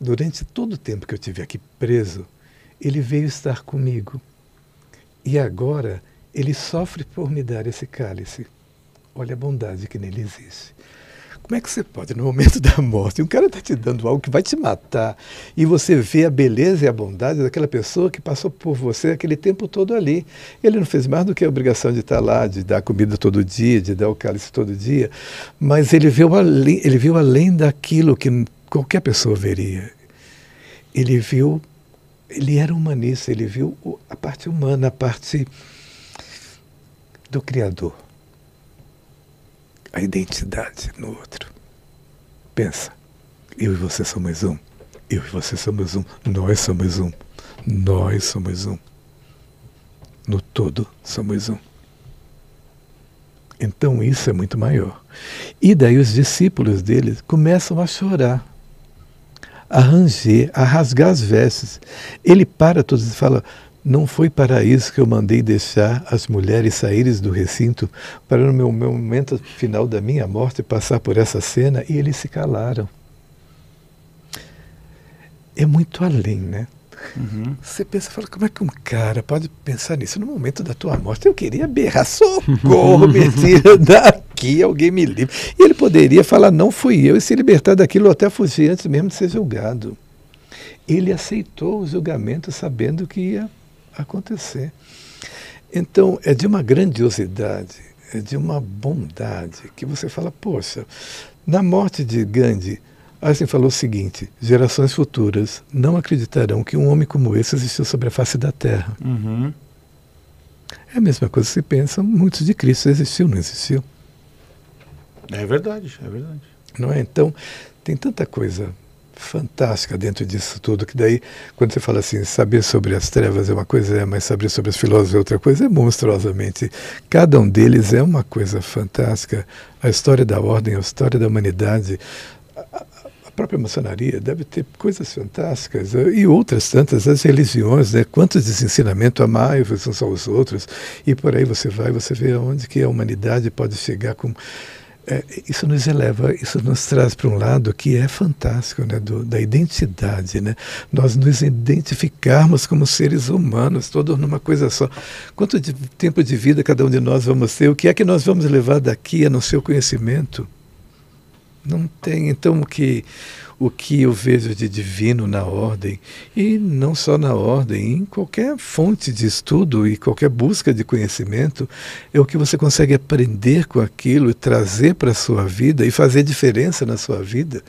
Durante todo o tempo que eu tive aqui preso, ele veio estar comigo. E agora ele sofre por me dar esse cálice. Olha a bondade que nele existe. Como é que você pode, no momento da morte, um cara está te dando algo que vai te matar e você vê a beleza e a bondade daquela pessoa que passou por você aquele tempo todo ali? Ele não fez mais do que a obrigação de estar tá lá, de dar comida todo dia, de dar o cálice todo dia, mas ele viu além, ele viu além daquilo que qualquer pessoa veria. Ele viu, ele era humanista, ele viu a parte humana, a parte do Criador a identidade no outro. Pensa, eu e você somos um. Eu e você somos um. Nós somos um. Nós somos um. No todo somos um. Então isso é muito maior. E daí os discípulos dele começam a chorar, a ranger, a rasgar as vestes. Ele para todos e fala: não foi para isso que eu mandei deixar as mulheres saírem do recinto, para no meu, momento final da minha morte passar por essa cena, e eles se calaram. É muito além, né? Uhum. Você pensa, fala, como é que um cara pode pensar nisso no momento da tua morte? Eu queria berrar, socorro, me tira daqui, alguém me livre. E ele poderia falar, não fui eu, e se libertar daquilo ou até fugir antes mesmo de ser julgado. Ele aceitou o julgamento sabendo que ia acontecer. Então, é de uma grandiosidade, é de uma bondade que você fala, poxa, na morte de Gandhi, Einstein falou o seguinte: gerações futuras não acreditarão que um homem como esse existiu sobre a face da Terra. Uhum. É a mesma coisa que se pensa, muitos de Cristo existiu, não existiu? É verdade, é verdade. Não é? Então, tem tanta coisa fantástica dentro disso tudo, que daí, quando você fala assim, saber sobre as trevas é uma coisa, é, mas saber sobre os filósofos é outra coisa, é monstruosamente. Cada um deles é uma coisa fantástica. A história da ordem, a história da humanidade, a, a própria maçonaria deve ter coisas fantásticas eh, e outras tantas, as religiões, né? quantos ensinamentos, amai vos uns aos outros, e por aí você vai, você vê aonde que a humanidade pode chegar com é, isso nos eleva, isso nos traz para um lado que é fantástico, né, do, da identidade, né? Nós nos identificarmos como seres humanos, todos numa coisa só. Quanto de tempo de vida cada um de nós vamos ter? O que é que nós vamos levar daqui a não ser o conhecimento? Não tem. Então, o que, o que eu vejo de divino na ordem, e não só na ordem, em qualquer fonte de estudo e qualquer busca de conhecimento, é o que você consegue aprender com aquilo, e trazer para a sua vida e fazer diferença na sua vida.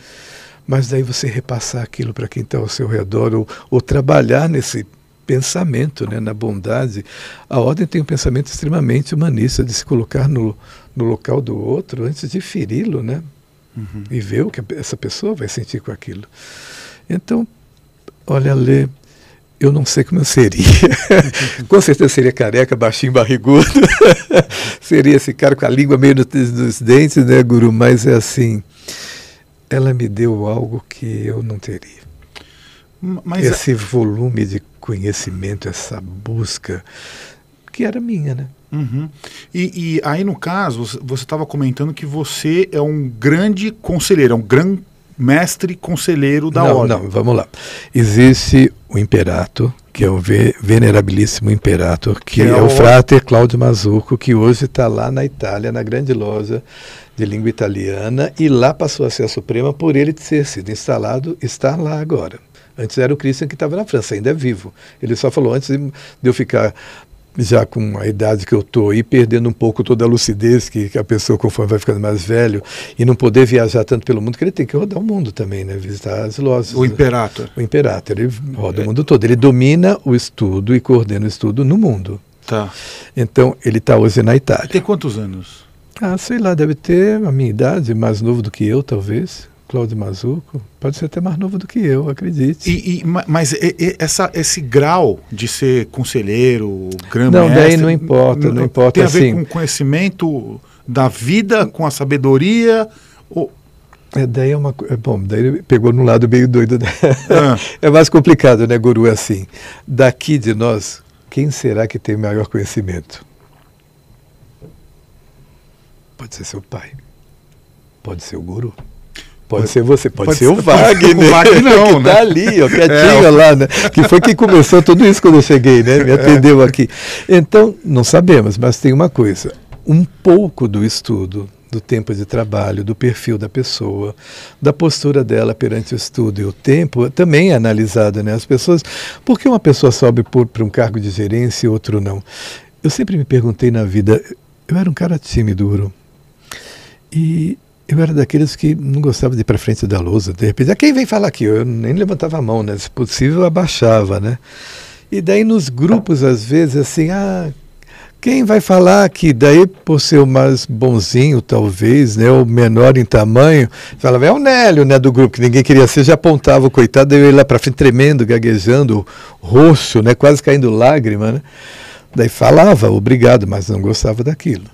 Mas daí você repassar aquilo para quem está ao seu redor, ou, ou trabalhar nesse pensamento, né, na bondade. A ordem tem um pensamento extremamente humanista de se colocar no, no local do outro antes de feri-lo, né? uhum. e ver o que essa pessoa vai sentir com aquilo. Então, olha, Lê, eu não sei como eu seria. com certeza seria careca, baixinho, barrigudo. seria esse cara com a língua meio nos, nos dentes, né, guru? Mas é assim, ela me deu algo que eu não teria. Mas Esse a... volume de conhecimento, essa busca, que era minha, né? Uhum. E, e, aí, no caso, você estava comentando que você é um grande conselheiro, é um grande mestre conselheiro da não, ordem. Não, vamos lá. Existe o imperato, que é o venerabilíssimo imperato que, que é, é, o, o frater Cláudio Mazuco, que hoje está lá na Itália, na grande loja de língua italiana, e lá passou a ser a Suprema por ele ter sido instalado, está lá agora. Antes era o Christian que estava na França, ainda é vivo. Ele só falou antes de eu ficar já com a idade que eu estou e perdendo um pouco toda a lucidez que, que, a pessoa, conforme vai ficando mais velho, e não poder viajar tanto pelo mundo, que ele tem que rodar o mundo também, né? Visitar as lojas. O Imperator. O Imperator, ele roda é. o mundo todo. Ele domina o estudo e coordena o estudo no mundo. Tá. Então, ele está hoje na Itália. Tem quantos anos? Ah, sei lá, deve ter a minha idade, mais novo do que eu, talvez. Cláudio Mazuco, pode ser até mais novo do que eu, acredite. E, e mas e, e, essa, esse grau de ser conselheiro, grande Não, daí não importa, não, não importa. Tem a ver assim, com o conhecimento da vida, com a sabedoria... Ou... É, daí é uma é, Bom, daí pegou num lado meio doido. Né? Ah. É mais complicado, né, guru? Assim, daqui de nós, quem será que tem maior conhecimento? Pode ser seu pai. Pode ser o guru. Pode ser você, pode, pode ser, ser o Wagner. O Wagner né? não, que tá né? tá ali, ó, quietinho é, lá, né? Que foi quem começou tudo isso quando eu cheguei, né? Me é. atendeu é. aqui. Então, não sabemos, mas tem uma coisa. Um pouco do estudo, do tempo de trabalho, do perfil da pessoa, da postura dela perante o estudo e o tempo, também é analisado, né? As pessoas... Por que uma pessoa sobe para um cargo de gerência e outro não? Eu sempre me perguntei na vida... Eu era um cara tímido, E eu era daqueles que não gostava de ir para frente da lousa. De repente, ah, quem vem falar aqui? Eu nem levantava a mão, né? Se possível, abaixava, né? E daí nos grupos, às vezes, assim, ah, quem vai falar aqui? daí, por ser o mais bonzinho, talvez, né, o menor em tamanho, falava, é o Nélio, né, do grupo, que ninguém queria ser, já apontava o coitado, eu ia lá para frente tremendo, gaguejando, roxo, né, quase caindo lágrima, né? Daí falava, obrigado, mas não gostava daquilo.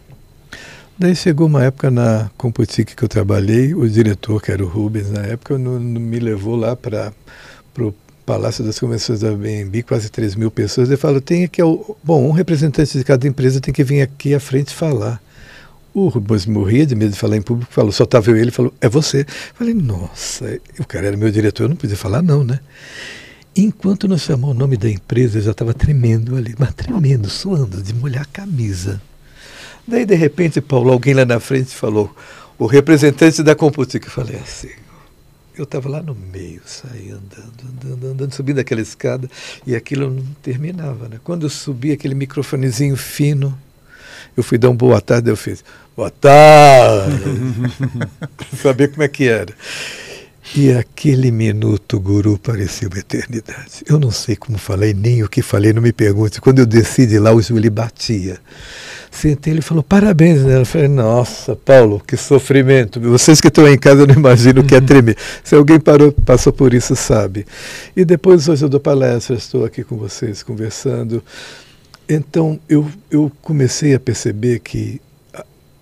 Daí chegou uma época na Computic que eu trabalhei, o diretor, que era o Rubens na época, não, não me levou lá para o Palácio das Convenções da BNB, quase 3 mil pessoas. Ele falou, tem aqui, é bom, um representante de cada empresa tem que vir aqui à frente falar. O Rubens morria de medo de falar em público, falou, só estava eu e ele, falou, é você. falei, nossa, o cara era meu diretor, eu não podia falar não, né? Enquanto não chamou o nome da empresa, eu já estava tremendo ali, mas tremendo, suando, de molhar a camisa. Daí, de repente, Paulo, alguém lá na frente falou, o representante da Computic. Eu falei assim, eu estava lá no meio, saí andando, andando, andando, subindo aquela escada e aquilo não terminava. Né? Quando eu subi aquele microfonezinho fino, eu fui dar um boa tarde, eu fiz boa tarde, saber como é que era. E aquele minuto, guru, parecia uma eternidade. Eu não sei como falei, nem o que falei, não me pergunte. Quando eu desci de lá, o Júlio batia. Sentei, ele falou, parabéns. Né? Eu falei, nossa, Paulo, que sofrimento. Vocês que estão em casa, eu não imagino o que é uhum. tremer. Se alguém parou, passou por isso, sabe. E depois, hoje eu dou palestra, estou aqui com vocês, conversando. Então, eu, eu comecei a perceber que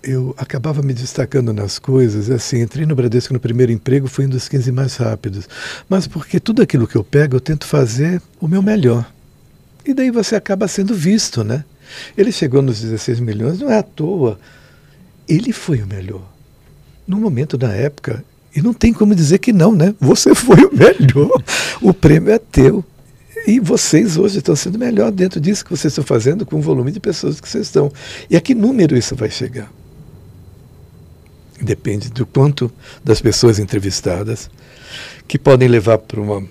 eu acabava me destacando nas coisas, é assim, entrei no Bradesco no primeiro emprego, fui um dos 15 mais rápidos. Mas porque tudo aquilo que eu pego, eu tento fazer o meu melhor. E daí você acaba sendo visto, né? Ele chegou nos 16 milhões, não é à toa. Ele foi o melhor. No momento, na época, e não tem como dizer que não, né? Você foi o melhor. O prêmio é teu. E vocês hoje estão sendo melhor dentro disso que vocês estão fazendo com o volume de pessoas que vocês estão. E a que número isso vai chegar? depende do quanto das pessoas entrevistadas, que podem levar para uma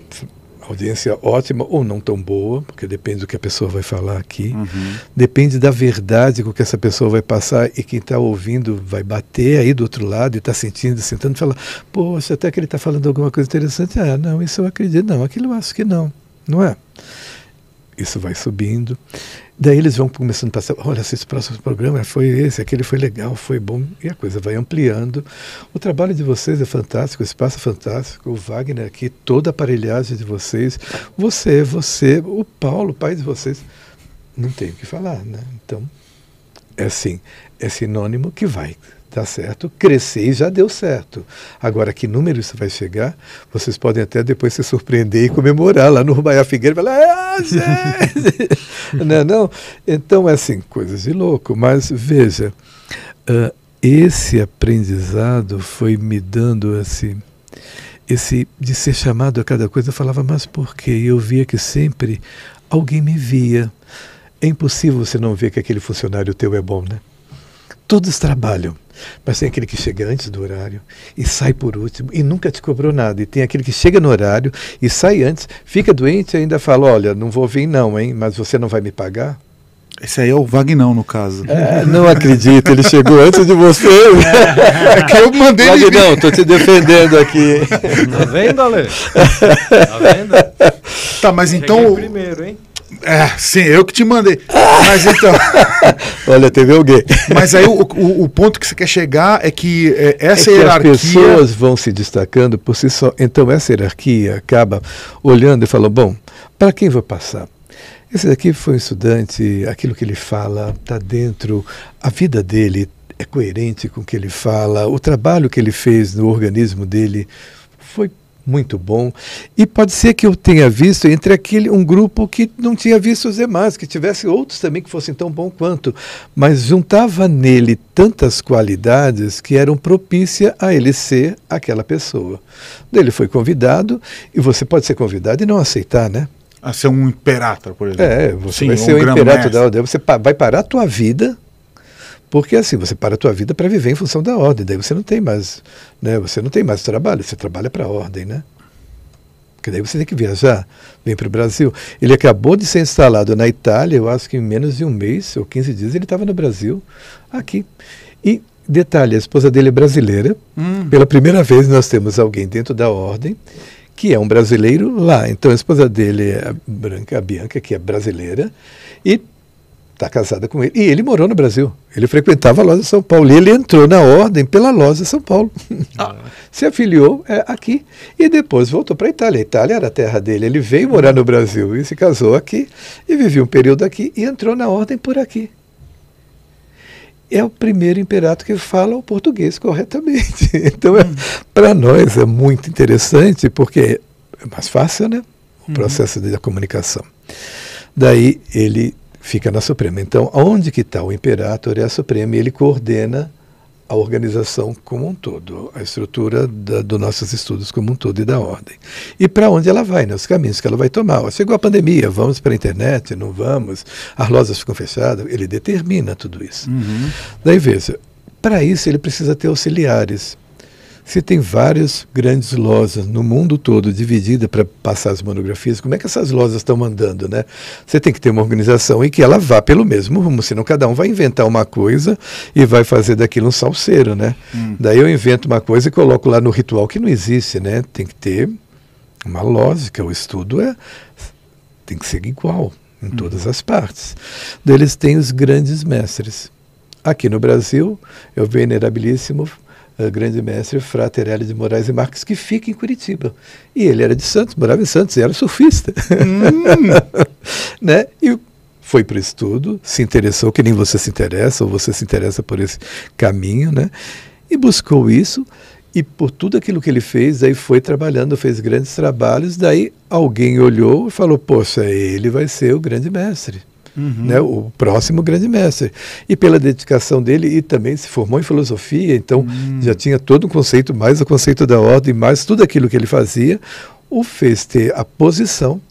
audiência ótima ou não tão boa, porque depende do que a pessoa vai falar aqui, uhum. depende da verdade com que essa pessoa vai passar e quem está ouvindo vai bater aí do outro lado e está sentindo, sentando, e falar, poxa, até que ele está falando alguma coisa interessante, ah, não, isso eu acredito, não, aquilo eu acho que não, não é? Isso vai subindo. Daí eles vão começando a passar, olha, esse próximo programa foi esse, aquele foi legal, foi bom, e a coisa vai ampliando. O trabalho de vocês é fantástico, o espaço é fantástico, o Wagner aqui, toda a aparelhagem de vocês, você, você, o Paulo, o pai de vocês, não tem o que falar, né? Então, é assim, é sinônimo que vai tá certo? Crescer já deu certo. Agora, que número isso vai chegar? Vocês podem até depois se surpreender e comemorar lá no Rubaiá Figueira, falar, é, ah, gente! não, é não? Então, é assim, coisas de louco. Mas, veja, uh, esse aprendizado foi me dando assim esse de ser chamado a cada coisa. Eu falava, mas por quê? eu via que sempre alguém me via. É impossível você não ver que aquele funcionário teu é bom, né? Todos trabalham. Mas tem aquele que chega antes do horário e sai por último e nunca te cobrou nada. E tem aquele que chega no horário e sai antes, fica doente e ainda fala: Olha, não vou vir, não, hein? Mas você não vai me pagar? Esse aí é o Vagnão, no caso. É, não acredito, ele chegou antes de você. É que eu mandei Vagnão, ele. Vagnão, tô te defendendo aqui. Tá vendo, Ale? Tá vendo? Tá, mas então Cheguei então. primeiro, hein? É, sim, eu que te mandei. Mas então. Olha, teve alguém. Mas aí o, o, o, ponto que você quer chegar é que é, essa é que hierarquia. As pessoas vão se destacando por si só. Então, essa hierarquia acaba olhando e falando: bom, para quem vou passar? Esse daqui foi um estudante, aquilo que ele fala está dentro, a vida dele é coerente com o que ele fala, o trabalho que ele fez no organismo dele foi muito bom. E pode ser que eu tenha visto entre aquele um grupo que não tinha visto os demais, que tivesse outros também que fossem tão bom quanto, mas juntava nele tantas qualidades que eram propícia a ele ser aquela pessoa. Ele foi convidado e você pode ser convidado e não aceitar, né? A ser um imperata, por exemplo. É, você Sim, vai ser um o mestre. da aldeia. Você vai parar a tua vida porque assim, você para a tua vida para viver em função da ordem, daí você não tem mais, né, você não tem mais trabalho, você trabalha para a ordem, né? Porque daí você tem que viajar, vem para o Brasil. Ele acabou de ser instalado na Itália, eu acho que em menos de um mês ou 15 dias ele estava no Brasil, aqui. E detalhe, a esposa dele é brasileira. Hum. Pela primeira vez nós temos alguém dentro da ordem que é um brasileiro lá. Então a esposa dele é a Branca a Bianca, que é brasileira, e está casada com ele. E ele morou no Brasil. Ele frequentava a Loja São Paulo. E ele entrou na ordem pela Loja São Paulo. Ah. Se afiliou é, aqui e depois voltou para a Itália. A Itália era a terra dele. Ele veio morar no Brasil e se casou aqui e viveu um período aqui e entrou na ordem por aqui. É o primeiro imperato que fala o português corretamente. Então, é, para nós é muito interessante porque é mais fácil, né? O uhum. processo da comunicação. Daí ele fica na Suprema. Então, onde que está o Imperator é a Suprema e ele coordena a organização como um todo, a estrutura da, dos nossos estudos como um todo e da ordem. E para onde ela vai, né? os caminhos que ela vai tomar. Chegou a pandemia, vamos para a internet, não vamos, as lojas ficam fechadas, ele determina tudo isso. Uhum. Daí veja, para isso ele precisa ter auxiliares. Você tem várias grandes lojas no mundo todo dividida para passar as monografias. Como é que essas lojas estão andando, né? Você tem que ter uma organização e que ela vá pelo mesmo rumo, senão cada um vai inventar uma coisa e vai fazer daquilo um salseiro, né? Hum. Daí eu invento uma coisa e coloco lá no ritual que não existe, né? Tem que ter uma lógica, o estudo é tem que ser igual em uhum. todas hum. as partes. Daí eles têm os grandes mestres. Aqui no Brasil, é o venerabilíssimo eh, grande mestre Fraterelli de Moraes e Marques, que fica em Curitiba. E ele era de Santos, morava em Santos, e era surfista. Hum. né? E foi para o estudo, se interessou, que nem você se interessa, ou você se interessa por esse caminho, né? E buscou isso, e por tudo aquilo que ele fez, aí foi trabalhando, fez grandes trabalhos, daí alguém olhou e falou, poxa, ele vai ser o grande mestre uhum. né, o próximo grande mestre. E pela dedicação dele, e também se formou em filosofia, então uhum. já tinha todo o um conceito, mais o conceito da ordem, mais tudo aquilo que ele fazia, o fez ter a posição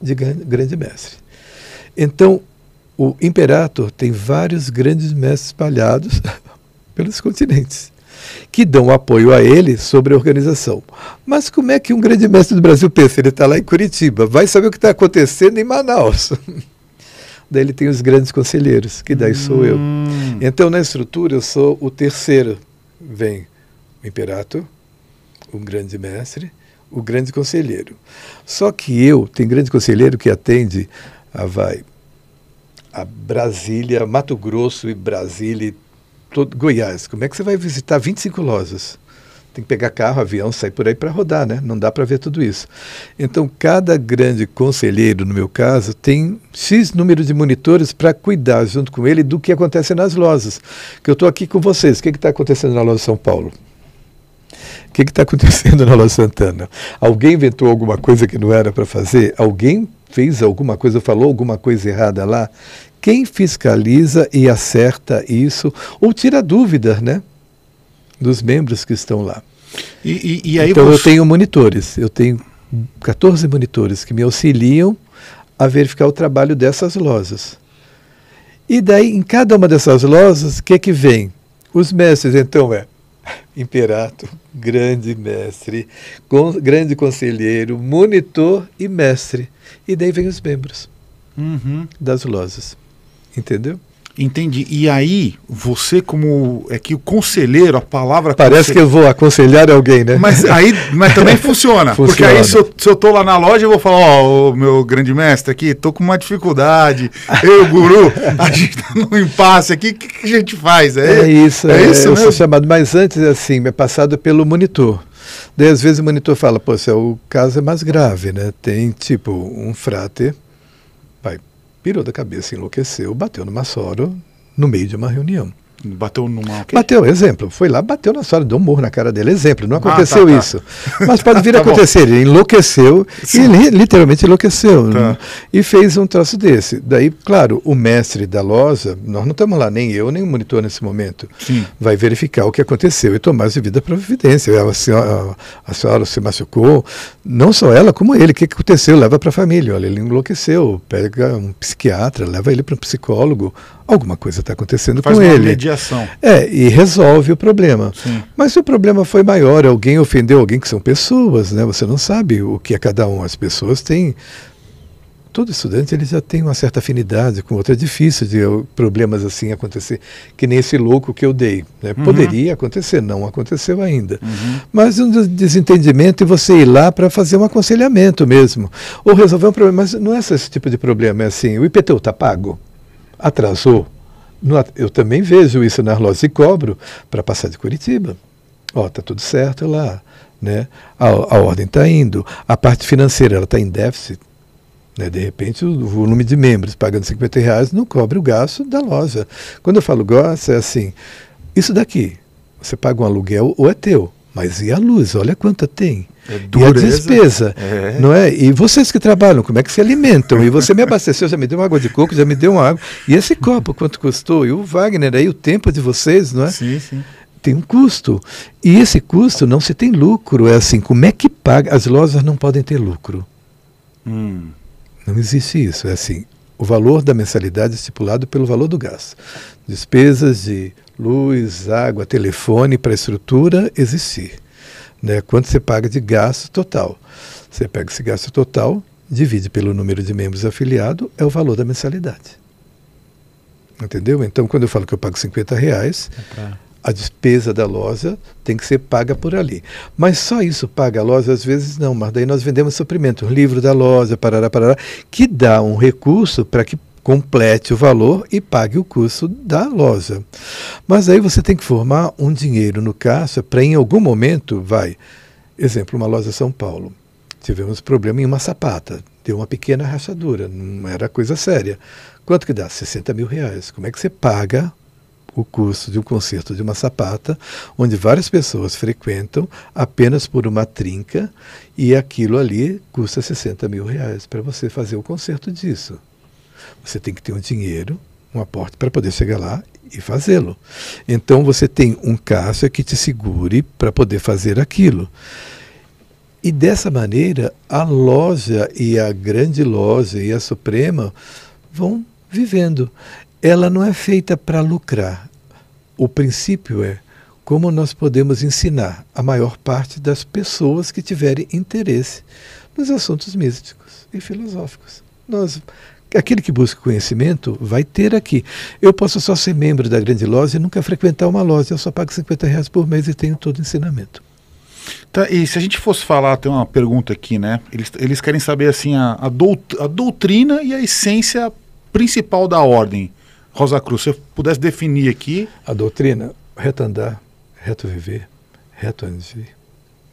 de grande mestre. Então, o imperator tem vários grandes mestres espalhados pelos continentes que dão apoio a ele sobre a organização. Mas como é que um grande mestre do Brasil pensa? Ele está lá em Curitiba, vai saber o que está acontecendo em Manaus. daí ele tem os grandes conselheiros, que daí sou eu. Hum. Então, na estrutura, eu sou o terceiro. Vem o imperator, o grande mestre, o grande conselheiro. Só que eu, tem grande conselheiro que atende a ah, vai a Brasília, Mato Grosso e Brasília todo, Goiás. Como é que você vai visitar 25 lojas? tem que pegar carro, avião, sair por aí para rodar, né? Não dá para ver tudo isso. Então, cada grande conselheiro, no meu caso, tem X número de monitores para cuidar junto com ele do que acontece nas lojas. Que eu estou aqui com vocês. O que está acontecendo na loja São Paulo? O que está acontecendo na loja Santana? Alguém inventou alguma coisa que não era para fazer? Alguém fez alguma coisa, falou alguma coisa errada lá? Quem fiscaliza e acerta isso ou tira dúvidas, né? dos membros que estão lá. E, e, e então você... eu tenho monitores, eu tenho 14 monitores que me auxiliam a verificar o trabalho dessas lojas. E daí, em cada uma dessas lojas, o que é que vem? Os mestres, então, é imperato, grande mestre, con grande conselheiro, monitor e mestre. E daí vem os membros uhum. das lojas. Entendeu? Entendi. E aí, você como é que o conselheiro, a palavra Parece que eu vou aconselhar alguém, né? Mas aí, mas também funciona, funciona. porque aí se eu, se eu tô lá na loja, eu vou falar, ó, oh, meu grande mestre aqui, tô com uma dificuldade. eu, guru, a gente tá num impasse aqui, o que, que, a gente faz? É, é isso, é, é isso eu sou chamado, mas antes assim, é passado pelo monitor. Daí às vezes o monitor fala, pô, é o caso é mais grave, né? Tem tipo um frater Pirou da cabeça, enlouqueceu, bateu no Massoro no meio de uma reunião. Bateu numa. Okay? Bateu, exemplo. Foi lá, bateu na sala, deu um morro na cara dele. Exemplo, não aconteceu ah, tá, tá. isso. Mas pode vir a tá acontecer. Bom. Ele enlouqueceu Sim. e li, literalmente enlouqueceu. Tá. Né? E fez um troço desse. Daí, claro, o mestre da loja, nós não estamos lá, nem eu, nem o monitor nesse momento, Sim. vai verificar o que aconteceu e tomar as devidas providências. A senhora, a senhora se machucou, não só ela, como ele. O que aconteceu? Leva para a família. Olha, ele enlouqueceu. Pega um psiquiatra, leva ele para um psicólogo alguma coisa está acontecendo Faz com ele. mediação. É, e resolve o problema. Sim. Mas se o problema foi maior, alguém ofendeu alguém, que são pessoas, né? Você não sabe o que é cada um. As pessoas têm. Todo estudante ele já tem uma certa afinidade com outro. É difícil de problemas assim acontecer, que nem esse louco que eu dei. Né? Uhum. Poderia acontecer, não aconteceu ainda. Uhum. Mas um desentendimento e você ir lá para fazer um aconselhamento mesmo. Ou resolver um problema. Mas não é esse tipo de problema, é assim: o IPTU está pago? atrasou. eu também vejo isso na Arlosa e cobro para passar de Curitiba. Ó, tá tudo certo lá, né? A, a ordem está indo. A parte financeira, ela está em déficit. Né? De repente, o volume de membros pagando 50 reais não cobre o gasto da loja. Quando eu falo gasto, é assim, isso daqui, você paga um aluguel ou é teu, mas e a luz? Olha quanta tem. É e a despesa, é. não é? E vocês que trabalham, como é que se alimentam? E você me abasteceu, já me deu uma água de coco, já me deu uma água. E esse copo, quanto custou? E o Wagner aí, o tempo de vocês, não é? Sim, sim tem um custo. E esse custo não se tem lucro. É assim, como é que paga? As lojas não podem ter lucro. Hum. Não existe isso. É assim, o valor da mensalidade é estipulado pelo valor do gasto. Despesas de luz, água, telefone para a estrutura existir. Né? Quanto você paga de gasto total? Você pega esse gasto total, divide pelo número de membros afiliados é o valor da mensalidade. Entendeu? Então, quando eu falo que eu pago 50 reais, é pra... a despesa da loja tem que ser paga por ali. Mas só isso paga a loja? Às vezes não, mas daí nós vendemos suprimento, um livro da loja, parará, parará, que dá um recurso para que complete o valor e pague o custo da loja. Mas aí você tem que formar um dinheiro no caixa é para em algum momento, vai, exemplo, uma loja São Paulo. Tivemos problema em uma sapata, deu uma pequena rachadura, não era coisa séria. Quanto que dá? 60 mil reais. Como é que você paga o custo de um concerto de uma sapata, onde várias pessoas frequentam apenas por uma trinca, e aquilo ali custa 60 mil reais para você fazer o concerto disso. Você tem que ter um dinheiro, um aporte para poder chegar lá e fazê-lo. Então você tem um caixa que te segure para poder fazer aquilo. E dessa maneira, a loja e a grande loja e a Suprema vão vivendo. Ela não é feita para lucrar. O princípio é como nós podemos ensinar a maior parte das pessoas que tiverem interesse nos assuntos místicos e filosóficos. Nós aquele que busca conhecimento vai ter aqui. Eu posso só ser membro da grande loja e nunca frequentar uma loja, eu só pago 50 reais por mês e tenho todo o ensinamento. Tá, e se a gente fosse falar, tem uma pergunta aqui, né? Eles, eles querem saber assim a, a, dout, a doutrina e a essência principal da ordem. Rosa Cruz, se eu pudesse definir aqui. A doutrina, reto andar, reto viver, reto agir,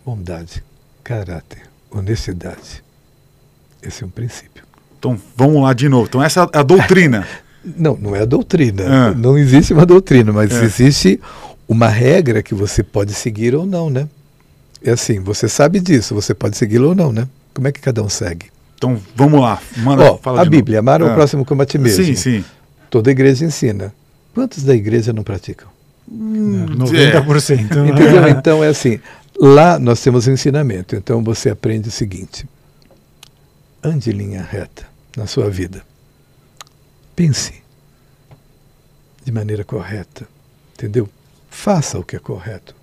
bondade, caráter, honestidade. Esse é um princípio. Então vamos lá de novo. Então essa é a doutrina. não, não é a doutrina. Ah. Não existe uma doutrina, mas é. existe uma regra que você pode seguir ou não, né? É assim, você sabe disso, você pode segui-la ou não, né? Como é que cada um segue? Então vamos lá. Manda, oh, a Bíblia, amar o ah. próximo como a ti mesmo. Sim, sim. Toda igreja ensina. Quantos da igreja não praticam? Hum, 90%. É. Entendeu? Né? Então é assim. Lá nós temos o ensinamento. Então você aprende o seguinte ande em linha reta na sua vida. Pense de maneira correta, entendeu? Faça o que é correto.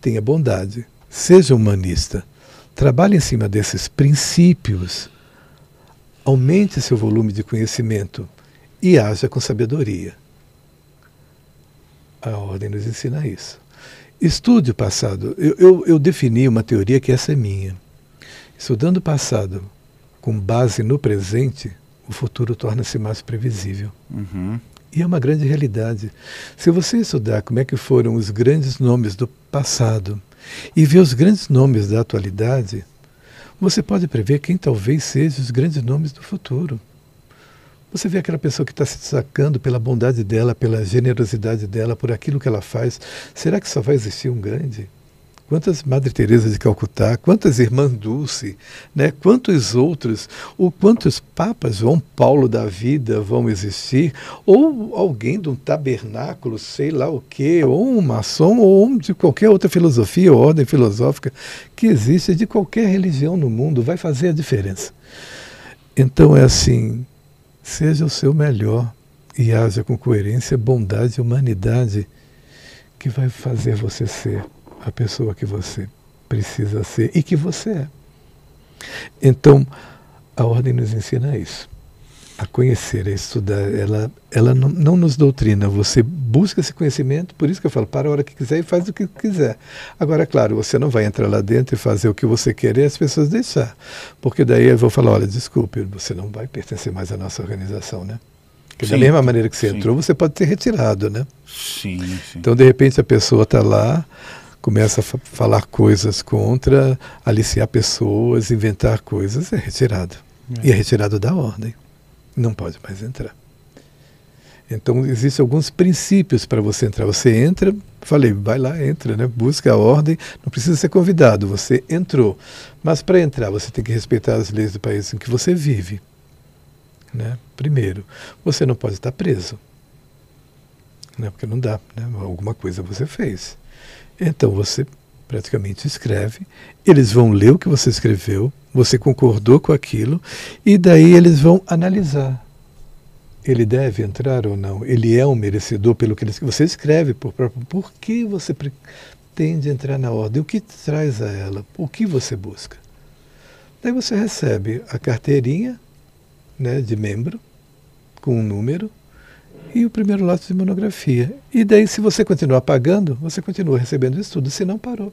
Tenha bondade, seja humanista. Trabalhe em cima desses princípios. Aumente seu volume de conhecimento e haja com sabedoria. A ordem nos ensina isso. Estude o passado. Eu, eu, eu defini uma teoria que essa é minha. Estudando o passado, com base no presente, o futuro torna-se mais previsível. Uhum. E é uma grande realidade. Se você estudar como é que foram os grandes nomes do passado e ver os grandes nomes da atualidade, você pode prever quem talvez seja os grandes nomes do futuro. Você vê aquela pessoa que está se destacando pela bondade dela, pela generosidade dela, por aquilo que ela faz. Será que só vai existir um grande? quantas Madre Teresa de Calcutá, quantas Irmãs Dulce, né? quantos outros, ou quantos papas João Paulo da vida vão existir, ou alguém de um tabernáculo, sei lá o quê, ou um maçom, ou um de qualquer outra filosofia ou ordem filosófica que existe de qualquer religião no mundo, vai fazer a diferença. Então é assim, seja o seu melhor e haja com coerência, bondade e humanidade que vai fazer você ser a pessoa que você precisa ser e que você é. Então, a ordem nos ensina isso. A conhecer, a estudar. Ela, ela não, não nos doutrina. Você busca esse conhecimento, por isso que eu falo, para a hora que quiser e faz o que quiser. Agora, é claro, você não vai entrar lá dentro e fazer o que você querer. e as pessoas deixar. Porque daí eu vou falar, olha, desculpe, você não vai pertencer mais à nossa organização, né? sim, da mesma maneira que você sim. entrou, você pode ter retirado, né? Sim, sim. Então, de repente, a pessoa está lá, começa a falar coisas contra, aliciar pessoas, inventar coisas, é retirado. É. E é retirado da ordem. Não pode mais entrar. Então, existem alguns princípios para você entrar. Você entra, falei, vai lá, entra, né? busca a ordem, não precisa ser convidado, você entrou. Mas para entrar, você tem que respeitar as leis do país em que você vive. Né? Primeiro, você não pode estar preso, né? porque não dá, né? alguma coisa você fez. Então você praticamente escreve, eles vão ler o que você escreveu, você concordou com aquilo, e daí eles vão analisar. Ele deve entrar ou não? Ele é um merecedor pelo que ele, você escreve por próprio. Por que você pretende entrar na ordem? O que traz a ela? O que você busca? Daí você recebe a carteirinha né, de membro com um número e o primeiro lote de monografia. E daí, se você continuar pagando, você continua recebendo estudo, se não parou.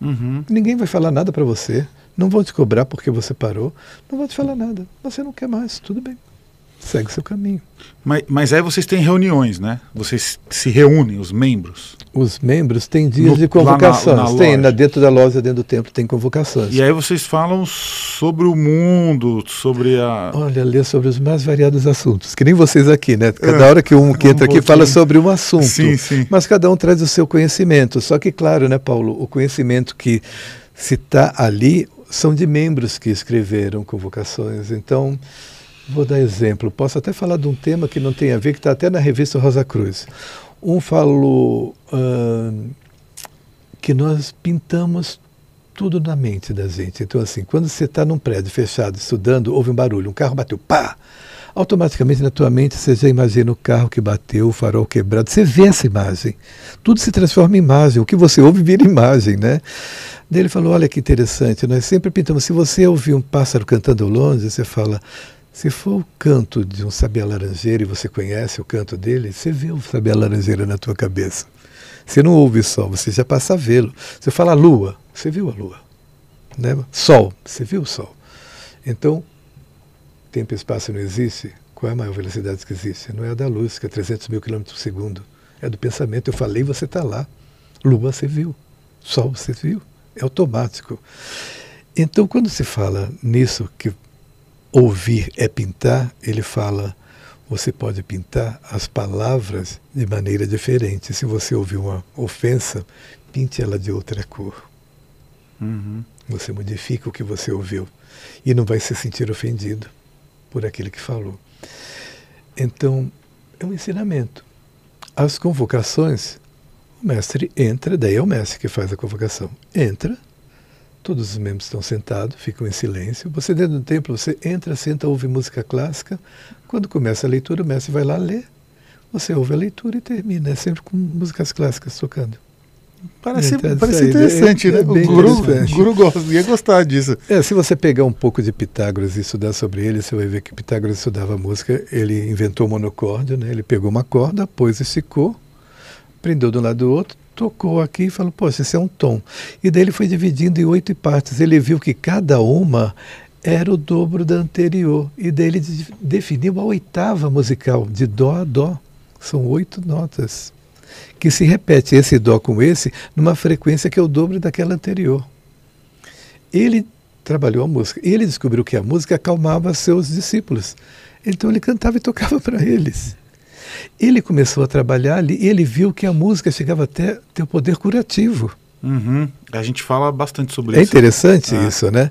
Uhum. Ninguém vai falar nada para você, não vão te cobrar porque você parou, não vão te falar nada. Você não quer mais, tudo bem segue seu caminho. Mas, mas aí vocês têm reuniões, né? Vocês se reúnem, os membros? Os membros têm dias no, de convocações. Na, na tem, na, dentro da loja, dentro do templo, tem convocações. E aí vocês falam sobre o mundo, sobre a. Olha, lê sobre os mais variados assuntos. Que nem vocês aqui, né? É. Cada hora que um que entra um aqui fala sobre um assunto. Sim, sim. Mas cada um traz o seu conhecimento. Só que, claro, né, Paulo, o conhecimento que se está ali são de membros que escreveram convocações. Então Vou dar exemplo. Posso até falar de um tema que não tem a ver, que está até na revista Rosa Cruz. Um falou uh, que nós pintamos tudo na mente da gente. Então, assim, quando você está num prédio fechado, estudando, houve um barulho, um carro bateu, pá! Automaticamente na tua mente você já imagina o carro que bateu, o farol quebrado, você vê essa imagem. Tudo se transforma em imagem, o que você ouve vira imagem, né? Daí ele falou: Olha que interessante, nós sempre pintamos. Se você ouvir um pássaro cantando longe, você fala: se for o canto de um sabiá laranjeira e você conhece o canto dele, você vê o sabiá laranjeira na tua cabeça. Você não ouve só, você já passa a vê-lo. Você fala lua, você viu a lua. Né? Sol, você viu o sol. Então, tempo e espaço não existe. Qual é a maior velocidade que existe? Não é a da luz, que é 300 mil quilômetros por segundo. É do pensamento. Eu falei, você está lá. Lua, você viu. Sol, você viu. É automático. Então, quando se fala nisso, que Ouvir é pintar, ele fala, você pode pintar as palavras de maneira diferente. Se você ouvir uma ofensa, pinte ela de outra cor. Uhum. Você modifica o que você ouviu e não vai se sentir ofendido por aquele que falou. Então, é um ensinamento. As convocações, o mestre entra, daí é o mestre que faz a convocação. Entra Todos os membros estão sentados, ficam em silêncio. Você dentro do templo, você entra, senta, ouve música clássica. Quando começa a leitura, o mestre vai lá ler. Você ouve a leitura e termina. É sempre com músicas clássicas tocando. Parece, então, parece é interessante, é, né? É o guru, guru gosta, ia gostar disso. É, se você pegar um pouco de Pitágoras e estudar sobre ele, você vai ver que Pitágoras estudava música, ele inventou o monocórdio, né? ele pegou uma corda, pôs e secou, prendeu de um lado do outro, tocou aqui e falou: Poxa, esse é um tom. E daí ele foi dividindo em oito partes. Ele viu que cada uma era o dobro da anterior. E daí ele definiu a oitava musical, de dó a dó. São oito notas. Que se repete esse dó com esse numa frequência que é o dobro daquela anterior. Ele trabalhou a música. Ele descobriu que a música acalmava seus discípulos. Então ele cantava e tocava para eles. Ele começou a trabalhar ali, ele viu que a música chegava até ter o poder curativo. Uhum. A gente fala bastante sobre é isso. É interessante ah. isso, né?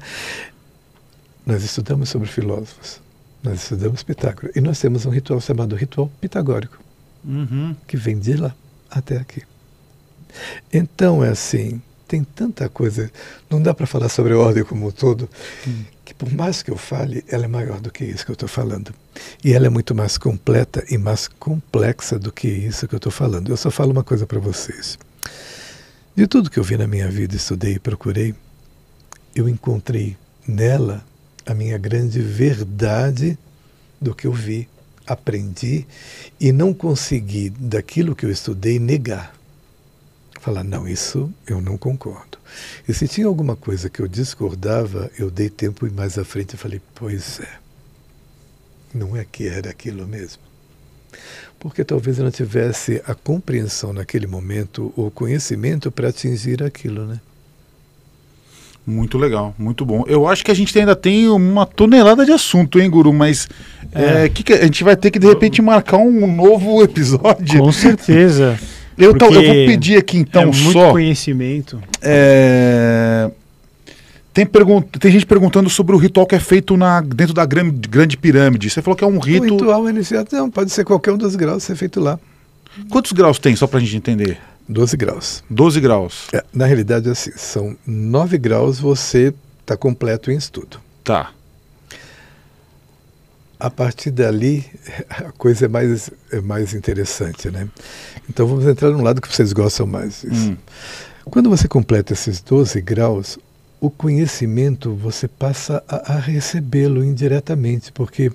Nós estudamos sobre filósofos, nós estudamos Pitágoras, e nós temos um ritual chamado ritual pitagórico, uhum. que vem de lá até aqui. Então é assim, tem tanta coisa. Não dá para falar sobre a ordem como um todo, hum. que por mais que eu fale, ela é maior do que isso que eu estou falando. E ela é muito mais completa e mais complexa do que isso que eu estou falando. Eu só falo uma coisa para vocês. De tudo que eu vi na minha vida, estudei e procurei, eu encontrei nela a minha grande verdade do que eu vi, aprendi e não consegui, daquilo que eu estudei, negar falar: não, isso eu não concordo. E se tinha alguma coisa que eu discordava, eu dei tempo e mais à frente eu falei: pois é, não é que era aquilo mesmo. Porque talvez eu não tivesse a compreensão naquele momento ou conhecimento para atingir aquilo, né? Muito legal, muito bom. Eu acho que a gente ainda tem uma tonelada de assunto, hein, Guru? Mas é. É, que que a gente vai ter que, de repente, marcar um novo episódio. Com certeza. Eu, eu vou pedir aqui então é muito só. conhecimento. É... Tem, pergun... Tem gente perguntando sobre o ritual que é feito na... dentro da grande, grande pirâmide. Você falou que é um rito. O ritual iniciação, pode ser qualquer um dos graus ser é feito lá. Quantos graus tem, só para a gente entender? 12 graus. 12 graus. É, na realidade, é assim, são 9 graus você está completo em estudo. Tá a partir dali a coisa é mais, é mais interessante, né? Então vamos entrar num lado que vocês gostam mais. Hum. Quando você completa esses 12 graus, o conhecimento você passa a, a recebê-lo indiretamente, porque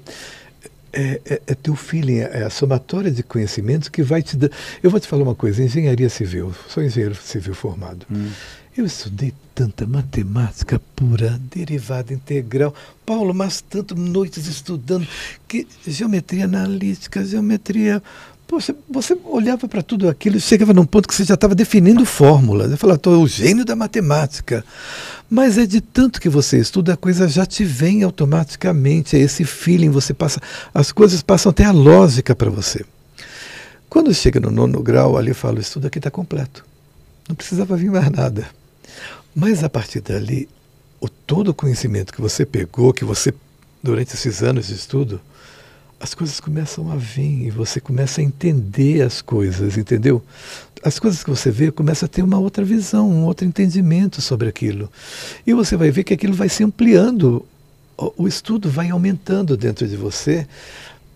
é, é, é, teu feeling, é a somatória de conhecimentos que vai te dar. Eu vou te falar uma coisa: engenharia civil, sou engenheiro civil formado. Hum. Eu estudei tanta matemática pura, derivada integral. Paulo, mas tanto noites estudando que geometria analítica, geometria. Poxa, você olhava para tudo aquilo e chegava num ponto que você já estava definindo fórmulas. Eu falava, estou o gênio da matemática. Mas é de tanto que você estuda, a coisa já te vem automaticamente. É esse feeling, você passa. As coisas passam até a lógica para você. Quando chega no nono grau, ali eu falo, estudo aqui está completo. Não precisava vir mais nada. Mas a partir dali, o todo o conhecimento que você pegou, que você durante esses anos de estudo, as coisas começam a vir e você começa a entender as coisas, entendeu? As coisas que você vê começa a ter uma outra visão, um outro entendimento sobre aquilo. E você vai ver que aquilo vai se ampliando, o estudo vai aumentando dentro de você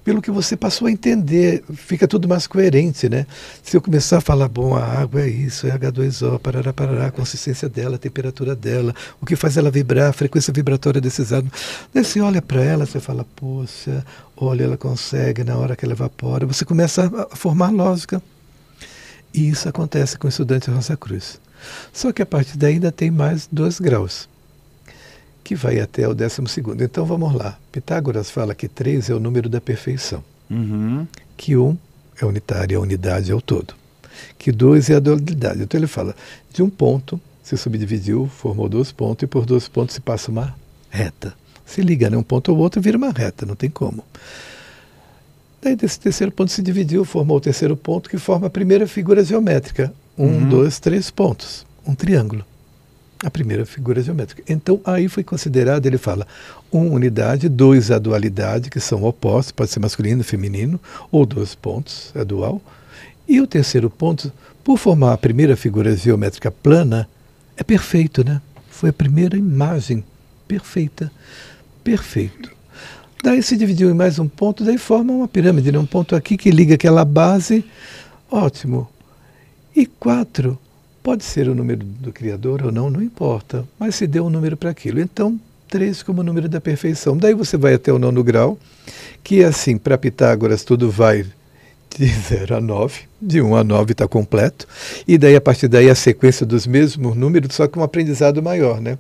pelo que você passou a entender, fica tudo mais coerente, né? Se eu começar a falar, bom, a água é isso, é H2O, parará, parará, a consistência dela, a temperatura dela, o que faz ela vibrar, a frequência vibratória desses átomos. Daí você olha para ela, você fala, poxa, olha, ela consegue na hora que ela evapora. Você começa a formar lógica. E isso acontece com o estudante Rosa Cruz. Só que a partir daí ainda tem mais dois graus que vai até o décimo segundo. Então vamos lá. Pitágoras fala que três é o número da perfeição, uhum. que um é unitário, a unidade é o todo, que dois é a dualidade. Então ele fala, de um ponto se subdividiu, formou dois pontos, e por dois pontos se passa uma reta. Se liga né? um ponto ao outro vira uma reta, não tem como. Daí desse terceiro ponto se dividiu, formou o terceiro ponto, que forma a primeira figura geométrica. Um, uhum. dois, três pontos. Um triângulo a primeira figura é geométrica. Então, aí foi considerado, ele fala, um, unidade, dois, a dualidade, que são opostos, pode ser masculino, feminino, ou dois pontos, é dual. E o terceiro ponto, por formar a primeira figura geométrica plana, é perfeito, né? Foi a primeira imagem perfeita. Perfeito. Daí se dividiu em mais um ponto, daí forma uma pirâmide, né? um ponto aqui que liga aquela base. Ótimo. E quatro, Pode ser o número do Criador ou não, não importa, mas se deu um número para aquilo. Então, 3 como número da perfeição. Daí você vai até o nono grau, que é assim, para Pitágoras tudo vai de 0 a 9, de 1 um a 9 está completo, e daí a partir daí a sequência dos mesmos números, só que um aprendizado maior, né?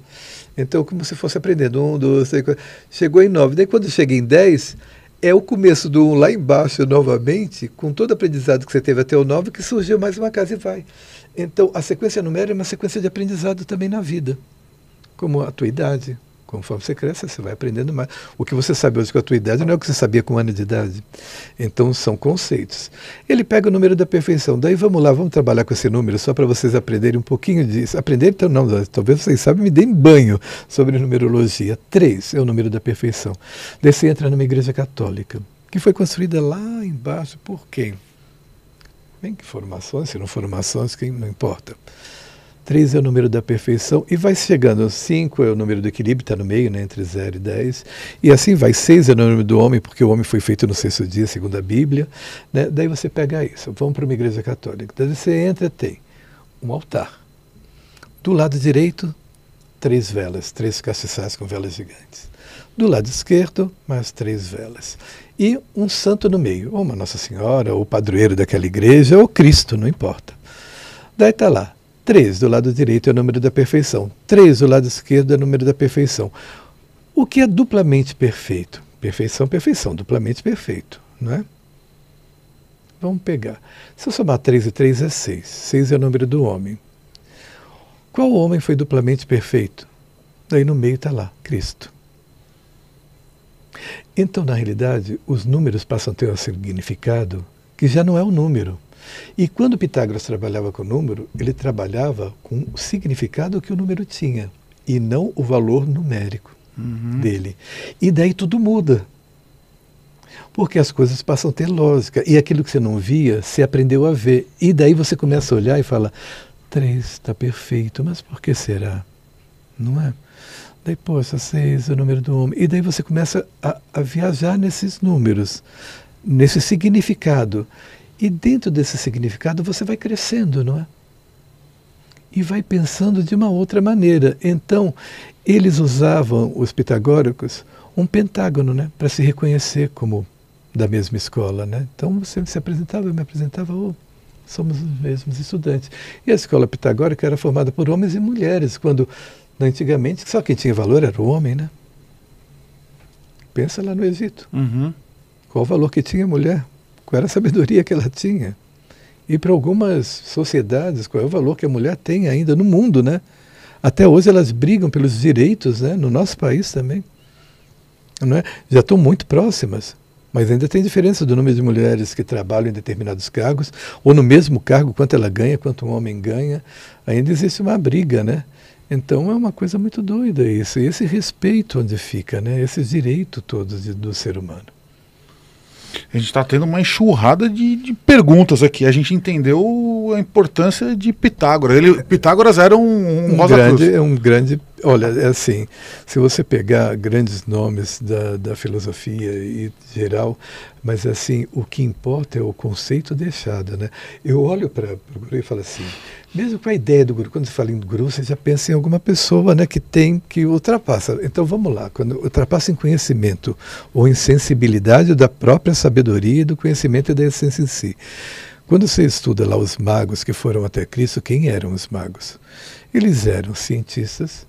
Então, como se fosse aprendendo, 1, 2, 3, chegou em 9, daí quando chega em 10, é o começo do 1 um lá embaixo novamente, com todo o aprendizado que você teve até o 9, que surgiu mais uma casa e vai. Então, a sequência numérica é uma sequência de aprendizado também na vida. Como a tua idade, conforme você cresce, você vai aprendendo mais. O que você sabe hoje com a tua idade não é o que você sabia com um ano de idade. Então, são conceitos. Ele pega o número da perfeição. Daí, vamos lá, vamos trabalhar com esse número, só para vocês aprenderem um pouquinho disso. Aprender, então, não, talvez vocês sabem, me deem banho sobre numerologia. Três é o número da perfeição. Daí, você entra numa igreja católica, que foi construída lá embaixo por quem? Bem que formações, se não formações, quem não importa. Três é o número da perfeição e vai chegando. Cinco é o número do equilíbrio, está no meio, né, entre zero e dez. E assim vai. Seis é o número do homem, porque o homem foi feito no sexto dia, segundo a Bíblia. Né? Daí você pega isso. Vamos para uma igreja católica. Daí você entra, tem um altar. Do lado direito, três velas, três castiçais com velas gigantes. Do lado esquerdo, mais três velas e um santo no meio, ou uma Nossa Senhora, ou o padroeiro daquela igreja, ou Cristo, não importa. Daí está lá, 3 do lado direito é o número da perfeição, 3 do lado esquerdo é o número da perfeição. O que é duplamente perfeito? Perfeição, perfeição, duplamente perfeito, não é? Vamos pegar. Se eu somar 3 e 3 é 6. 6 é o número do homem. Qual homem foi duplamente perfeito? Daí no meio está lá, Cristo. Então, na realidade, os números passam a ter um significado que já não é o um número. E quando Pitágoras trabalhava com o número, ele trabalhava com o significado que o número tinha e não o valor numérico uhum. dele. E daí tudo muda. Porque as coisas passam a ter lógica. E aquilo que você não via, você aprendeu a ver. E daí você começa a olhar e fala: três está perfeito, mas por que será? Não é? Daí, poxa, seis o número do homem. E daí você começa a, a viajar nesses números, nesse significado. E dentro desse significado você vai crescendo, não é? E vai pensando de uma outra maneira. Então, eles usavam, os pitagóricos, um pentágono, né? Para se reconhecer como da mesma escola, né? Então, você se apresentava, eu me apresentava, oh, somos os mesmos estudantes. E a escola pitagórica era formada por homens e mulheres. Quando né, antigamente, só quem tinha valor era o homem, né? Pensa lá no Egito. Uhum. Qual o valor que tinha a mulher? Qual era a sabedoria que ela tinha? E para algumas sociedades, qual é o valor que a mulher tem ainda no mundo, né? Até hoje elas brigam pelos direitos, né? No nosso país também. Não é? Já estão muito próximas. Mas ainda tem diferença do número de mulheres que trabalham em determinados cargos, ou no mesmo cargo, quanto ela ganha, quanto um homem ganha. Ainda existe uma briga, né? Então é uma coisa muito doida isso. E esse respeito onde fica, né? Esse direito todo de, do ser humano. A gente está tendo uma enxurrada de, de, perguntas aqui. A gente entendeu a importância de Pitágoras. Ele, Pitágoras era um, um, um grande, cruz. É um grande Olha, é assim, se você pegar grandes nomes da, da filosofia e geral, mas assim, o que importa é o conceito deixado, né? Eu olho para o guru e falo assim, mesmo com a ideia do guru, quando você fala em guru, você já pensa em alguma pessoa, né, que tem, que ultrapassa. Então vamos lá, quando ultrapassa em conhecimento ou em sensibilidade ou da própria sabedoria, do conhecimento e da essência em si. Quando você estuda lá os magos que foram até Cristo, quem eram os magos? Eles eram cientistas,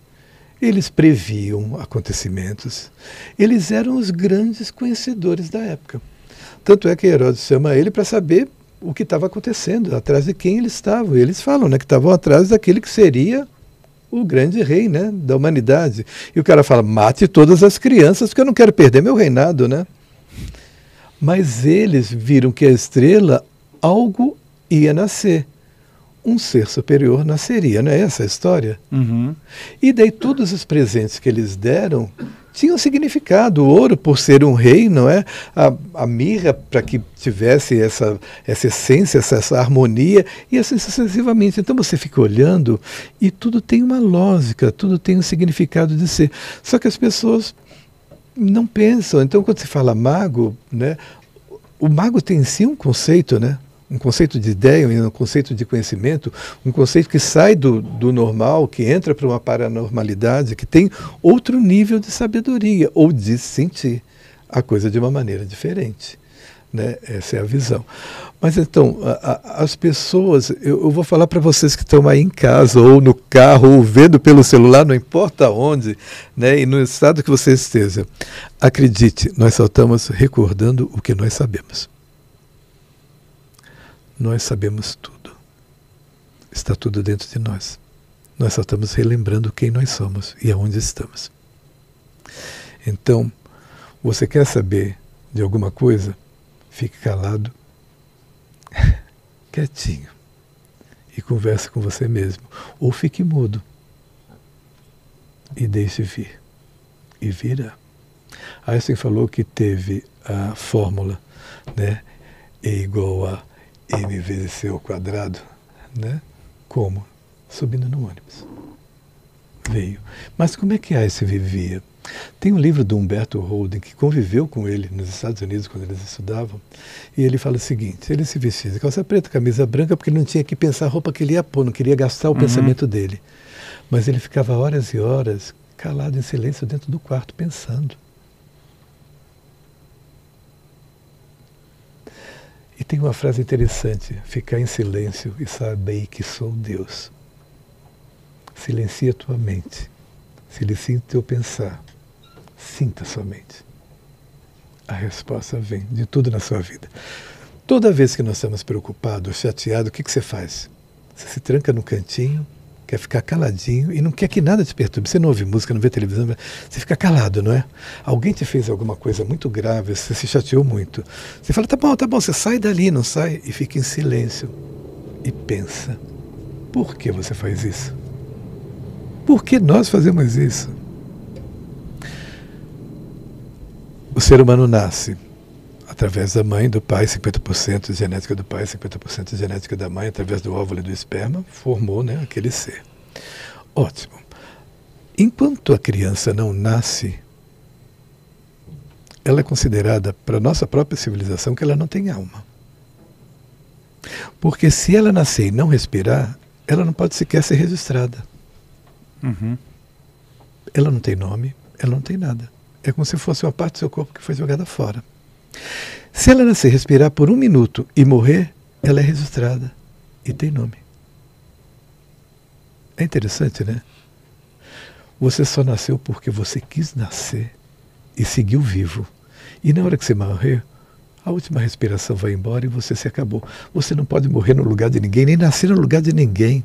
eles previam acontecimentos. Eles eram os grandes conhecedores da época. Tanto é que Herodes chama ele para saber o que estava acontecendo, atrás de quem eles estavam. E eles falam né, que estavam atrás daquele que seria o grande rei né, da humanidade. E o cara fala: mate todas as crianças, porque eu não quero perder meu reinado. Né? Mas eles viram que a estrela, algo ia nascer um ser superior nasceria, não é essa a história? Uhum. E daí todos os presentes que eles deram tinham significado. O ouro, por ser um rei, não é? A, a mirra, para que tivesse essa, essa essência, essa, essa, harmonia, e assim sucessivamente. Então você fica olhando e tudo tem uma lógica, tudo tem um significado de ser. Só que as pessoas não pensam. Então, quando se fala mago, né? O mago tem sim um conceito, né? um conceito de ideia, um conceito de conhecimento, um conceito que sai do, do normal, que entra para uma paranormalidade, que tem outro nível de sabedoria, ou de sentir a coisa de uma maneira diferente. Né? Essa é a visão. Mas então, a, a, as pessoas, eu, eu vou falar para vocês que estão aí em casa, ou no carro, ou vendo pelo celular, não importa onde, né? e no estado que você esteja, acredite, nós só estamos recordando o que nós sabemos. Nós sabemos tudo. Está tudo dentro de nós. Nós só estamos relembrando quem nós somos e aonde estamos. Então, você quer saber de alguma coisa? Fique calado, quietinho e converse com você mesmo. Ou fique mudo e deixe vir. E virá. Einstein falou que teve a fórmula né, E igual a MVC ao quadrado, né? Como? Subindo no ônibus. Veio. Mas como é que se vivia? Tem um livro do Humberto Holden que conviveu com ele nos Estados Unidos quando eles estudavam, e ele fala o seguinte: ele se vestia de calça preta, camisa branca, porque ele não tinha que pensar a roupa que ele ia pôr, não queria gastar o uhum. pensamento dele. Mas ele ficava horas e horas calado em silêncio dentro do quarto pensando. E tem uma frase interessante: ficar em silêncio e saber que sou Deus. Silencia tua mente, silencia o teu pensar, sinta sua mente. A resposta vem de tudo na sua vida. Toda vez que nós estamos preocupados, chateados, o que, que você faz? Você se tranca no cantinho quer ficar caladinho e não quer que nada te perturbe. Você não ouve música, não vê televisão, você fica calado, não é? Alguém te fez alguma coisa muito grave, você se chateou muito. Você fala, tá bom, tá bom, você sai dali, não sai, e fica em silêncio e pensa: por que você faz isso? Por que nós fazemos isso? O ser humano nasce através da mãe, do pai, 50% genética do pai, 50% genética da mãe, através do óvulo e do esperma, formou né, aquele ser. Ótimo. Enquanto a criança não nasce, ela é considerada, para nossa própria civilização, que ela não tem alma. Porque se ela nascer e não respirar, ela não pode sequer ser registrada. Uhum. Ela não tem nome, ela não tem nada. É como se fosse uma parte do seu corpo que foi jogada fora. Se ela nascer, respirar por um minuto e morrer, ela é registrada e tem nome. É interessante, né? Você só nasceu porque você quis nascer e seguiu vivo. E na hora que você morrer, a última respiração vai embora e você se acabou. Você não pode morrer no lugar de ninguém, nem nascer no lugar de ninguém.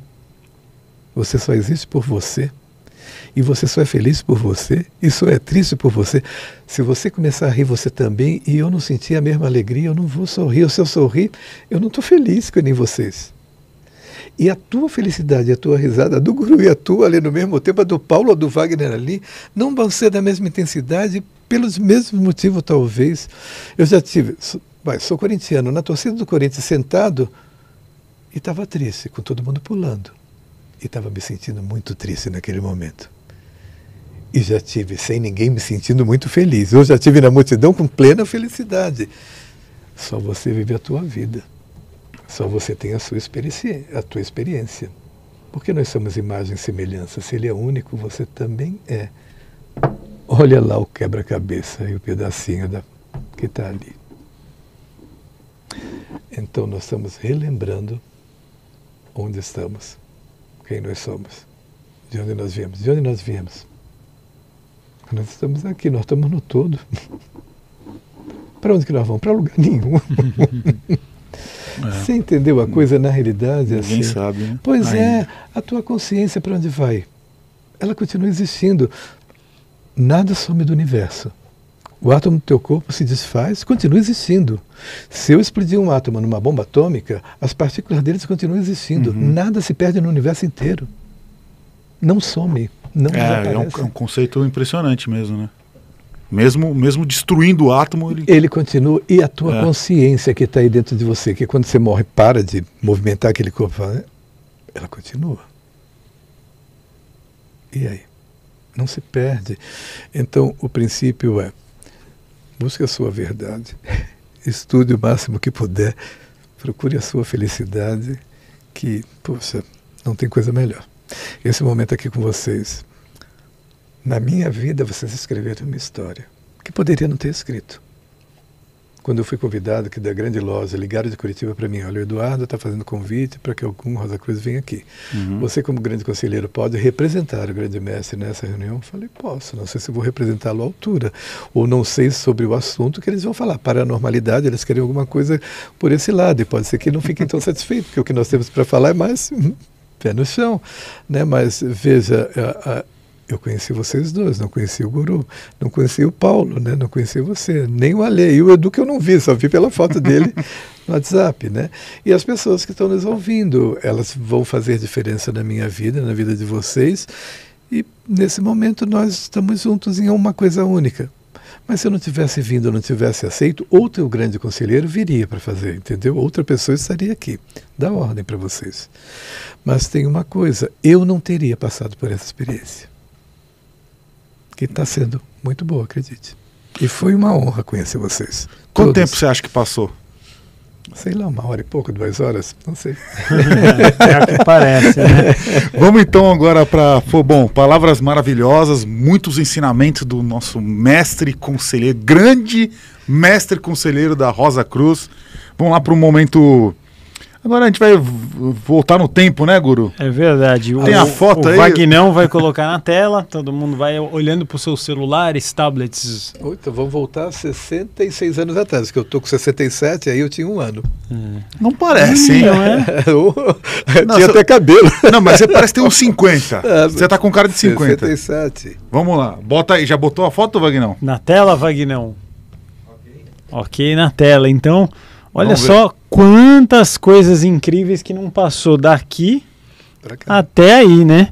Você só existe por você. E você só é feliz por você e só é triste por você. Se você começar a rir você também e eu não sentir a mesma alegria, eu não vou sorrir. Ou se eu sorrir, eu não estou feliz com nem vocês. E a tua felicidade, a tua risada, a do guru e a tua ali no mesmo tempo, a do Paulo, a do Wagner ali, não vão ser da mesma intensidade, pelos mesmos motivos, talvez. Eu já tive, vai, sou corintiano, na torcida do Corinthians, sentado, e estava triste, com todo mundo pulando e estava me sentindo muito triste naquele momento. E já tive sem ninguém me sentindo muito feliz. Eu já tive na multidão com plena felicidade. Só você vive a tua vida. Só você tem a sua experiência, a tua experiência. Porque nós somos imagens e semelhanças. Se ele é único, você também é. Olha lá o quebra-cabeça e o pedacinho da, que está ali. Então nós estamos relembrando onde estamos quem nós somos, de onde nós viemos. De onde nós viemos? Nós estamos aqui, nós estamos no todo. Para onde que nós vamos? Para lugar nenhum. É. Você entendeu a coisa na realidade? É Ninguém assim. sabe, né? Pois é, Ainda. é, a tua consciência para onde vai? Ela continua existindo. Nada some do universo. O átomo do teu corpo se desfaz, continua existindo. Se eu explodir um átomo numa bomba atômica, as partículas deles continuam existindo. Uhum. Nada se perde no universo inteiro. Não some, não é, é um, é um conceito impressionante mesmo, né? Mesmo, mesmo destruindo o átomo, ele... ele continua. E a tua é. consciência que está aí dentro de você, que quando você morre para de movimentar aquele corpo, é, ela continua. E aí? Não se perde. Então, o princípio é Busque a sua verdade. Estude o máximo que puder. Procure a sua felicidade, que, poxa, não tem coisa melhor. Esse momento aqui com vocês. Na minha vida, vocês escreveram uma história que poderia não ter escrito. Quando eu fui convidado aqui da Grande Loja, ligaram de Curitiba para mim, olha, o Eduardo está fazendo convite para que algum Rosa Cruz venha aqui. Uhum. Você, como grande conselheiro, pode representar o grande mestre nessa reunião? Eu falei, posso, não sei se vou representá-lo à altura, ou não sei sobre o assunto que eles vão falar. Paranormalidade, eles querem alguma coisa por esse lado, e pode ser que não fiquem tão satisfeitos, porque o que nós temos para falar é mais hum, pé no chão, né? Mas veja, a, a, eu conheci vocês dois, não conheci o Guru, não conheci o Paulo, né? não conheci você, nem o Alê E o Edu que eu não vi, só vi pela foto dele no WhatsApp. Né? E as pessoas que estão nos ouvindo, elas vão fazer diferença na minha vida, na vida de vocês. E nesse momento nós estamos juntos em uma coisa única. Mas se eu não tivesse vindo, eu não tivesse aceito, outro grande conselheiro viria para fazer, entendeu? Outra pessoa estaria aqui. Dá ordem para vocês. Mas tem uma coisa, eu não teria passado por essa experiência está sendo muito boa, acredite. E foi uma honra conhecer vocês. Quanto todos. tempo você acha que passou? Sei lá, uma hora e pouco, duas horas, não sei. é que parece, né? Vamos então agora para. Bom, palavras maravilhosas, muitos ensinamentos do nosso mestre conselheiro, grande mestre conselheiro da Rosa Cruz. Vamos lá para um momento Agora a gente vai voltar no tempo, né, Guru? É verdade. O, Tem a foto o, aí. O Vagnão vai colocar na tela, todo mundo vai olhando para os seus celulares, tablets. Oito, vamos voltar 66 anos atrás, que eu tô com 67, aí eu tinha um ano. É. Não parece, hein? Não é? eu, eu Nossa, tinha até cabelo. Não, mas você parece ter uns 50. É, você tá com cara de 50. 67. Vamos lá, bota aí. Já botou a foto, Vagnão? Na tela, Vagnão? Ok, Ok, na tela. Então. Olha só quantas coisas incríveis que não passou daqui até aí, né?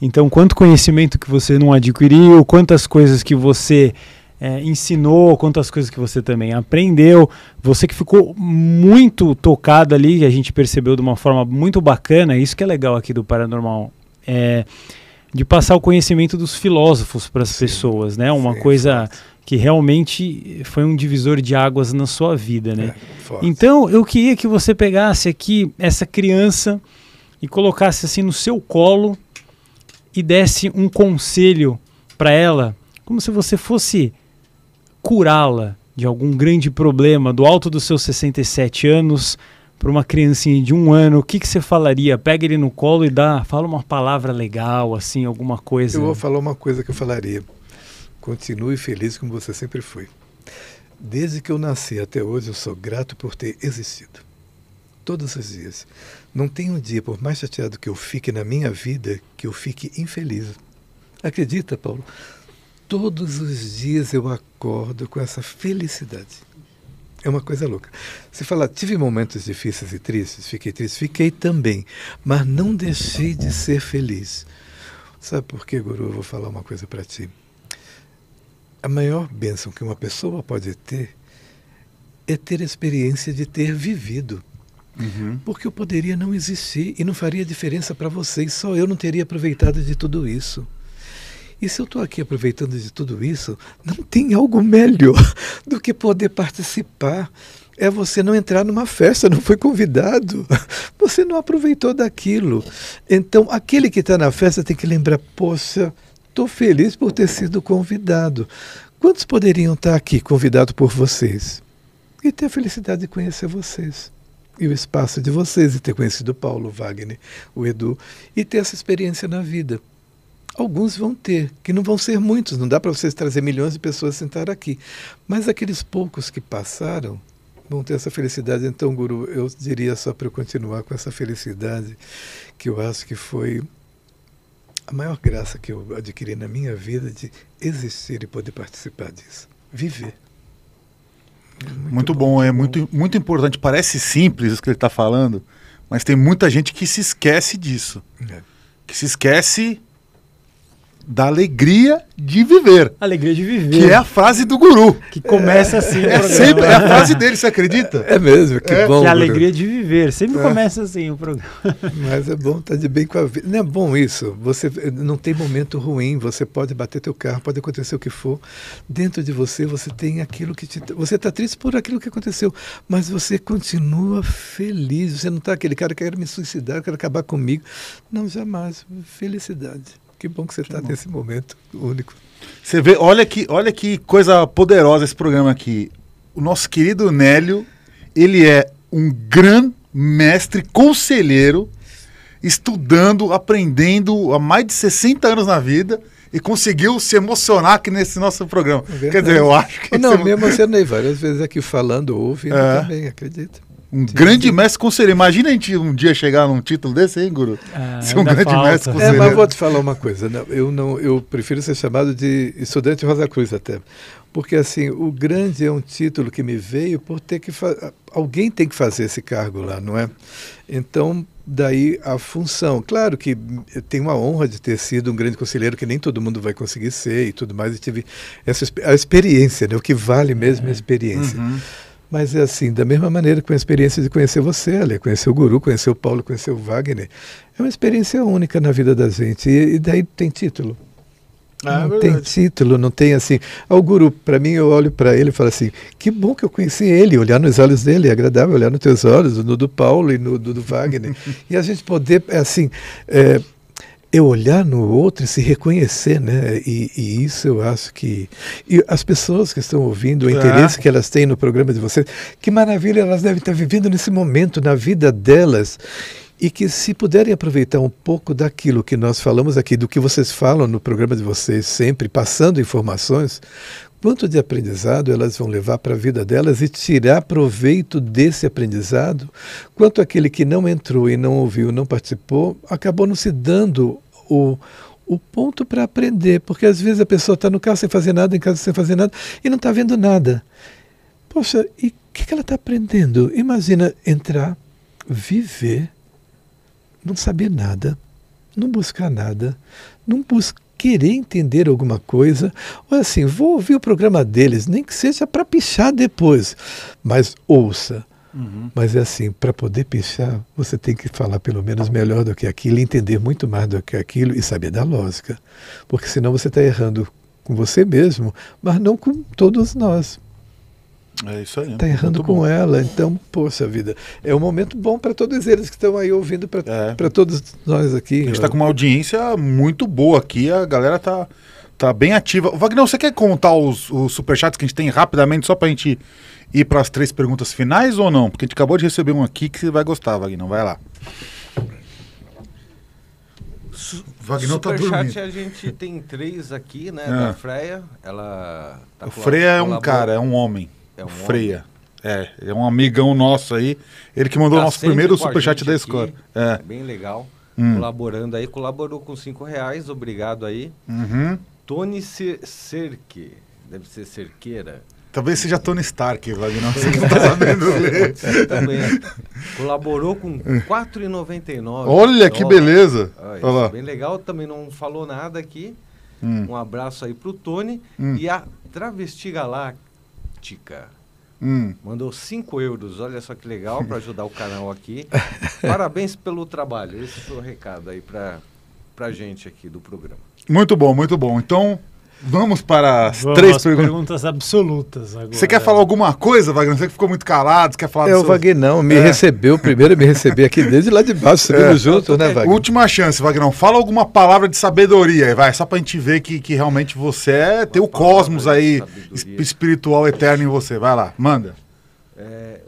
Então, quanto conhecimento que você não adquiriu, quantas coisas que você é, ensinou, quantas coisas que você também aprendeu. Você que ficou muito tocado ali, a gente percebeu de uma forma muito bacana, isso que é legal aqui do Paranormal. É, de passar o conhecimento dos filósofos para as pessoas, né? Uma sim, coisa sim. que realmente foi um divisor de águas na sua vida, né? É, então, eu queria que você pegasse aqui essa criança e colocasse assim no seu colo e desse um conselho para ela, como se você fosse curá-la de algum grande problema do alto dos seus 67 anos para uma criancinha de um ano, o que, que você falaria? Pega ele no colo e dá, fala uma palavra legal, assim, alguma coisa. Eu vou falar uma coisa que eu falaria. Continue feliz como você sempre foi. Desde que eu nasci até hoje, eu sou grato por ter existido. Todos os dias. Não tem um dia, por mais chateado que eu fique na minha vida, que eu fique infeliz. Acredita, Paulo? Todos os dias eu acordo com essa felicidade é uma coisa louca. Você fala, tive momentos difíceis e tristes, fiquei triste, fiquei também, mas não deixei de ser feliz. Sabe por quê, Guru? Eu vou falar uma coisa para ti. A maior bênção que uma pessoa pode ter é ter a experiência de ter vivido. Uhum. Porque eu poderia não existir e não faria diferença para vocês, só eu não teria aproveitado de tudo isso. E se eu estou aqui aproveitando de tudo isso, não tem algo melhor do que poder participar. É você não entrar numa festa, não foi convidado, você não aproveitou daquilo. Então, aquele que está na festa tem que lembrar: poxa, estou feliz por ter sido convidado. Quantos poderiam estar tá aqui convidados por vocês? E ter a felicidade de conhecer vocês e o espaço de vocês, e ter conhecido o Paulo, o Wagner, o Edu, e ter essa experiência na vida. Alguns vão ter, que não vão ser muitos, não dá para vocês trazer milhões de pessoas sentar aqui. Mas aqueles poucos que passaram vão ter essa felicidade. Então, Guru, eu diria só para eu continuar com essa felicidade, que eu acho que foi a maior graça que eu adquiri na minha vida de existir e poder participar disso. Viver. muito, muito bom, bom, é muito, muito importante. Parece simples o que ele está falando, mas tem muita gente que se esquece disso. É. Que se esquece da alegria de viver. Alegria de viver. Que é a frase do guru. Que começa assim. É, sempre é a frase dele, você acredita? É mesmo, que é. bom. Que é a alegria de viver. Sempre é. começa assim o programa. Mas é bom estar tá de bem com a vida. Não é bom isso. Você eh, não tem momento ruim, você pode bater teu carro, pode acontecer o que for. Dentro de você, você tem aquilo que te. Você está triste por aquilo que aconteceu, mas você continua feliz. Você não está aquele cara que quer me suicidar, quer acabar comigo. Não, jamais. Felicidade. Que bom que você está nesse momento único. Você vê, olha que, olha que coisa poderosa esse programa aqui. O nosso querido Nélio, ele é um grande mestre conselheiro, estudando, aprendendo há mais de 60 anos na vida e conseguiu se emocionar aqui nesse nosso programa. É Quer dizer, eu acho que. Não, é me emocionei várias vezes aqui falando, ouvindo é. também, acredito. Um sim, grande sim. mestre conselheiro. Imagina a gente um dia chegar num título desse, hein, Guru? Ah, ser um grande falta. mestre é, conselheiro. É, mas vou te falar uma coisa. Não, eu, não, eu prefiro ser chamado de estudante Rosa Cruz até. Porque, assim, o grande é um título que me veio por ter que... Alguém tem que fazer esse cargo lá, não é? Então, daí a função. Claro que eu tenho a honra de ter sido um grande conselheiro, que nem todo mundo vai conseguir ser e tudo mais, e tive essa, a experiência, né? o que vale mesmo é a é. experiência. Uhum. Mas é assim, da mesma maneira que a experiência de conhecer você, Ale, conhecer o Guru, conhecer o Paulo, conhecer o Wagner, é uma experiência única na vida da gente. E, e daí tem título. Ah, não é tem título, não tem assim. Ah, o guru, para mim, eu olho para ele e falo assim: que bom que eu conheci ele. Olhar nos olhos dele é agradável, olhar nos teus olhos, no do Paulo e no do, do Wagner. e a gente poder, é assim, é, é olhar no outro e se reconhecer, né? E, e isso eu acho que. E as pessoas que estão ouvindo, o interesse ah. que elas têm no programa de vocês, que maravilha elas devem estar vivendo nesse momento, na vida delas e que se puderem aproveitar um pouco daquilo que nós falamos aqui, do que vocês falam no programa de vocês sempre, passando informações, quanto de aprendizado elas vão levar para a vida delas e tirar proveito desse aprendizado, quanto aquele que não entrou e não ouviu, não participou, acabou não se dando o, o ponto para aprender, porque às vezes a pessoa está no carro sem fazer nada, em casa sem fazer nada, e não está vendo nada. Poxa, e o que, que ela está aprendendo? Imagina entrar, viver, não saber nada, não buscar nada, não buscar querer entender alguma coisa, ou assim, vou ouvir o programa deles, nem que seja para pichar depois, mas ouça, Uhum. Mas é assim, para poder pichar, você tem que falar pelo menos melhor do que aquilo, entender muito mais do que aquilo e saber da lógica. Porque senão você está errando com você mesmo, mas não com todos nós. É isso aí. Está errando com bom. ela. Então, poxa vida, é um momento bom para todos eles que estão aí ouvindo, para é. todos nós aqui. A gente está com uma audiência muito boa aqui, a galera está tá bem ativa. Wagner, você quer contar os, os superchats que a gente tem rapidamente, só para a gente ir para as três perguntas finais ou não? Porque a gente acabou de receber um aqui que você vai gostar, Vagnão. Vai lá. Vagnão tá dormindo. a gente tem três aqui, né? É. Da Freia. Ela tá o Freia é um cara, é um homem. É um Freia. É, é um amigão nosso aí. Ele que mandou tá o nosso tá primeiro superchat da escola. É. é. bem legal. Hum. Colaborando aí. Colaborou com cinco reais. Obrigado aí. Uhum. Tony Cerque. Deve ser Cerqueira. Talvez seja Tony Stark, Vladimir. Você não está sabendo ler. Né? Também. Colaborou com 4,99. Olha que beleza. Olha lá. Bem legal, também não falou nada aqui. Hum. Um abraço aí para o Tony. Hum. E a Travesti Galáctica. Hum. Mandou 5 euros, olha só que legal, para ajudar o canal aqui. Parabéns pelo trabalho. Esse foi o recado aí para a gente aqui do programa. Muito bom, muito bom. Então, Vamos para as Vamos três perguntas. perguntas absolutas agora. Você quer falar alguma coisa, Wagner? Você que ficou muito calado, você quer falar... É seus... Wagner, não. Me é. recebeu primeiro, me recebi aqui desde lá de baixo, subimos é. juntos, né, Wagner? Última chance, Wagner. Fala alguma palavra de sabedoria vai. Só para a gente ver que, que realmente você é, tem o cosmos aí espiritual eterno em você. Vai lá, manda. É,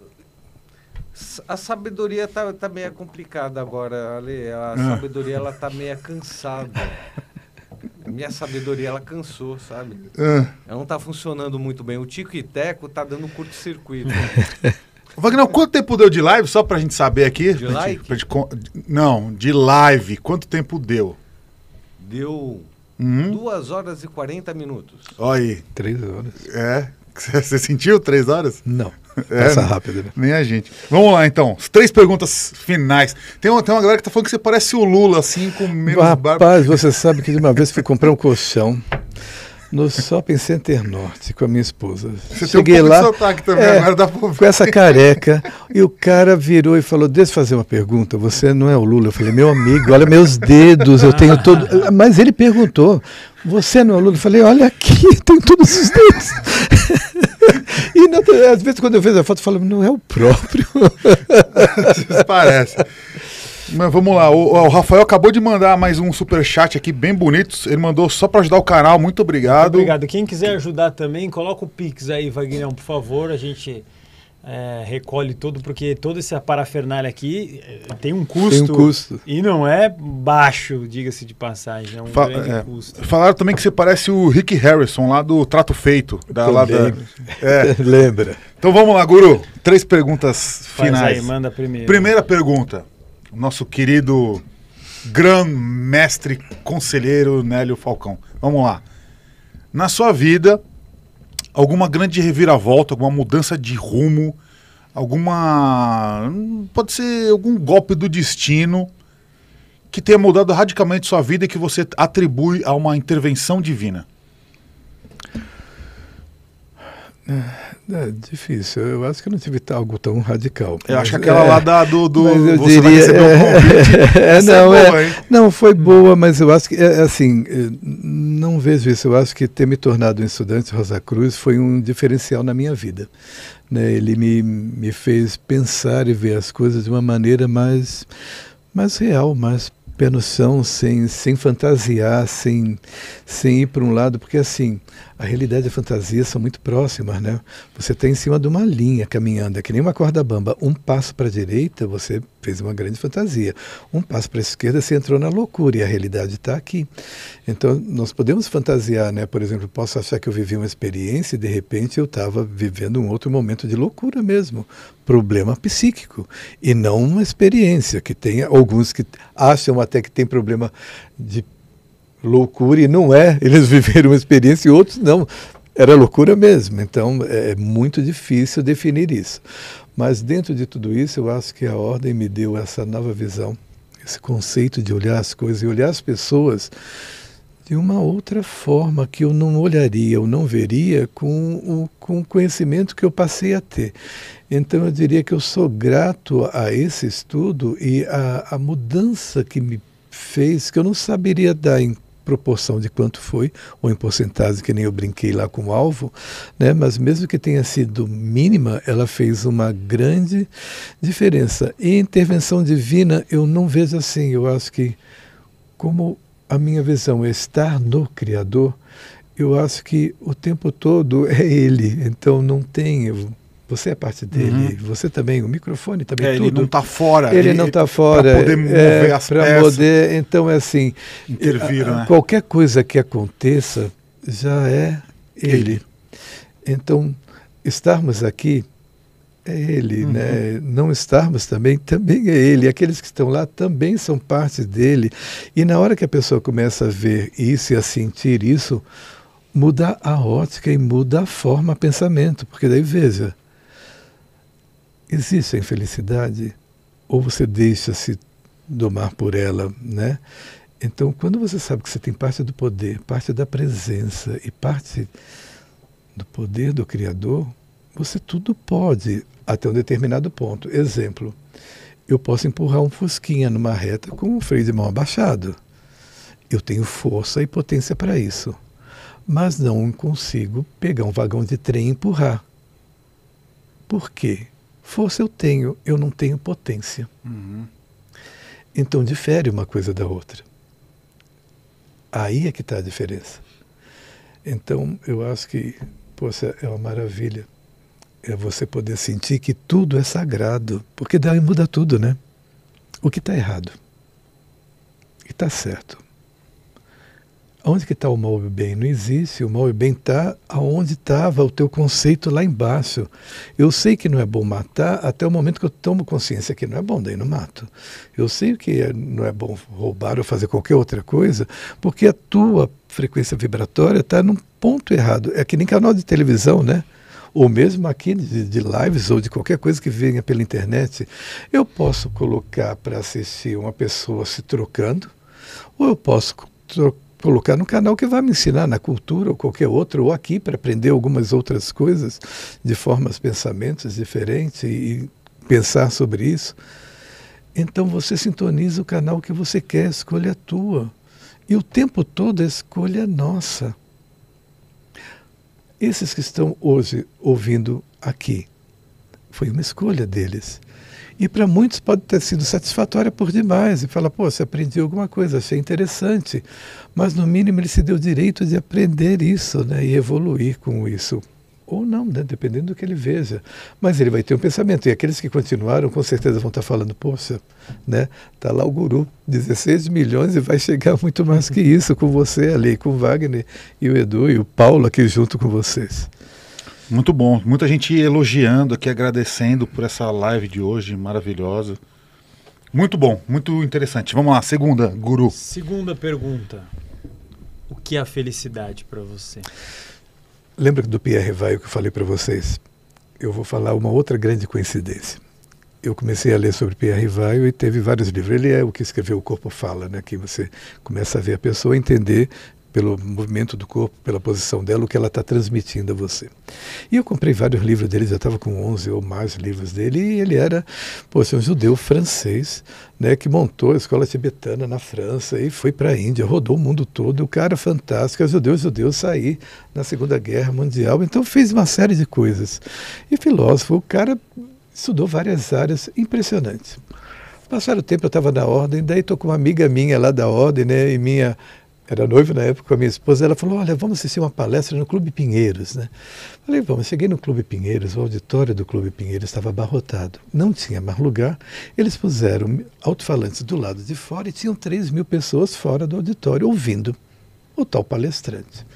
a sabedoria está tá, tá meio complicada agora, Ale. A ah. sabedoria, ela está meio cansada. minha sabedoria ela cansou, sabe? Ah. Ela não tá funcionando muito bem. O Tico e Teco tá dando um curto-circuito. Wagner, quanto tempo deu de live? Só pra gente saber aqui. De live? não, de live. Quanto tempo deu? Deu uhum. 2 horas e 40 minutos. Olha aí. 3 horas. É? Você sentiu 3 horas? Não. É, Passa rápida, né? rápido. Né? Nem a gente. Vamos lá, então. As três perguntas finais. Tem uma, tem uma galera que tá falando que você parece o Lula, assim, com menos Rapaz, barba. Rapaz, você sabe que de uma vez fui comprar um colchão no Shopping Center Norte com a minha esposa. Você Cheguei tem um lá, sotaque também, é, agora dá pra Com essa careca. e o cara virou e falou: Deixa eu fazer uma pergunta. Você não é o Lula? Eu falei: Meu amigo, olha meus dedos, eu tenho todo. Ah, ah, mas ele perguntou: Você não é o Lula? Eu falei: Olha aqui, tem todos os dedos. E não, às vezes quando eu vejo a foto, eu falo, não é o próprio. Parece. Mas vamos lá, o, o, Rafael acabou de mandar mais um super chat aqui bem bonito. Ele mandou só para ajudar o canal, muito obrigado. Muito obrigado. Quem quiser ajudar também, coloca o Pix aí, Vagnão, por favor. A gente é, recolhe tudo, porque toda essa parafernália aqui é, tem um custo. Tem um custo. E não é baixo, diga-se de passagem, é um Fa grande é, custo. Falaram também que você parece o Rick Harrison, lá do Trato Feito. Da, lá da, é. Lembra. Então vamos lá, Guru. Três perguntas Faz finais. Aí, manda primeiro. Primeira pergunta. Nosso querido gran mestre conselheiro Nélio Falcão. Vamos lá. Na sua vida, alguma grande reviravolta, alguma mudança de rumo, alguma. pode ser algum golpe do destino que tenha mudado radicalmente sua vida e que você atribui a uma intervenção divina? É, é difícil. Eu acho que não tive algo tão radical. Eu acho que aquela é, lá da, do, do eu você diria, recebeu um é, convite. É, é, não, é, boa, não, foi boa, mas eu acho que, é, assim, não vejo isso. Eu acho que ter me tornado um estudante Rosa Cruz foi um diferencial na minha vida. Né? Ele me, me fez pensar e ver as coisas de uma maneira mais, mais real, mais pé no chão, sem, sem fantasiar, sem, sem ir para um lado, porque assim, a realidade e a fantasia são muito próximas, né? Você está em cima de uma linha caminhando, é que nem uma corda bamba. Um passo para a direita, você fez uma grande fantasia. Um passo para a esquerda, você entrou na loucura e a realidade está aqui. Então, nós podemos fantasiar, né? Por exemplo, posso achar que eu vivi uma experiência e de repente eu estava vivendo um outro momento de loucura mesmo. Problema psíquico. E não uma experiência que tenha alguns que acham até que tem problema de loucura e não é. Eles viveram uma experiência e outros não. Era loucura mesmo. Então é, é muito difícil definir isso. Mas dentro de tudo isso, eu acho que a ordem me deu essa nova visão, esse conceito de olhar as coisas e olhar as pessoas de uma outra forma que eu não olharia, eu não veria com o, com o conhecimento que eu passei a ter. Então eu diria que eu sou grato a esse estudo e a, a mudança que me fez, que eu não saberia dar em proporção de quanto foi, ou em porcentagem, que nem eu brinquei lá com o alvo, né? mas mesmo que tenha sido mínima, ela fez uma grande diferença. E intervenção divina eu não vejo assim, eu acho que, como a minha visão é estar no Criador, eu acho que o tempo todo é Ele, então não tem. Eu, você é parte dele, uhum. você também, o microfone também, é, tudo. Ele não está fora. Ele, ele não está fora. Para poder mover é, as peças. Poder, então, é assim, intervir, a, né? qualquer coisa que aconteça já é ele. ele. Então, estarmos aqui é ele, né? uhum. né? Não estarmos também, também é ele. Aqueles que estão lá também são parte dele. E na hora que a pessoa começa a ver isso e a sentir isso, muda a ótica e muda a forma, pensamento. Porque daí, veja, existe a infelicidade ou você deixa-se domar por ela, né? Então, quando você sabe que você tem parte do poder, parte da presença e parte do poder do Criador, você tudo pode até um determinado ponto. Exemplo, eu posso empurrar um fusquinha numa reta com um freio de mão abaixado. Eu tenho força e potência para isso, mas não consigo pegar um vagão de trem e empurrar. Por quê? Força eu tenho, eu não tenho potência. Uhum. Então difere uma coisa da outra. Aí é que está a diferença. Então eu acho que, poxa, é uma maravilha é você poder sentir que tudo é sagrado, porque daí muda tudo, né? O que está errado, e está certo, Onde que está o mal e o bem? Não existe. O mal e o bem está aonde estava o teu conceito lá embaixo. Eu sei que não é bom matar até o momento que eu tomo consciência que não é bom, daí não mato. Eu sei que é, não é bom roubar ou fazer qualquer outra coisa, porque a tua frequência vibratória está num ponto errado. É que nem canal de televisão, né? ou mesmo aqui de, de, lives ou de qualquer coisa que venha pela internet, eu posso colocar para assistir uma pessoa se trocando, ou eu posso colocar no canal que vai me ensinar na cultura ou qualquer outro, ou aqui para aprender algumas outras coisas de formas, pensamentos diferentes e pensar sobre isso. Então você sintoniza o canal que você quer, escolha a tua. E o tempo todo a escolha é nossa. Esses que estão hoje ouvindo aqui, foi uma escolha deles. E para muitos pode ter sido satisfatória por demais e fala, pô, você aprendi alguma coisa, achei interessante. Mas no mínimo ele se deu o direito de aprender isso né, e evoluir com isso. Ou não, né, dependendo do que ele veja. Mas ele vai ter um pensamento. E aqueles que continuaram, com certeza vão estar tá falando, poxa, né, tá lá o guru, 16 milhões e vai chegar muito mais que isso com você ali, com o Wagner e o Edu e o Paulo aqui junto com vocês. Muito bom. Muita gente elogiando aqui, agradecendo por essa live de hoje maravilhosa. Muito bom, muito interessante. Vamos lá, segunda, guru. Segunda pergunta. O que é a felicidade para você? Lembra do Pierre Vaio que eu falei para vocês? Eu vou falar uma outra grande coincidência. Eu comecei a ler sobre Pierre Vaio e teve vários livros. Ele é o que escreveu O Corpo Fala, né? que você começa a ver a pessoa entender pelo movimento do corpo, pela posição dela, o que ela está transmitindo a você. E eu comprei vários livros dele, já estava com 11 ou mais livros dele, e ele era, poxa, é um judeu francês, né, que montou a escola tibetana na França e foi para a Índia, rodou o mundo todo, o cara fantástico, ajudou é judeu, judeus sair na Segunda Guerra Mundial, então fez uma série de coisas. E filósofo, o cara estudou várias áreas impressionantes. Passaram o tempo, eu estava na ordem, daí estou com uma amiga minha lá da ordem, né, e minha era noivo na época com a minha esposa, ela falou, olha, vamos assistir uma palestra no Clube Pinheiros, né? Falei, vamos, cheguei no Clube Pinheiros, o auditório do Clube Pinheiros estava abarrotado, não tinha mais lugar, eles puseram alto-falantes do lado de fora e tinham 3 mil pessoas fora do auditório ouvindo o tal palestrante.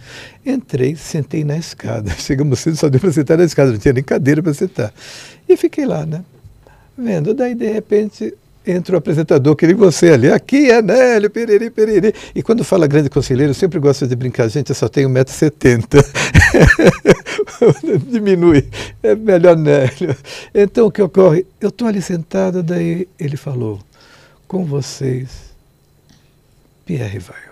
Entrei, sentei na escada, chegamos cedo, só deu para sentar na escada, não tinha nem cadeira para sentar. E fiquei lá, né? Vendo, daí de repente entra o apresentador, queria você ali, aqui é Nélio, periri, periri. E quando fala grande conselheiro, eu sempre gosto de brincar, gente, eu só tenho 1,70m. Diminui, é melhor Nélio. Então o que ocorre? Eu estou ali sentado, daí ele falou, com vocês, Pierre Vaio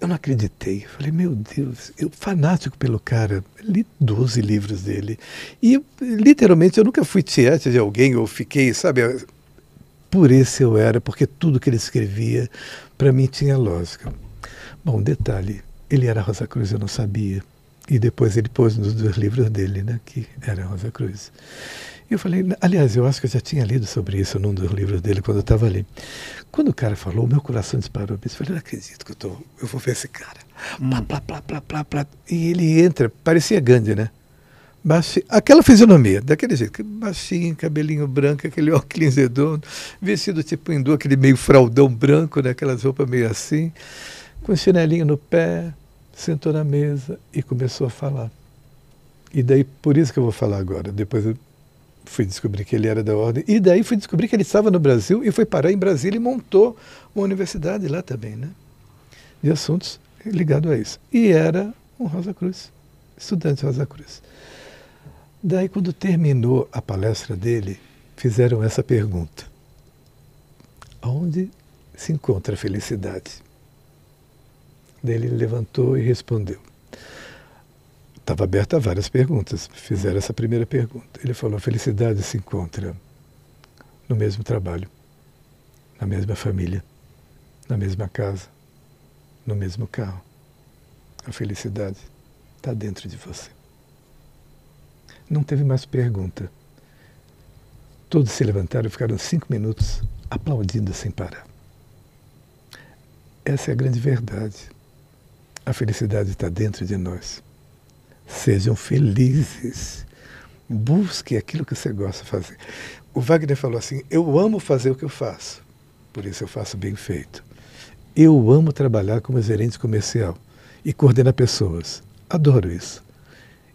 eu não acreditei. Falei, meu Deus, eu fanático pelo cara. Li 12 livros dele. E, literalmente, eu nunca fui teatro de alguém, eu fiquei, sabe, por esse eu era, porque tudo que ele escrevia, para mim, tinha lógica. Bom, detalhe, ele era Rosa Cruz, eu não sabia. E depois ele pôs nos dois livros dele, né, que era Rosa Cruz eu falei, aliás, eu acho que eu já tinha lido sobre isso num dos livros dele quando eu estava ali. Quando o cara falou, meu coração disparou. Eu falei, não acredito que eu tô, eu vou ver esse cara. Hum. Plá, plá, plá, plá, plá, plá. E ele entra, parecia Gandhi, né? aquela fisionomia, daquele jeito, baixinho, cabelinho branco, aquele óculos redondo, vestido tipo hindu, aquele meio fraldão branco, né? aquelas roupas meio assim, com chinelinho no pé, sentou na mesa e começou a falar. E daí, por isso que eu vou falar agora, depois eu fui descobrir que ele era da ordem. E daí fui descobrir que ele estava no Brasil e foi parar em Brasília e montou uma universidade lá também, né? De assuntos ligados a isso. E era um Rosa Cruz, estudante Rosa Cruz. Daí, quando terminou a palestra dele, fizeram essa pergunta: Onde se encontra a felicidade? Daí ele levantou e respondeu: estava aberto a várias perguntas. Fizeram essa primeira pergunta. Ele falou: a felicidade se encontra no mesmo trabalho, na mesma família, na mesma casa, no mesmo carro. A felicidade está dentro de você. Não teve mais pergunta. Todos se levantaram e ficaram cinco minutos aplaudindo sem parar. Essa é a grande verdade. A felicidade está dentro de nós. Sejam felizes. Busque aquilo que você gosta de fazer. O Wagner falou assim: Eu amo fazer o que eu faço, por isso eu faço bem feito. Eu amo trabalhar como gerente comercial e coordenar pessoas. Adoro isso.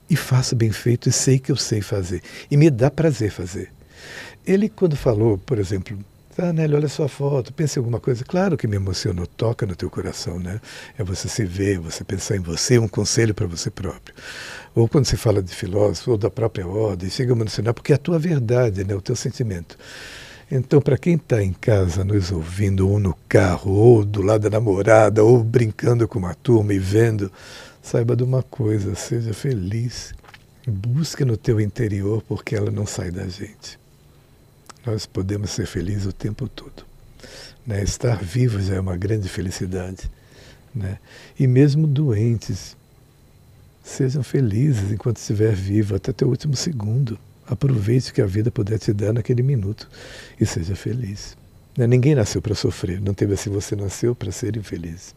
E faço bem feito e sei que eu sei fazer. E me dá prazer fazer. Ele, quando falou, por exemplo, Tá, olha sua foto, pense em alguma coisa. Claro que me emocionou, toca no teu coração, né? É você se ver, você pensar em você, é um conselho para você próprio. Ou quando se fala de filósofo, ou da própria ordem, chega a emocionar, porque é a tua verdade, né? o teu sentimento. Então, para quem está em casa nos ouvindo, ou no carro, ou do lado da namorada, ou brincando com uma turma e vendo, saiba de uma coisa, seja feliz. Busque no teu interior, porque ela não sai da gente nós podemos ser felizes o tempo todo. Né? Estar vivos é uma grande felicidade. Né? E mesmo doentes, sejam felizes enquanto estiver vivo, até teu último segundo. Aproveite o que a vida puder te dar naquele minuto e seja feliz. Né? Ninguém nasceu para sofrer, não teve assim, você nasceu para ser infeliz.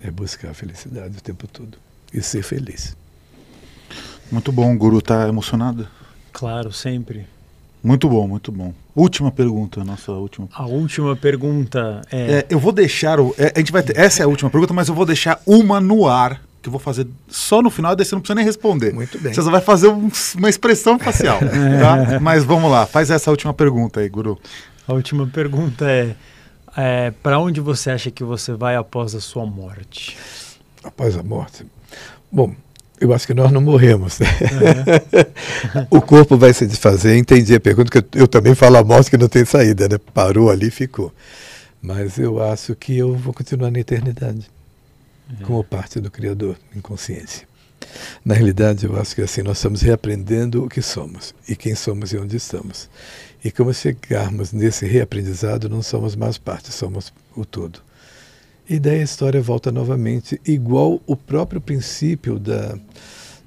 É buscar a felicidade o tempo todo e ser feliz. Muito bom, Guru. Está emocionado? Claro, sempre. Muito bom, muito bom. Última pergunta, nossa última. A última pergunta é. é eu vou deixar. O, é, a gente vai ter, essa é a última pergunta, mas eu vou deixar uma no ar, que eu vou fazer só no final, daí você não precisa nem responder. Muito bem. Você só vai fazer um, uma expressão facial. É. tá? Mas vamos lá, faz essa última pergunta aí, Guru. A última pergunta é, é para onde você acha que você vai após a sua morte? Após a morte? Bom, eu acho que nós não morremos. Uhum. o corpo vai se desfazer. Entendi a pergunta, que eu, eu também falo a morte que não tem saída, né? Parou ali ficou. Mas eu acho que eu vou continuar na eternidade uhum. como parte do Criador, em consciência. Na realidade, eu acho que assim, nós estamos reaprendendo o que somos, e quem somos e onde estamos. E como chegarmos nesse reaprendizado, não somos mais parte, somos o todo. E daí a história volta novamente, igual o próprio princípio da,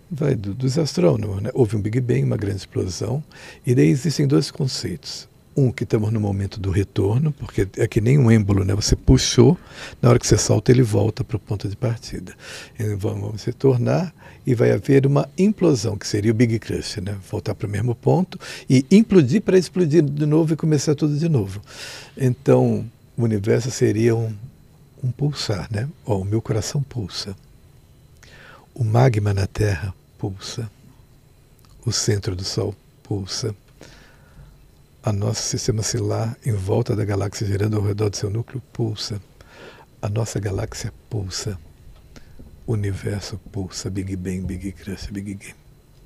vai, do, dos astrônomos. Né? Houve um Big Bang, uma grande explosão, e daí existem dois conceitos. Um, que estamos no momento do retorno, porque é que nem um êmbolo, né? você puxou, na hora que você salta, ele volta para o ponto de partida. E vamos se retornar e vai haver uma implosão, que seria o Big Crush, né? voltar para o mesmo ponto e implodir para explodir de novo e começar tudo de novo. Então, o universo seria um um pulsar, né? Ó, o meu coração pulsa. O magma na Terra pulsa. O centro do Sol pulsa. A nosso sistema solar em volta da galáxia girando ao redor do seu núcleo pulsa. A nossa galáxia pulsa. O universo pulsa, Big Bang, Big Crush, Big Game,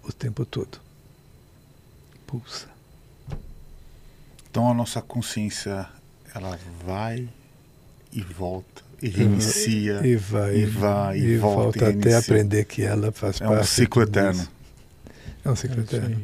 o tempo todo. Pulsa. Então a nossa consciência ela vai e volta e reinicia e vai e, vai, e, e volta, volta e até aprender que ela faz é parte. é um ciclo eterno. É um ciclo é eterno.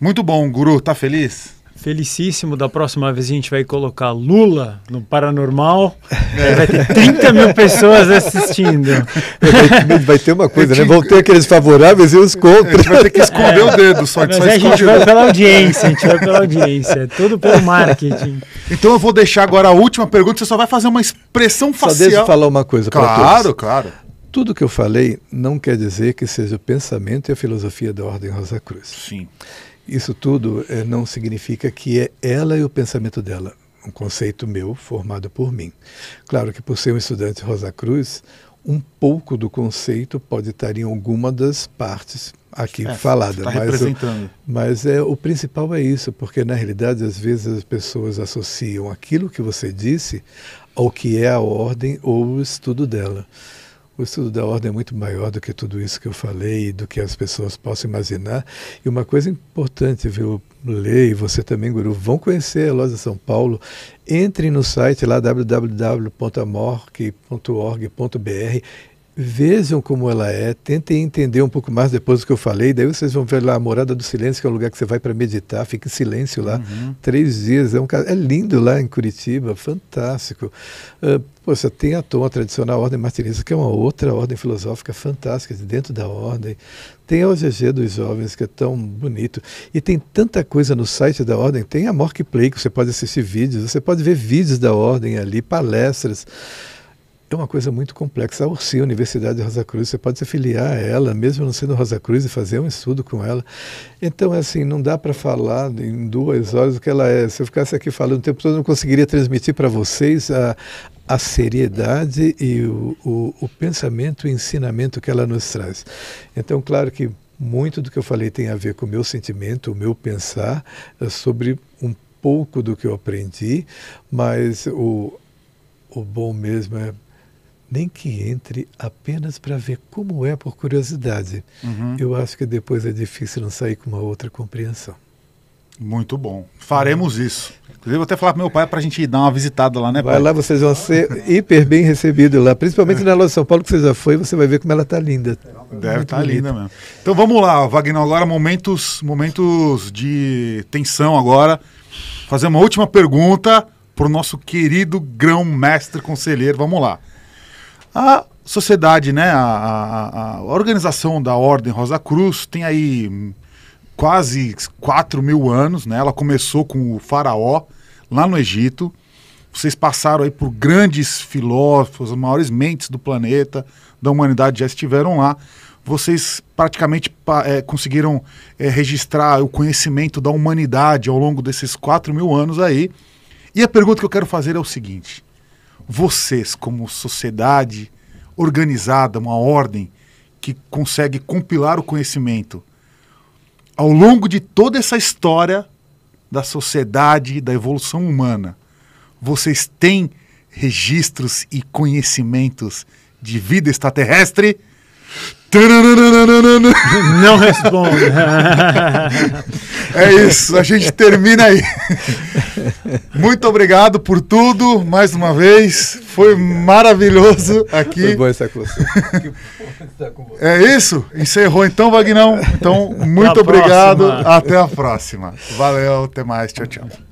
Muito bom, Guru. Tá feliz? felicíssimo. Da próxima vez a gente vai colocar Lula no Paranormal. É. Vai ter 30 mil pessoas assistindo. É, vai, vai ter uma coisa, te... né? Vão ter aqueles favoráveis e os contra. A gente vai ter que esconder é. o dedo só. Mas só a gente vai pela audiência, a gente vai pela audiência. É tudo pelo marketing. Então eu vou deixar agora a última pergunta. Você só vai fazer uma expressão facial. Só deixa eu falar uma coisa claro, para todos. Claro, claro. Tudo que eu falei não quer dizer que seja o pensamento e a filosofia da Ordem Rosa Cruz. Sim isso tudo eh, não significa que é ela e o pensamento dela, um conceito meu formado por mim. Claro que por ser um estudante Rosa Cruz, um pouco do conceito pode estar em alguma das partes aqui é, falada, tá mas, o, mas é o principal é isso, porque na realidade às vezes as pessoas associam aquilo que você disse ao que é a ordem ou o estudo dela. O estudo da ordem é muito maior do que tudo isso que eu falei, do que as pessoas possam imaginar. E uma coisa importante, viu, Lei, você também, Guru, vão conhecer a Loja São Paulo. Entrem no site lá, www.amorque.org.br. Vejam como ela é, tentem entender um pouco mais depois do que eu falei, daí vocês vão ver lá a Morada do Silêncio, que é o lugar que você vai para meditar, fica em silêncio lá uhum. três dias. É, um, é lindo lá em Curitiba, fantástico. Uh, poxa, tem a Tom, a tradicional Ordem Martirista, que é uma outra ordem filosófica fantástica dentro da ordem. Tem a OGG dos Jovens, que é tão bonito. E tem tanta coisa no site da ordem. Tem a Mork Play, que você pode assistir vídeos, você pode ver vídeos da ordem ali, palestras é uma coisa muito complexa. A URSI, a Universidade de Rosa Cruz, você pode se filiar a ela, mesmo não sendo Rosa Cruz, e fazer um estudo com ela. Então, é assim, não dá para falar em duas horas o que ela é. Se eu ficasse aqui falando o tempo todo, eu não conseguiria transmitir para vocês a, a seriedade e o, o, o pensamento e ensinamento que ela nos traz. Então, claro que muito do que eu falei tem a ver com o meu sentimento, o meu pensar é sobre um pouco do que eu aprendi, mas o, o bom mesmo é nem que entre apenas para ver como é por curiosidade. Uhum. Eu acho que depois é difícil não sair com uma outra compreensão. Muito bom. Faremos isso. Inclusive, vou até falar para meu pai para a gente dar uma visitada lá, né, pai? Vai lá, vocês vão ser hiper bem recebidos lá. Principalmente na Loja de São Paulo, que você já foi, você vai ver como ela está linda. Deve estar tá linda mesmo. Então vamos lá, Wagner, agora momentos, momentos de tensão agora. Fazer uma última pergunta para o nosso querido grão-mestre conselheiro. Vamos lá. A sociedade, né, a, a, a organização da Ordem Rosa Cruz tem aí quase 4 mil anos, né? Ela começou com o faraó lá no Egito. Vocês passaram aí por grandes filósofos, as maiores mentes do planeta, da humanidade já estiveram lá. Vocês praticamente é, conseguiram é, registrar o conhecimento da humanidade ao longo desses 4 mil anos aí. E a pergunta que eu quero fazer é o seguinte: vocês, como sociedade organizada, uma ordem que consegue compilar o conhecimento ao longo de toda essa história da sociedade, da evolução humana, vocês têm registros e conhecimentos de vida extraterrestre? Não responde. é isso, a gente termina aí. Muito obrigado por tudo, mais uma vez. Foi maravilhoso aqui. Foi bom estar com você. É isso? Encerrou então, Vagnão. Então, muito obrigado. Próxima. Até a próxima. Valeu, até mais. Tchau, tchau.